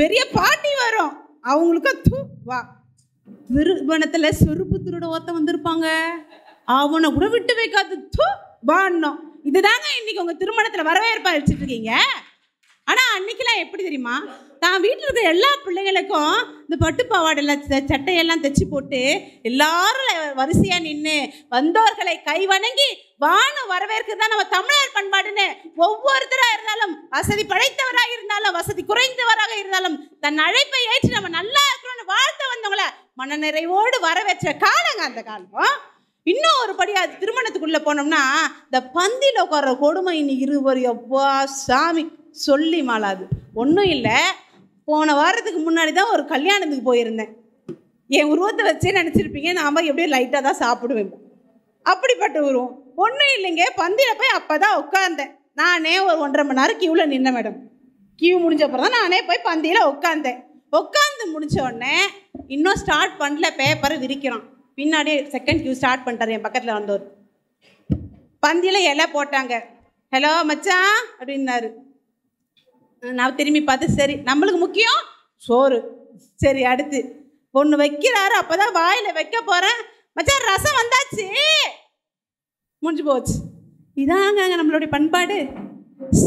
பெரிய பாட்டி வரும் அவங்களுக்கும் தூ வா விருபணத்தில் செருப்பு திருட ஒருத்த வந்திருப்பாங்க அவனை கூட விட்டு வைக்காது தூ பாண்ணம் இதுதாங்க இன்னைக்கு உங்கள் திருமணத்தில் வரவேற்பா வச்சுட்டு இருக்கீங்க ஆனால் அன்னைக்கெல்லாம் எப்படி தெரியுமா தான் வீட்டில் இருக்கிற எல்லா பிள்ளைகளுக்கும் இந்த பட்டு பாவாடெல்லாம் சட்டையெல்லாம் தைச்சி போட்டு எல்லாரும் வரிசையாக நின்று வந்தவர்களை கை வணங்கி வானம் வரவேற்க தான் நம்ம தமிழர் பண்பாடுன்னு ஒவ்வொருத்தராக இருந்தாலும் வசதி படைத்தவராக இருந்தாலும் வசதி குறைந்தவராக இருந்தாலும் தன் அழைப்பை ஏற்றி நம்ம நல்லா இருக்கணும்னு வாழ்த்த வந்தவங்கள மனநிறைவோடு வரவேற்ற காலங்க அந்த காலம் இன்னும் ஒரு படி அது திருமணத்துக்குள்ளே போனோம்னா இந்த பந்தியில் உட்கார கொடுமை இன்னும் இருவர் எவ்வா சாமி சொல்லி மாளாது ஒன்றும் இல்லை போன வாரத்துக்கு முன்னாடி தான் ஒரு கல்யாணத்துக்கு போயிருந்தேன் என் உருவத்தை வச்சே நினச்சிருப்பீங்க நாம் எப்படியும் லைட்டாக தான் சாப்பிடுவேன் அப்படிப்பட்ட உருவம் ஒன்றும் இல்லைங்க பந்தியில் போய் அப்போ தான் உட்காந்தேன் நானே ஒரு ஒன்றரை மணி நேரம் கியூவில் நின்ன மேடம் கியூ முடிஞ்ச அப்புறம் தான் நானே போய் பந்தியில் உட்காந்தேன் உட்காந்து முடிஞ்ச உடனே இன்னும் ஸ்டார்ட் பண்ணல பேப்பரை விரிக்கிறான் பின்னாடி செகண்ட் கியூ ஸ்டார்ட் பண்ணிட்டார் என் பக்கத்தில் வந்தவர் பந்தியில் இலை போட்டாங்க ஹலோ மச்சான் அப்படின்னாரு நான் திரும்பி பார்த்து சரி நம்மளுக்கு முக்கியம் சோறு சரி அடுத்து ஒன்று வைக்கிறாரு அப்போ தான் வாயில் வைக்க போகிறேன் மச்சான் ரசம் வந்தாச்சு முடிஞ்சு போச்சு இதாங்க நம்மளுடைய பண்பாடு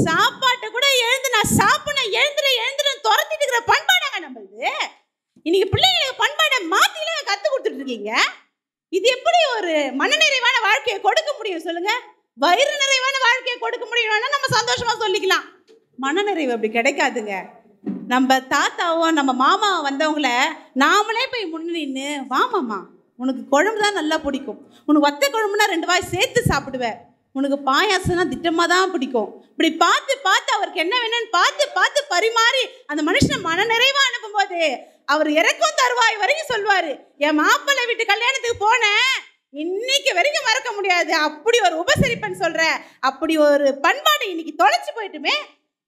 சாப்பாட்டை கூட எழுந்து நான் சாப்பிடணும் எழுந்துட எழுந்துட துரத்திட்டு இருக்கிற பண்பாடாங்க நம்மளது இன்னைக்கு பிள்ளைங்களுக்கு பண்பாடை மாத்திலாம் கத்து கொடுத்துட்டு இருக்கீங்க இது எப்படி ஒரு மனநிறைவான வாழ்க்கையை கொடுக்க முடியும் சொல்லுங்க வயிறு நிறைவான வாழ்க்கையை கொடுக்க முடியும்னா நம்ம சந்தோஷமா சொல்லிக்கலாம் மனநிறைவு அப்படி கிடைக்காதுங்க நம்ம தாத்தாவோ நம்ம மாமாவோ வந்தவங்கள நாமளே போய் முன்னு நின்று வாமாம்மா உனக்கு குழம்பு தான் நல்லா பிடிக்கும் உனக்கு வத்த குழம்புனா ரெண்டு வாய் சேர்த்து சாப்பிடுவேன் உனக்கு பாயாசம்னா திட்டமாக தான் பிடிக்கும் இப்படி பார்த்து பார்த்து அவருக்கு என்ன வேணும்னு பார்த்து பார்த்து பரிமாறி அந்த மனுஷன் அனுப்பும் அனுப்பும்போது அவர் இறக்கும் தருவாய் வரைக்கும் சொல்வார் என் மாப்பிள்ளை வீட்டு கல்யாணத்துக்கு போனேன் இன்னைக்கு வரைக்கும் மறக்க முடியாது அப்படி ஒரு உபசரிப்பன் சொல்கிற அப்படி ஒரு பண்பாடு இன்னைக்கு தொலைச்சு போயிட்டுமே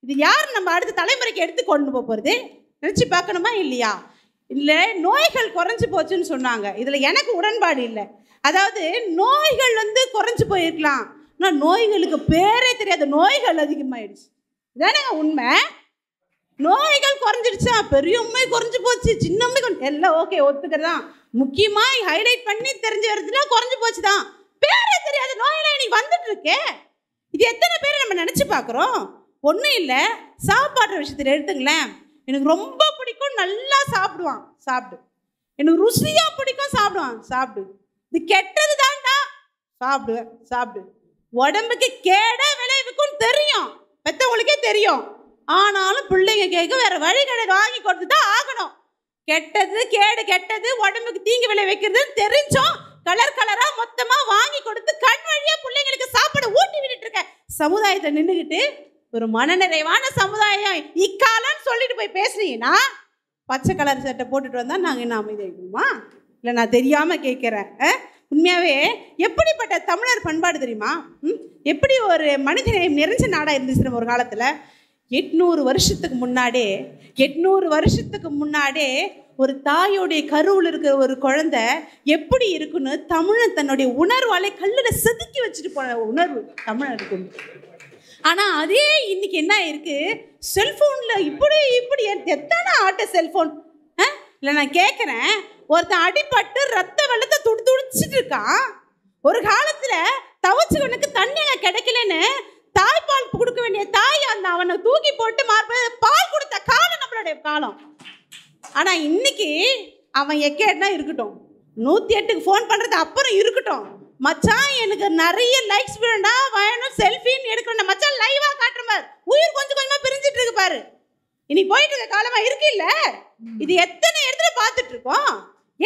இது யார் நம்ம அடுத்த தலைமுறைக்கு எடுத்து கொண்டு போகிறது நினச்சி பார்க்கணுமா இல்லையா இல்லை நோய்கள் குறைஞ்சி போச்சுன்னு சொன்னாங்க இதில் எனக்கு உடன்பாடு இல்லை அதாவது நோய்கள் வந்து குறைஞ்சி போயிருக்கலாம் ஆனால் நோய்களுக்கு பேரே தெரியாது நோய்கள் அதிகமாயிடுச்சு இதானே உண்மை நோய்கள் குறைஞ்சிடுச்சா பெரிய உண்மை குறைஞ்சி போச்சு சின்ன உண்மை எல்லாம் ஓகே ஒத்துக்கிறதான் முக்கியமாக ஹைலைட் பண்ணி தெரிஞ்ச வருதுன்னா குறைஞ்சி போச்சு தான் பேரே தெரியாத நோயெல்லாம் இன்னைக்கு வந்துட்டு இருக்கே இது எத்தனை பேர் நம்ம நினச்சி பார்க்குறோம் ஒன்றும் இல்லை சாப்பாட்டு விஷயத்தில் எடுத்துங்களேன் எனக்கு ரொம்ப பிடிக்கும் நல்லா சாப்பிடுவான் சாப்பிடு எனக்கு ருசியாக பிடிக்கும் சாப்பிடுவான் சாப்பிடு இது கெட்டது தான்டா சாப்பிடு சாப்பிடு உடம்புக்கு கேட விளைவிக்கும் தெரியும் பெற்றவங்களுக்கே தெரியும் ஆனாலும் பிள்ளைங்க கேட்க வேற வழி கிடையாது வாங்கி கொடுத்து தான் ஆகணும் கெட்டது கேடு கெட்டது உடம்புக்கு தீங்கு விளை வைக்கிறதுன்னு தெரிஞ்சோம் கலர் கலரா மொத்தமா வாங்கி கொடுத்து கண் வழியா பிள்ளைங்களுக்கு சாப்பாடு ஊட்டி விட்டுட்டு இருக்க சமுதாயத்தை நின்றுக்கிட்டு ஒரு மனநிறைவான சமுதாயம் இக்காலன்னு சொல்லிட்டு போய் பேசுறீங்கன்னா பச்சை கலர் சட்டை போட்டுட்டு வந்தால் நாங்கள் என்ன அமைதியாகிடுவோமா இல்லை நான் தெரியாமல் கேட்குறேன் உண்மையாகவே எப்படிப்பட்ட தமிழர் பண்பாடு தெரியுமா எப்படி ஒரு மனிதநேயம் நிறைஞ்ச நாடாக இருந்துச்சு நம்ம ஒரு காலத்தில் எட்நூறு வருஷத்துக்கு முன்னாடே எட்நூறு வருஷத்துக்கு முன்னாடே ஒரு தாயோடைய கருவில் இருக்கிற ஒரு குழந்த எப்படி இருக்குன்னு தமிழன் தன்னுடைய உணர்வாலே கல்லில் செதுக்கி வச்சுட்டு போன உணர்வு தமிழனுக்கு ஆனால் அதே இன்னைக்கு என்ன இருக்கு செல்ஃபோனில் இப்படி இப்படி எத்தனை ஆட்ட செல்ஃபோன் ஆ இல்லை நான் கேட்குறேன் ஒருத்தன் அடிபட்டு ரத்த வெள்ளத்தை துடி துடிச்சிட்டு இருக்கான் ஒரு காலத்தில் தவச்சவனுக்கு தண்ணி கிடைக்கலன்னு தாய்ப்பால் கொடுக்க வேண்டிய தாய் அந்த அவனை தூக்கி போட்டு மார்பது பால் கொடுத்த காலம் நம்மளுடைய காலம் ஆனால் இன்னைக்கு அவன் எக்கேட்னா இருக்கட்டும் நூற்றி எட்டுக்கு ஃபோன் பண்ணுறது அப்புறம் இருக்கட்டும் மச்சான் எனக்கு நிறைய லைக்ஸ் வேணும்டா வேணும் செல்ஃபின்னு எடுக்கணும் மச்சான் லைவா காட்டுற உயிர் கொஞ்சம் கொஞ்சமா பிரிஞ்சிட்டு இருக்கு பாரு இனி போயிட்டு இருக்க காலமா இருக்கு இல்ல இது எத்தனை இடத்துல பார்த்துட்டு இருக்கோம்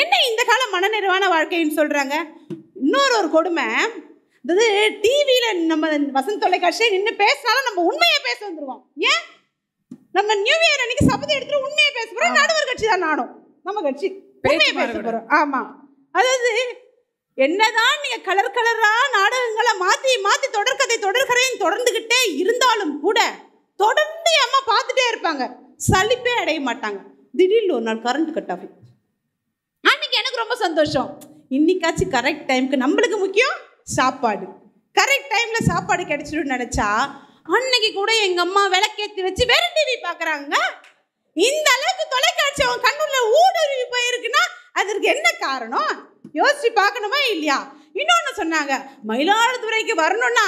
என்ன இந்த கால மனநிறைவான வாழ்க்கைன்னு சொல்றாங்க இன்னொரு ஒரு கொடுமை அதாவது டிவியில் நம்ம வசந்த் தொலைக்காட்சி நின்று பேசினாலும் நம்ம உண்மையை பேச வந்துருவோம் ஏன் நம்ம நியூ இயர் அன்னைக்கு சபதம் எடுத்துட்டு உண்மையை பேச போறோம் நடுவர் கட்சி தான் நானும் நம்ம கட்சி உண்மையை பேச போறோம் ஆமாம் அதாவது என்னதான் நீ கலர் கலராக நாடகங்களை மாற்றி மாற்றி தொடர்கதை தொடர்கதையும் தொடர்ந்துக்கிட்டே இருந்தாலும் கூட தொடர்ந்து அம்மா பார்த்துட்டே இருப்பாங்க சலிப்பே அடைய மாட்டாங்க திடீர்னு ஒரு நாள் கரண்ட் கட் ஆகும் அன்னைக்கு எனக்கு ரொம்ப சந்தோஷம் இன்னைக்காச்சும் கரெக்ட் டைமுக்கு நம்மளுக்கு முக்கியம் சாப்பாடு கரெக்ட் டைமில் சாப்பாடு கிடைச்சிடும் நினச்சா அன்னைக்கு கூட எங்கள் அம்மா விளக்கேற்றி வச்சு வெறும் டிவி பார்க்குறாங்க இந்த அளவுக்கு தொலைக்காட்சி அவன் கண்ணுள்ள ஊடுருவி போயிருக்குன்னா அதற்கு என்ன காரணம் யோசிச்சு பார்க்கணுமா இல்லையா இன்னொன்று சொன்னாங்க மயிலாடுதுறைக்கு வரணும்னா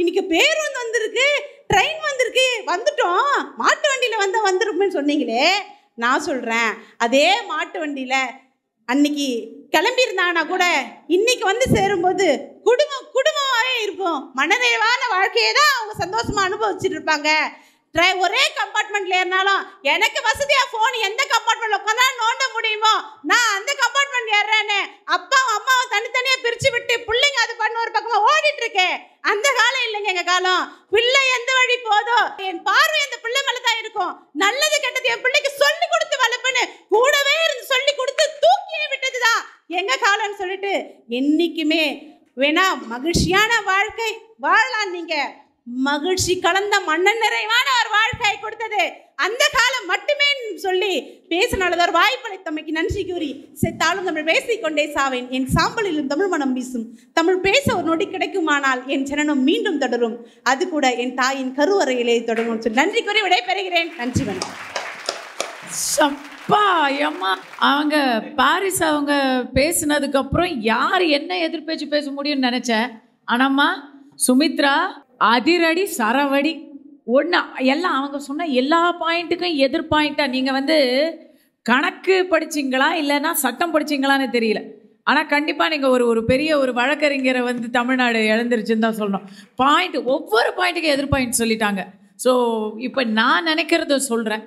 இன்னைக்கு பேருந்து வந்திருக்கு ட்ரெயின் வந்திருக்கு வந்துட்டோம் மாட்டு வண்டியில் வந்தால் வந்துருக்குன்னு சொன்னீங்களே நான் சொல்கிறேன் அதே மாட்டு வண்டியில் அன்னைக்கு கிளம்பியிருந்தானா கூட இன்னைக்கு வந்து சேரும்போது குடும்பம் குடும்பமாகவே இருக்கும் மனநிறைவான வாழ்க்கையை தான் அவங்க சந்தோஷமாக அனுபவிச்சுட்டு இருப்பாங்க ட்ரை ஒரே கம்பார்ட்மெண்ட்ல ஏறினாலும் எனக்கு வசதியா ஃபோன் எந்த கம்பார்ட்மெண்ட்ல உட்காந்தாலும் நோண்ட முடியுமோ நான் அந்த கம்பார்ட்மெண்ட் ஏறுறேன்னு அப்பாவும் அம்மாவும் தனித்தனியா பிரிச்சு விட்டு பிள்ளைங்க அது பண்ண ஒரு பக்கமா ஓடிட்டு இருக்கேன் அந்த காலம் இல்லைங்க எங்க காலம் பிள்ளை எந்த வழி போதோ என் பார்வை அந்த பிள்ளை மேல தான் இருக்கும் நல்லது கெட்டது என் பிள்ளைக்கு சொல்லி கொடுத்து வளர்ப்புன்னு கூடவே இருந்து சொல்லி கொடுத்து தூக்கியே விட்டதுதான் எங்க காலம்னு சொல்லிட்டு என்னைக்குமே வேணா மகிழ்ச்சியான வாழ்க்கை வாழலாம் நீங்கள் மகிழ்ச்சி கலந்த மன்னன் நிறைவான ஒரு வாழ்க்கையை கொடுத்தது அந்த காலம் மட்டுமே சொல்லி பேசினாலது ஒரு வாய்ப்பளித்தமைக்கு நன்றி கூறி செத்தாலும் தமிழ் பேசிக்கொண்டே சாவேன் என் சாம்பலிலும் தமிழ் மனம் வீசும் தமிழ் பேச ஒரு நொடி கிடைக்குமானால் என் ஜனனம் மீண்டும் தொடரும் அது கூட என் தாயின் கருவறையிலே தொடரும் சொல்லி நன்றி கூறி விடைபெறுகிறேன் நன்றி வணக்கம் அவங்க பாரிஸ் அவங்க பேசினதுக்கப்புறம் யார் என்ன எதிர்பேச்சு பேச முடியும்னு நினச்சேன் ஆனாம்மா சுமித்ரா அதிரடி சரவடி ஒன்று எல்லாம் அவங்க சொன்ன எல்லா பாயிண்ட்டுக்கும் எதிர் பாயிண்ட்டாக நீங்கள் வந்து கணக்கு படிச்சிங்களா இல்லைன்னா சட்டம் படிச்சிங்களான்னு தெரியல ஆனால் கண்டிப்பாக நீங்கள் ஒரு ஒரு பெரிய ஒரு வழக்கறிஞரை வந்து தமிழ்நாடு இழந்துருச்சுன்னு தான் சொல்லணும் பாயிண்ட் ஒவ்வொரு பாயிண்ட்டுக்கும் எதிர் பாயிண்ட் சொல்லிட்டாங்க ஸோ இப்போ நான் நினைக்கிறத சொல்கிறேன்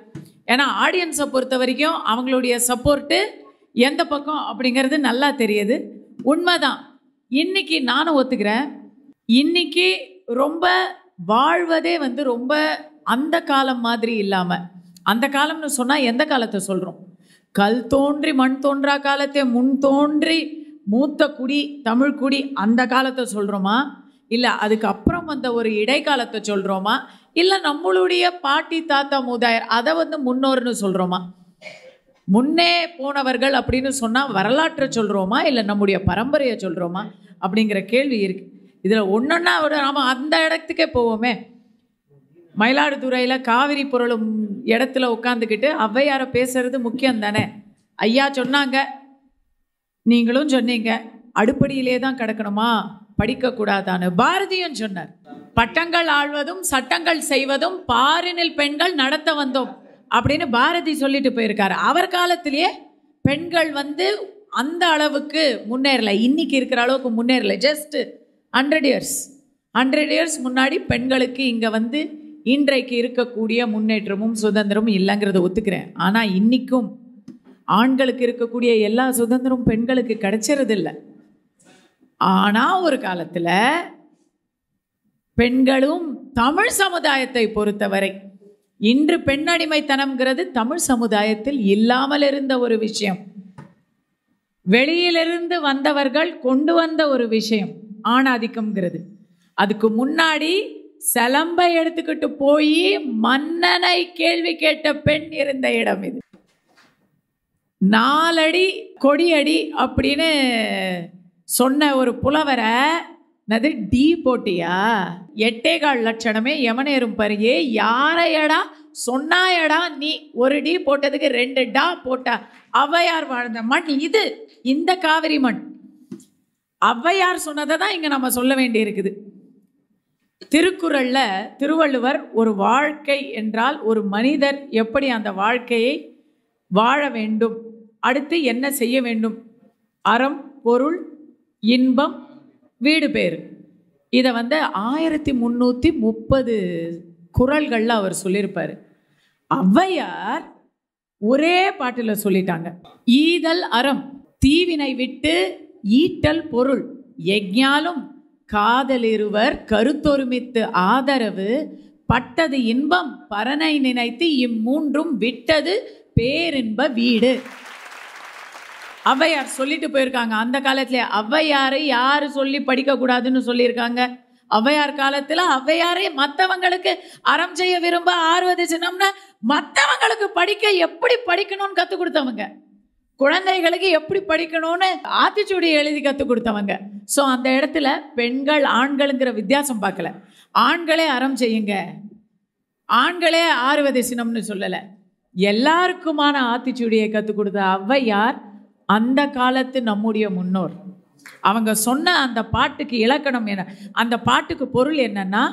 ஏன்னா ஆடியன்ஸை பொறுத்த வரைக்கும் அவங்களுடைய சப்போர்ட்டு எந்த பக்கம் அப்படிங்கிறது நல்லா தெரியுது உண்மைதான் இன்னைக்கு நானும் ஒத்துக்கிறேன் இன்னைக்கு ரொம்ப வாழ்வதே வந்து ரொம்ப அந்த காலம் மாதிரி இல்லாமல் அந்த காலம்னு சொன்னால் எந்த காலத்தை சொல்கிறோம் கல் தோன்றி மண் தோன்றா காலத்தை முன் தோன்றி மூத்த குடி தமிழ் குடி அந்த காலத்தை சொல்கிறோமா இல்லை அதுக்கப்புறம் வந்த ஒரு இடைக்காலத்தை சொல்கிறோமா இல்லை நம்மளுடைய பாட்டி தாத்தா மூதாயர் அதை வந்து முன்னோர்னு சொல்கிறோமா முன்னே போனவர்கள் அப்படின்னு சொன்னால் வரலாற்றை சொல்கிறோமா இல்லை நம்முடைய பரம்பரையை சொல்கிறோமா அப்படிங்கிற கேள்வி இருக்குது இதில் ஒன்றுன்னா ஒரு நாம் அந்த இடத்துக்கே போவோமே மயிலாடுதுறையில் காவிரி புரளும் இடத்துல உட்காந்துக்கிட்டு ஔவையாரை பேசுறது முக்கியம் தானே ஐயா சொன்னாங்க நீங்களும் சொன்னீங்க அடுப்படியிலே தான் கிடக்கணுமா படிக்கக்கூடாதான்னு பாரதியும் சொன்னார் பட்டங்கள் ஆழ்வதும் சட்டங்கள் செய்வதும் பாரினில் பெண்கள் நடத்த வந்தோம் அப்படின்னு பாரதி சொல்லிட்டு போயிருக்காரு அவர் காலத்திலேயே பெண்கள் வந்து அந்த அளவுக்கு முன்னேறலை இன்னைக்கு இருக்கிற அளவுக்கு முன்னேறலை just hundred years hundred years முன்னாடி பெண்களுக்கு இங்கே வந்து இன்றைக்கு இருக்கக்கூடிய முன்னேற்றமும் சுதந்திரமும் இல்லைங்கிறத ஒத்துக்கிறேன் ஆனால் இன்றைக்கும் ஆண்களுக்கு இருக்கக்கூடிய எல்லா சுதந்திரமும் பெண்களுக்கு கிடைச்சறதில்ல ஆனால் ஒரு காலத்தில் பெண்களும் தமிழ் சமுதாயத்தை பொறுத்தவரை இன்று பெண்ணடிமைத்தனம்ங்கிறது தமிழ் சமுதாயத்தில் இல்லாமல் இருந்த ஒரு விஷயம் வெளியிலிருந்து வந்தவர்கள் கொண்டு வந்த ஒரு விஷயம் ஆணாதிக்கம்ங்கிறது அதுக்கு முன்னாடி சிலம்பை எடுத்துக்கிட்டு போய் மன்னனை கேள்வி கேட்ட பெண் இருந்த இடம் இது நாலடி கொடியடி அப்படின்னு சொன்ன ஒரு புலவரை என்னது டீ போட்டியா எட்டே கால் லட்சணமே எமனேறும் பருகே யாரையடா சொன்னாயடா நீ ஒரு டீ போட்டதுக்கு ரெண்டு டா போட்டா அவையார் வாழ்ந்த மண் இது இந்த காவிரி மண் ஔவையார் சொன்னதை தான் இங்கே நம்ம சொல்ல வேண்டி இருக்குது திருக்குறளில் திருவள்ளுவர் ஒரு வாழ்க்கை என்றால் ஒரு மனிதர் எப்படி அந்த வாழ்க்கையை வாழ வேண்டும் அடுத்து என்ன செய்ய வேண்டும் அறம் பொருள் இன்பம் வீடு பேர் இதை வந்து ஆயிரத்தி முந்நூற்றி முப்பது குரல்களில் அவர் சொல்லியிருப்பார் ஔவையார் ஒரே பாட்டில் சொல்லிட்டாங்க ஈதல் அறம் தீவினை விட்டு ஈட்டல் பொருள் எஞ்ஞாலும் காதலிருவர் கருத்தொருமித்து ஆதரவு பட்டது இன்பம் பரனை நினைத்து இம்மூன்றும் விட்டது பேரின்ப வீடு ஔவையார் சொல்லிட்டு போயிருக்காங்க அந்த காலத்துல ஔவையாரை யாரு சொல்லி படிக்கக்கூடாதுன்னு சொல்லியிருக்காங்க ஔவையார் காலத்துல அவ்வையாரே மற்றவங்களுக்கு அறம் செய்ய விரும்ப சின்னம்னா மற்றவங்களுக்கு படிக்க எப்படி படிக்கணும்னு கற்றுக் கொடுத்தவங்க குழந்தைகளுக்கு எப்படி படிக்கணும்னு ஆத்திச்சூடி எழுதி கற்றுக் கொடுத்தவங்க ஸோ அந்த இடத்துல பெண்கள் ஆண்களுங்கிற வித்தியாசம் பார்க்கல ஆண்களே அறம் செய்யுங்க ஆண்களே சினம்னு சொல்லலை எல்லாருக்குமான ஆத்திச்சூடியை கற்றுக் கொடுத்த ஔவையார் அந்த காலத்து நம்முடைய முன்னோர் அவங்க சொன்ன அந்த பாட்டுக்கு இலக்கணம் என்ன அந்த பாட்டுக்கு பொருள் என்னன்னா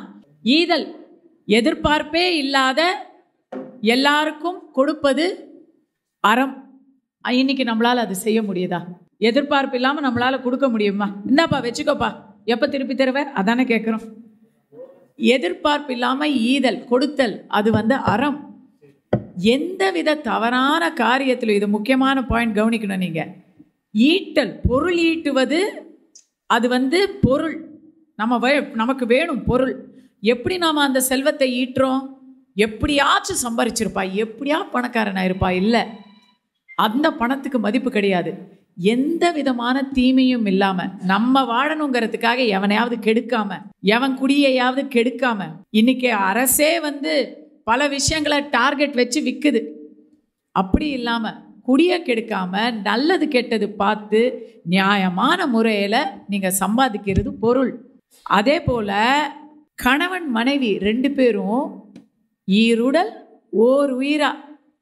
ஈதல் எதிர்பார்ப்பே இல்லாத எல்லாருக்கும் கொடுப்பது அறம் இன்னைக்கு நம்மளால் அது செய்ய முடியுதா எதிர்பார்ப்பு இல்லாமல் நம்மளால் கொடுக்க முடியுமா என்னப்பா வச்சுக்கோப்பா எப்போ திருப்பி தருவேன் அதானே கேட்குறோம் எதிர்பார்ப்பு இல்லாமல் ஈதல் கொடுத்தல் அது வந்து அறம் எந்த வித தவறான காரியத்தில் இது முக்கியமான பாயிண்ட் கவனிக்கணும் நீங்கள் ஈட்டல் பொருள் ஈட்டுவது அது வந்து பொருள் நம்ம நமக்கு வேணும் பொருள் எப்படி நாம் அந்த செல்வத்தை ஈட்டுறோம் எப்படியாச்சும் சம்பாரிச்சிருப்பா எப்படியா பணக்காரனாக இருப்பா இல்லை அந்த பணத்துக்கு மதிப்பு கிடையாது எந்த விதமான தீமையும் இல்லாம நம்ம வாழணுங்கிறதுக்காக எவனையாவது கெடுக்காம எவன் குடியையாவது கெடுக்காம இன்னைக்கு அரசே வந்து பல விஷயங்களை டார்கெட் வச்சு விற்குது அப்படி இல்லாம குடியை கெடுக்காம நல்லது கெட்டது பார்த்து நியாயமான முறையில் நீங்கள் சம்பாதிக்கிறது பொருள் அதே போல் கணவன் மனைவி ரெண்டு பேரும் ஈருடல் ஓர் உயிரா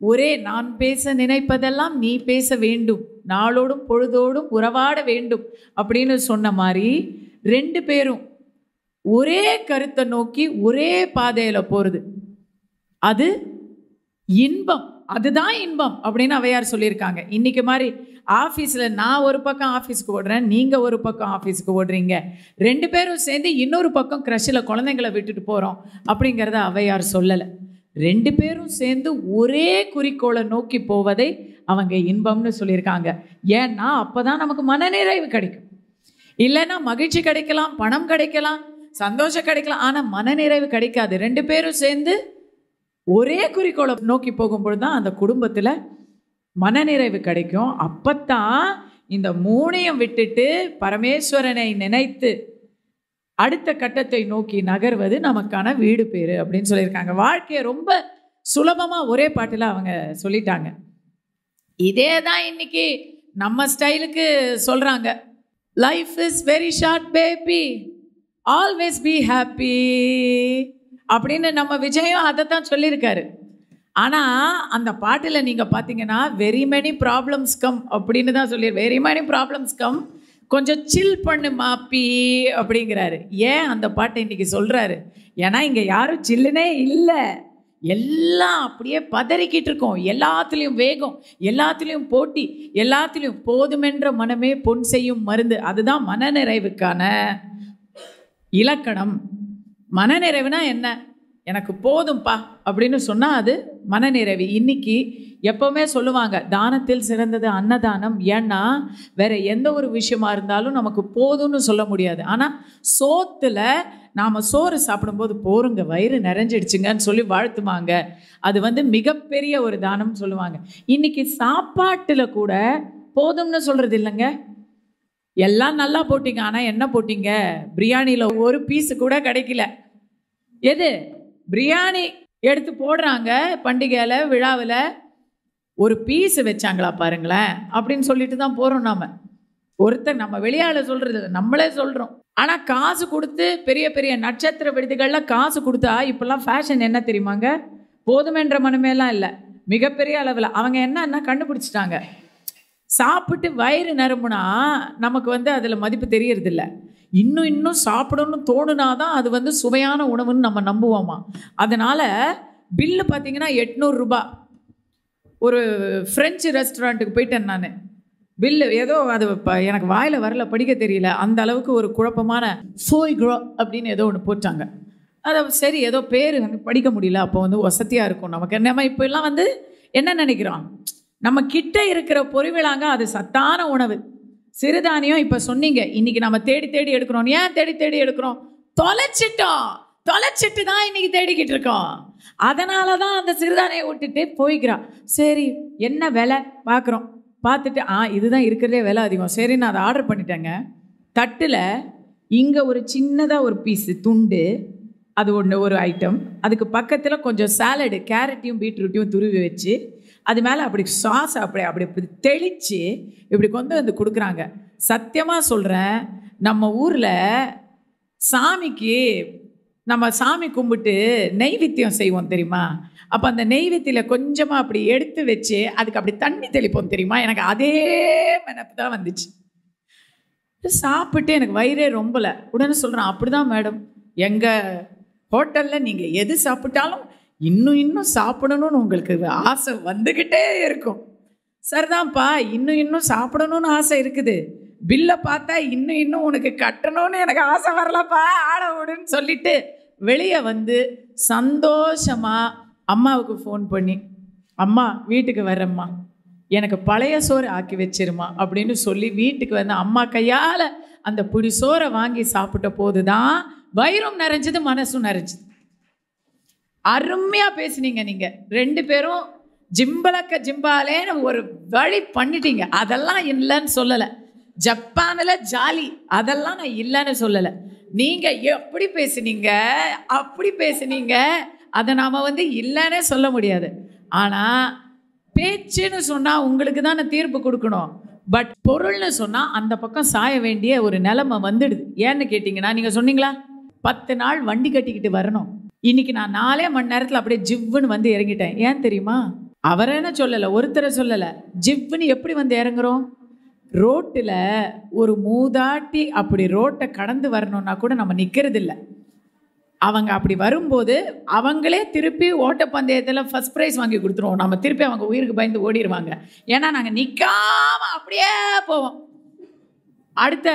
ஒரே நான் பேச நினைப்பதெல்லாம் நீ பேச வேண்டும் நாளோடும் பொழுதோடும் உறவாட வேண்டும் அப்படின்னு சொன்ன மாதிரி ரெண்டு பேரும் ஒரே கருத்தை நோக்கி ஒரே பாதையில் போகிறது அது இன்பம் அதுதான் இன்பம் அப்படின்னு அவையார் சொல்லியிருக்காங்க இன்னைக்கு மாதிரி ஆஃபீஸில் நான் ஒரு பக்கம் ஆஃபீஸுக்கு ஓடுறேன் நீங்கள் ஒரு பக்கம் ஆஃபீஸுக்கு ஓடுறீங்க ரெண்டு பேரும் சேர்ந்து இன்னொரு பக்கம் க்ரஷில் குழந்தைங்களை விட்டுட்டு போகிறோம் அப்படிங்கிறத அவையார் சொல்லலை ரெண்டு பேரும் சேர்ந்து ஒரே குறிக்கோளை நோக்கி போவதை அவங்க இன்பம்னு சொல்லியிருக்காங்க ஏன்னா அப்போ தான் நமக்கு மனநிறைவு கிடைக்கும் இல்லைன்னா மகிழ்ச்சி கிடைக்கலாம் பணம் கிடைக்கலாம் சந்தோஷம் கிடைக்கலாம் ஆனால் மனநிறைவு கிடைக்காது ரெண்டு பேரும் சேர்ந்து ஒரே குறிக்கோளை நோக்கி போகும்பொழுது தான் அந்த குடும்பத்தில் மனநிறைவு கிடைக்கும் அப்போத்தான் இந்த மூணையும் விட்டுட்டு பரமேஸ்வரனை நினைத்து அடுத்த கட்டத்தை நோக்கி நகர்வது நமக்கான வீடு பேர் அப்படின்னு சொல்லியிருக்காங்க வாழ்க்கையை ரொம்ப சுலபமாக ஒரே பாட்டில் அவங்க சொல்லிட்டாங்க இதே தான் இன்றைக்கி நம்ம ஸ்டைலுக்கு சொல்கிறாங்க life is very short baby always be happy அப்படின்னு நம்ம விஜயம் அதை தான் சொல்லியிருக்காரு ஆனால் அந்த பாட்டில் நீங்கள் பார்த்தீங்கன்னா வெரி மெனி ப்ராப்ளம்ஸ் கம் அப்படின்னு தான் சொல்லி வெரி மெனி ப்ராப்ளம்ஸ் கம் கொஞ்சம் சில் பண்ணு மாப்பி அப்படிங்கிறாரு ஏன் அந்த பாட்டை இன்றைக்கி சொல்கிறாரு ஏன்னா இங்கே யாரும் சில்லுனே இல்லை எல்லாம் அப்படியே பதறிக்கிட்டு இருக்கோம் எல்லாத்துலேயும் வேகம் எல்லாத்துலேயும் போட்டி எல்லாத்துலேயும் போதுமென்ற மனமே பொன் செய்யும் மருந்து அதுதான் மனநிறைவுக்கான இலக்கணம் மனநிறைவுனா என்ன எனக்கு போதும்ப்பா அப்படின்னு சொன்னால் அது மனநிறைவு இன்னைக்கு எப்போவுமே சொல்லுவாங்க தானத்தில் சிறந்தது அன்னதானம் ஏன்னா வேற எந்த ஒரு விஷயமா இருந்தாலும் நமக்கு போதும்னு சொல்ல முடியாது ஆனால் சோத்துல நாம் சோறு சாப்பிடும்போது போருங்க வயிறு நிறைஞ்சிடுச்சுங்கன்னு சொல்லி வாழ்த்துவாங்க அது வந்து மிகப்பெரிய ஒரு தானம்னு சொல்லுவாங்க இன்னைக்கு சாப்பாட்டில் கூட போதும்னு சொல்கிறது இல்லைங்க எல்லாம் நல்லா போட்டிங்க ஆனால் என்ன போட்டிங்க பிரியாணியில் ஒரு பீஸு கூட கிடைக்கல எது பிரியாணி எடுத்து போடுறாங்க பண்டிகையில் விழாவில் ஒரு பீஸ் வச்சாங்களா பாருங்களேன் அப்படின்னு சொல்லிட்டு தான் போகிறோம் நாம் ஒருத்தர் நம்ம வெளியால் சொல்கிறது நம்மளே சொல்கிறோம் ஆனால் காசு கொடுத்து பெரிய பெரிய நட்சத்திர விடுதிகளில் காசு கொடுத்தா இப்போல்லாம் ஃபேஷன் என்ன தெரியுமாங்க போதுமென்ற மனமேலாம் இல்லை மிகப்பெரிய அளவில் அவங்க என்னன்னா கண்டுபிடிச்சிட்டாங்க சாப்பிட்டு வயிறு நிரம்புனா நமக்கு வந்து அதில் மதிப்பு தெரியறதில்ல இன்னும் இன்னும் சாப்பிடணும்னு தோணுனா தான் அது வந்து சுவையான உணவுன்னு நம்ம நம்புவோமா அதனால் பில்லு பார்த்தீங்கன்னா எட்நூறுரூபா ஒரு ஃப்ரெஞ்சு ரெஸ்டாரண்ட்டுக்கு போயிட்டேன் நான் பில்லு ஏதோ அது எனக்கு வாயில் வரல படிக்க தெரியல அந்த அளவுக்கு ஒரு குழப்பமான சோய் குரோ அப்படின்னு ஏதோ ஒன்று போட்டாங்க அதை சரி ஏதோ பேர் படிக்க முடியல அப்போ வந்து வசதியாக இருக்கும் நமக்கு நம்ம எல்லாம் வந்து என்ன நினைக்கிறோம் நம்ம கிட்ட இருக்கிற பொறிவிழாங்க அது சத்தான உணவு சிறுதானியம் இப்போ சொன்னீங்க இன்னைக்கு நம்ம தேடி தேடி எடுக்கிறோம் ஏன் தேடி தேடி எடுக்கிறோம் தொலைச்சிட்டோம் தொலைச்சிட்டு தான் இன்னைக்கு தேடிக்கிட்டு இருக்கோம் அதனால தான் அந்த சிறுதானியை விட்டுட்டு போய்க்கிறான் சரி என்ன விலை பார்க்குறோம் பார்த்துட்டு ஆ இதுதான் இருக்கிறதே விலை அதிகம் சரி நான் அதை ஆர்டர் பண்ணிட்டேங்க தட்டில் இங்கே ஒரு சின்னதாக ஒரு பீஸு துண்டு அது ஒன்று ஒரு ஐட்டம் அதுக்கு பக்கத்தில் கொஞ்சம் சாலடு கேரட்டையும் பீட்ரூட்டையும் துருவி வச்சு அது மேலே அப்படி சாஸ் அப்படி அப்படி தெளித்து இப்படி கொண்டு வந்து கொடுக்குறாங்க சத்தியமாக சொல்கிறேன் நம்ம ஊரில் சாமிக்கு நம்ம சாமி கும்பிட்டு நெய்வேத்தியம் செய்வோம் தெரியுமா அப்போ அந்த நெய்வித்தியில் கொஞ்சமாக அப்படி எடுத்து வச்சு அதுக்கு அப்படி தண்ணி தெளிப்போம் தெரியுமா எனக்கு அதே மெனப்பு தான் வந்துச்சு சாப்பிட்டு எனக்கு வயிறே ரொம்பலை உடனே சொல்கிறேன் அப்படி தான் மேடம் எங்கள் ஹோட்டலில் நீங்கள் எது சாப்பிட்டாலும் இன்னும் இன்னும் சாப்பிடணும்னு உங்களுக்கு ஆசை வந்துக்கிட்டே இருக்கும் சரிதான்ப்பா இன்னும் இன்னும் சாப்பிடணும்னு ஆசை இருக்குது பில்லை பார்த்தா இன்னும் இன்னும் உனக்கு கட்டணும்னு எனக்கு ஆசை வரலப்பா ஆட விடுன்னு சொல்லிட்டு வெளியே வந்து சந்தோஷமாக அம்மாவுக்கு ஃபோன் பண்ணி அம்மா வீட்டுக்கு வரம்மா எனக்கு பழைய சோறு ஆக்கி வச்சிருமா அப்படின்னு சொல்லி வீட்டுக்கு வந்து அம்மா கையால் அந்த புடி சோறை வாங்கி சாப்பிட்ட போது தான் வயிறும் நிறைஞ்சது மனசும் நிறைஞ்சது அருமையாக பேசுனீங்க நீங்கள் ரெண்டு பேரும் ஜிம்பளக்க ஜிம்பாலேன்னு ஒரு வழி பண்ணிட்டீங்க அதெல்லாம் இல்லைன்னு சொல்லலை ஜப்பானில் ஜாலி அதெல்லாம் நான் இல்லைன்னு சொல்லலை நீங்கள் எப்படி பேசுனீங்க அப்படி பேசுனீங்க அதை நாம் வந்து இல்லைன்னே சொல்ல முடியாது ஆனால் பேச்சுன்னு சொன்னால் உங்களுக்கு தான் நான் தீர்ப்பு கொடுக்கணும் பட் பொருள்னு சொன்னால் அந்த பக்கம் சாய வேண்டிய ஒரு நிலமை வந்துடுது ஏன்னு கேட்டிங்கன்னா நீங்கள் சொன்னீங்களா பத்து நாள் வண்டி கட்டிக்கிட்டு வரணும் இன்னைக்கு நான் நாலே மணி நேரத்தில் அப்படியே ஜிவ்வுன்னு வந்து இறங்கிட்டேன் ஏன் தெரியுமா அவரேன்னு சொல்லலை ஒருத்தரை சொல்லலை ஜிவ்வுன்னு எப்படி வந்து இறங்குறோம் ரோட்டில் ஒரு மூதாட்டி அப்படி ரோட்டை கடந்து வரணுன்னா கூட நம்ம நிற்கிறது இல்லை அவங்க அப்படி வரும்போது அவங்களே திருப்பி ஓட்டப்பந்தயத்தில் ஃபஸ்ட் ப்ரைஸ் வாங்கி கொடுத்துருவோம் நம்ம திருப்பி அவங்க உயிருக்கு பயந்து ஓடிடுவாங்க ஏன்னா நாங்கள் நிற்காம அப்படியே போவோம் அடுத்த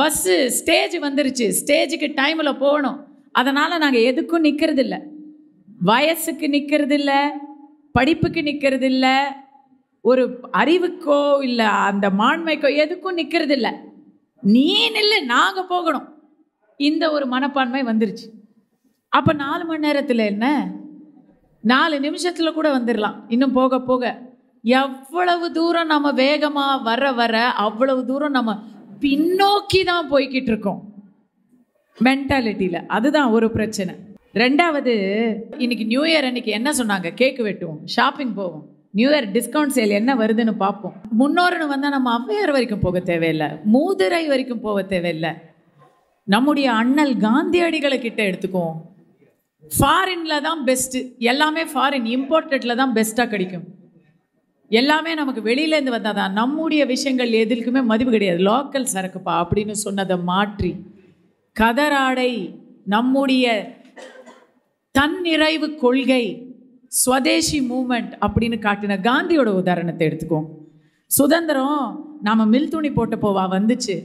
பஸ்ஸு ஸ்டேஜ் வந்துருச்சு ஸ்டேஜுக்கு டைமில் போகணும் அதனால் நாங்கள் எதுக்கும் இல்லை வயசுக்கு இல்லை படிப்புக்கு இல்லை ஒரு அறிவுக்கோ இல்லை அந்த மாண்மைக்கோ எதுக்கும் நிற்கிறது இல்லை நீ நில்லு நாங்கள் போகணும் இந்த ஒரு மனப்பான்மை வந்துருச்சு அப்போ நாலு மணி நேரத்தில் என்ன நாலு நிமிஷத்தில் கூட வந்துடலாம் இன்னும் போக போக எவ்வளவு தூரம் நம்ம வேகமாக வர வர அவ்வளவு தூரம் நம்ம பின்னோக்கி தான் போய்கிட்டு இருக்கோம் மென்டாலிட்டியில் அதுதான் ஒரு பிரச்சனை ரெண்டாவது இன்னைக்கு நியூ இயர் அன்னைக்கு என்ன சொன்னாங்க கேக்கு வெட்டுவோம் ஷாப்பிங் போவோம் நியூ இயர் டிஸ்கவுண்ட் சேல் என்ன வருதுன்னு பார்ப்போம் முன்னோர்னு வந்தால் நம்ம அவ்வையார் வரைக்கும் போக தேவையில்லை மூதுரை வரைக்கும் போக தேவையில்லை நம்முடைய அண்ணல் காந்தியடிகளை கிட்ட எடுத்துக்குவோம் ஃபாரின்ல தான் பெஸ்ட்டு எல்லாமே ஃபாரின் இம்போர்ட்டட்ல தான் பெஸ்ட்டாக கிடைக்கும் எல்லாமே நமக்கு வெளியிலேருந்து வந்தால் தான் நம்முடைய விஷயங்கள் எதுக்குமே மதிப்பு கிடையாது லோக்கல் சரக்குப்பா அப்படின்னு சொன்னதை மாற்றி கதராடை நம்முடைய தன்னிறைவு கொள்கை ஸ்வதேசி மூமெண்ட் அப்படின்னு காட்டின காந்தியோட உதாரணத்தை எடுத்துக்கோம் சுதந்திரம் நாம் மில் துணி போட்ட போவா வந்துச்சு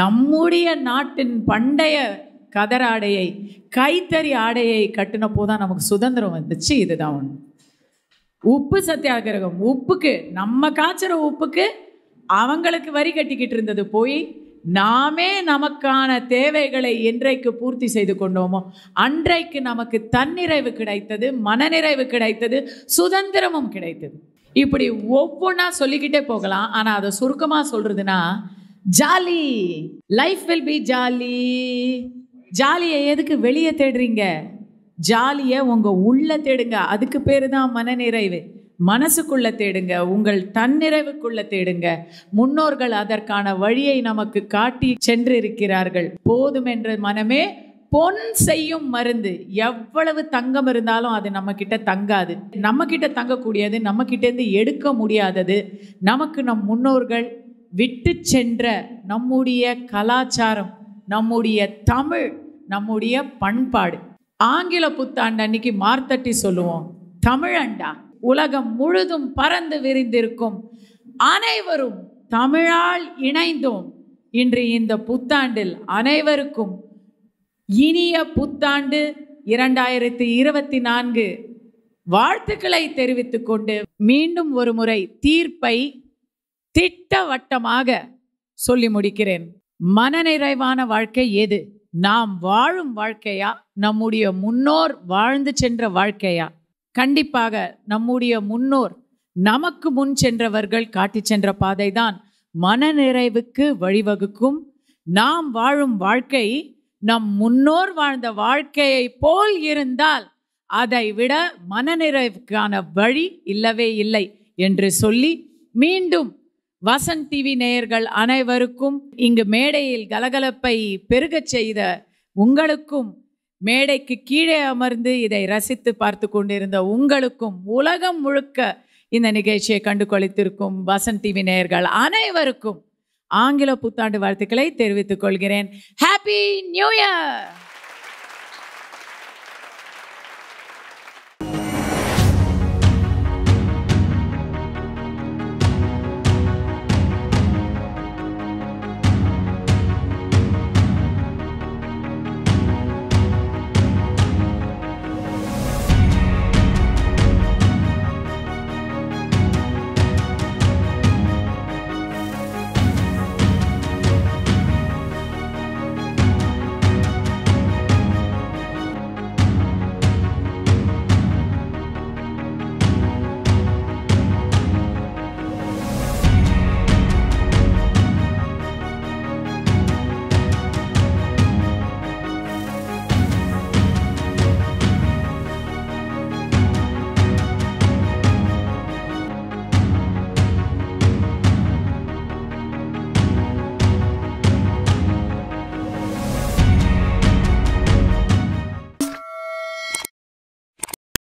நம்முடைய நாட்டின் பண்டைய கதராடையை கைத்தறி ஆடையை கட்டினப்போ தான் நமக்கு சுதந்திரம் வந்துச்சு இதுதான் ஒன்று உப்பு சத்தியாகிரகம் உப்புக்கு நம்ம காய்ச்சுற உப்புக்கு அவங்களுக்கு வரி கட்டிக்கிட்டு இருந்தது போய் நாமே நமக்கான தேவைகளை என்றைக்கு பூர்த்தி செய்து கொண்டோமோ அன்றைக்கு நமக்கு தன்னிறைவு கிடைத்தது மனநிறைவு கிடைத்தது சுதந்திரமும் கிடைத்தது இப்படி ஒவ்வொன்றா சொல்லிக்கிட்டே போகலாம் ஆனால் அதை சுருக்கமாக சொல்கிறதுனா jolly life will be jolly ஜாலியை எதுக்கு வெளியே தேடுறீங்க ஜாலியை உங்கள் உள்ளே தேடுங்க அதுக்கு பேர் தான் மனநிறைவு மனசுக்குள்ள தேடுங்க உங்கள் தன்னிறைவுக்குள்ள தேடுங்க முன்னோர்கள் அதற்கான வழியை நமக்கு காட்டி சென்றிருக்கிறார்கள் போதும் என்ற மனமே பொன் செய்யும் மருந்து எவ்வளவு தங்கம் இருந்தாலும் அது நம்ம கிட்ட தங்காது நம்ம கிட்ட தங்கக்கூடியது நம்ம கிட்டேருந்து எடுக்க முடியாதது நமக்கு நம் முன்னோர்கள் விட்டு சென்ற நம்முடைய கலாச்சாரம் நம்முடைய தமிழ் நம்முடைய பண்பாடு ஆங்கில புத்தாண்டு அன்னைக்கு மார்த்தட்டி சொல்லுவோம் தமிழண்டா உலகம் முழுதும் பறந்து விரிந்திருக்கும் அனைவரும் தமிழால் இணைந்தோம் இன்று இந்த புத்தாண்டில் அனைவருக்கும் இனிய புத்தாண்டு இரண்டாயிரத்தி இருபத்தி நான்கு வாழ்த்துக்களை தெரிவித்துக் கொண்டு மீண்டும் ஒரு முறை தீர்ப்பை திட்டவட்டமாக சொல்லி முடிக்கிறேன் மனநிறைவான வாழ்க்கை எது நாம் வாழும் வாழ்க்கையா நம்முடைய முன்னோர் வாழ்ந்து சென்ற வாழ்க்கையா கண்டிப்பாக நம்முடைய முன்னோர் நமக்கு முன் சென்றவர்கள் காட்டி சென்ற பாதைதான் மனநிறைவுக்கு வழிவகுக்கும் நாம் வாழும் வாழ்க்கை நம் முன்னோர் வாழ்ந்த வாழ்க்கையை போல் இருந்தால் அதை விட மனநிறைவுக்கான வழி இல்லவே இல்லை என்று சொல்லி மீண்டும் வசந்த் டிவி நேயர்கள் அனைவருக்கும் இங்கு மேடையில் கலகலப்பை பெருகச் செய்த உங்களுக்கும் மேடைக்கு கீழே அமர்ந்து இதை ரசித்து பார்த்து கொண்டிருந்த உங்களுக்கும் உலகம் முழுக்க இந்த நிகழ்ச்சியை கண்டு கொளித்திருக்கும் வசன் டிவி நேயர்கள் அனைவருக்கும் ஆங்கில புத்தாண்டு வாழ்த்துக்களை தெரிவித்துக் கொள்கிறேன் ஹாப்பி நியூ இயர்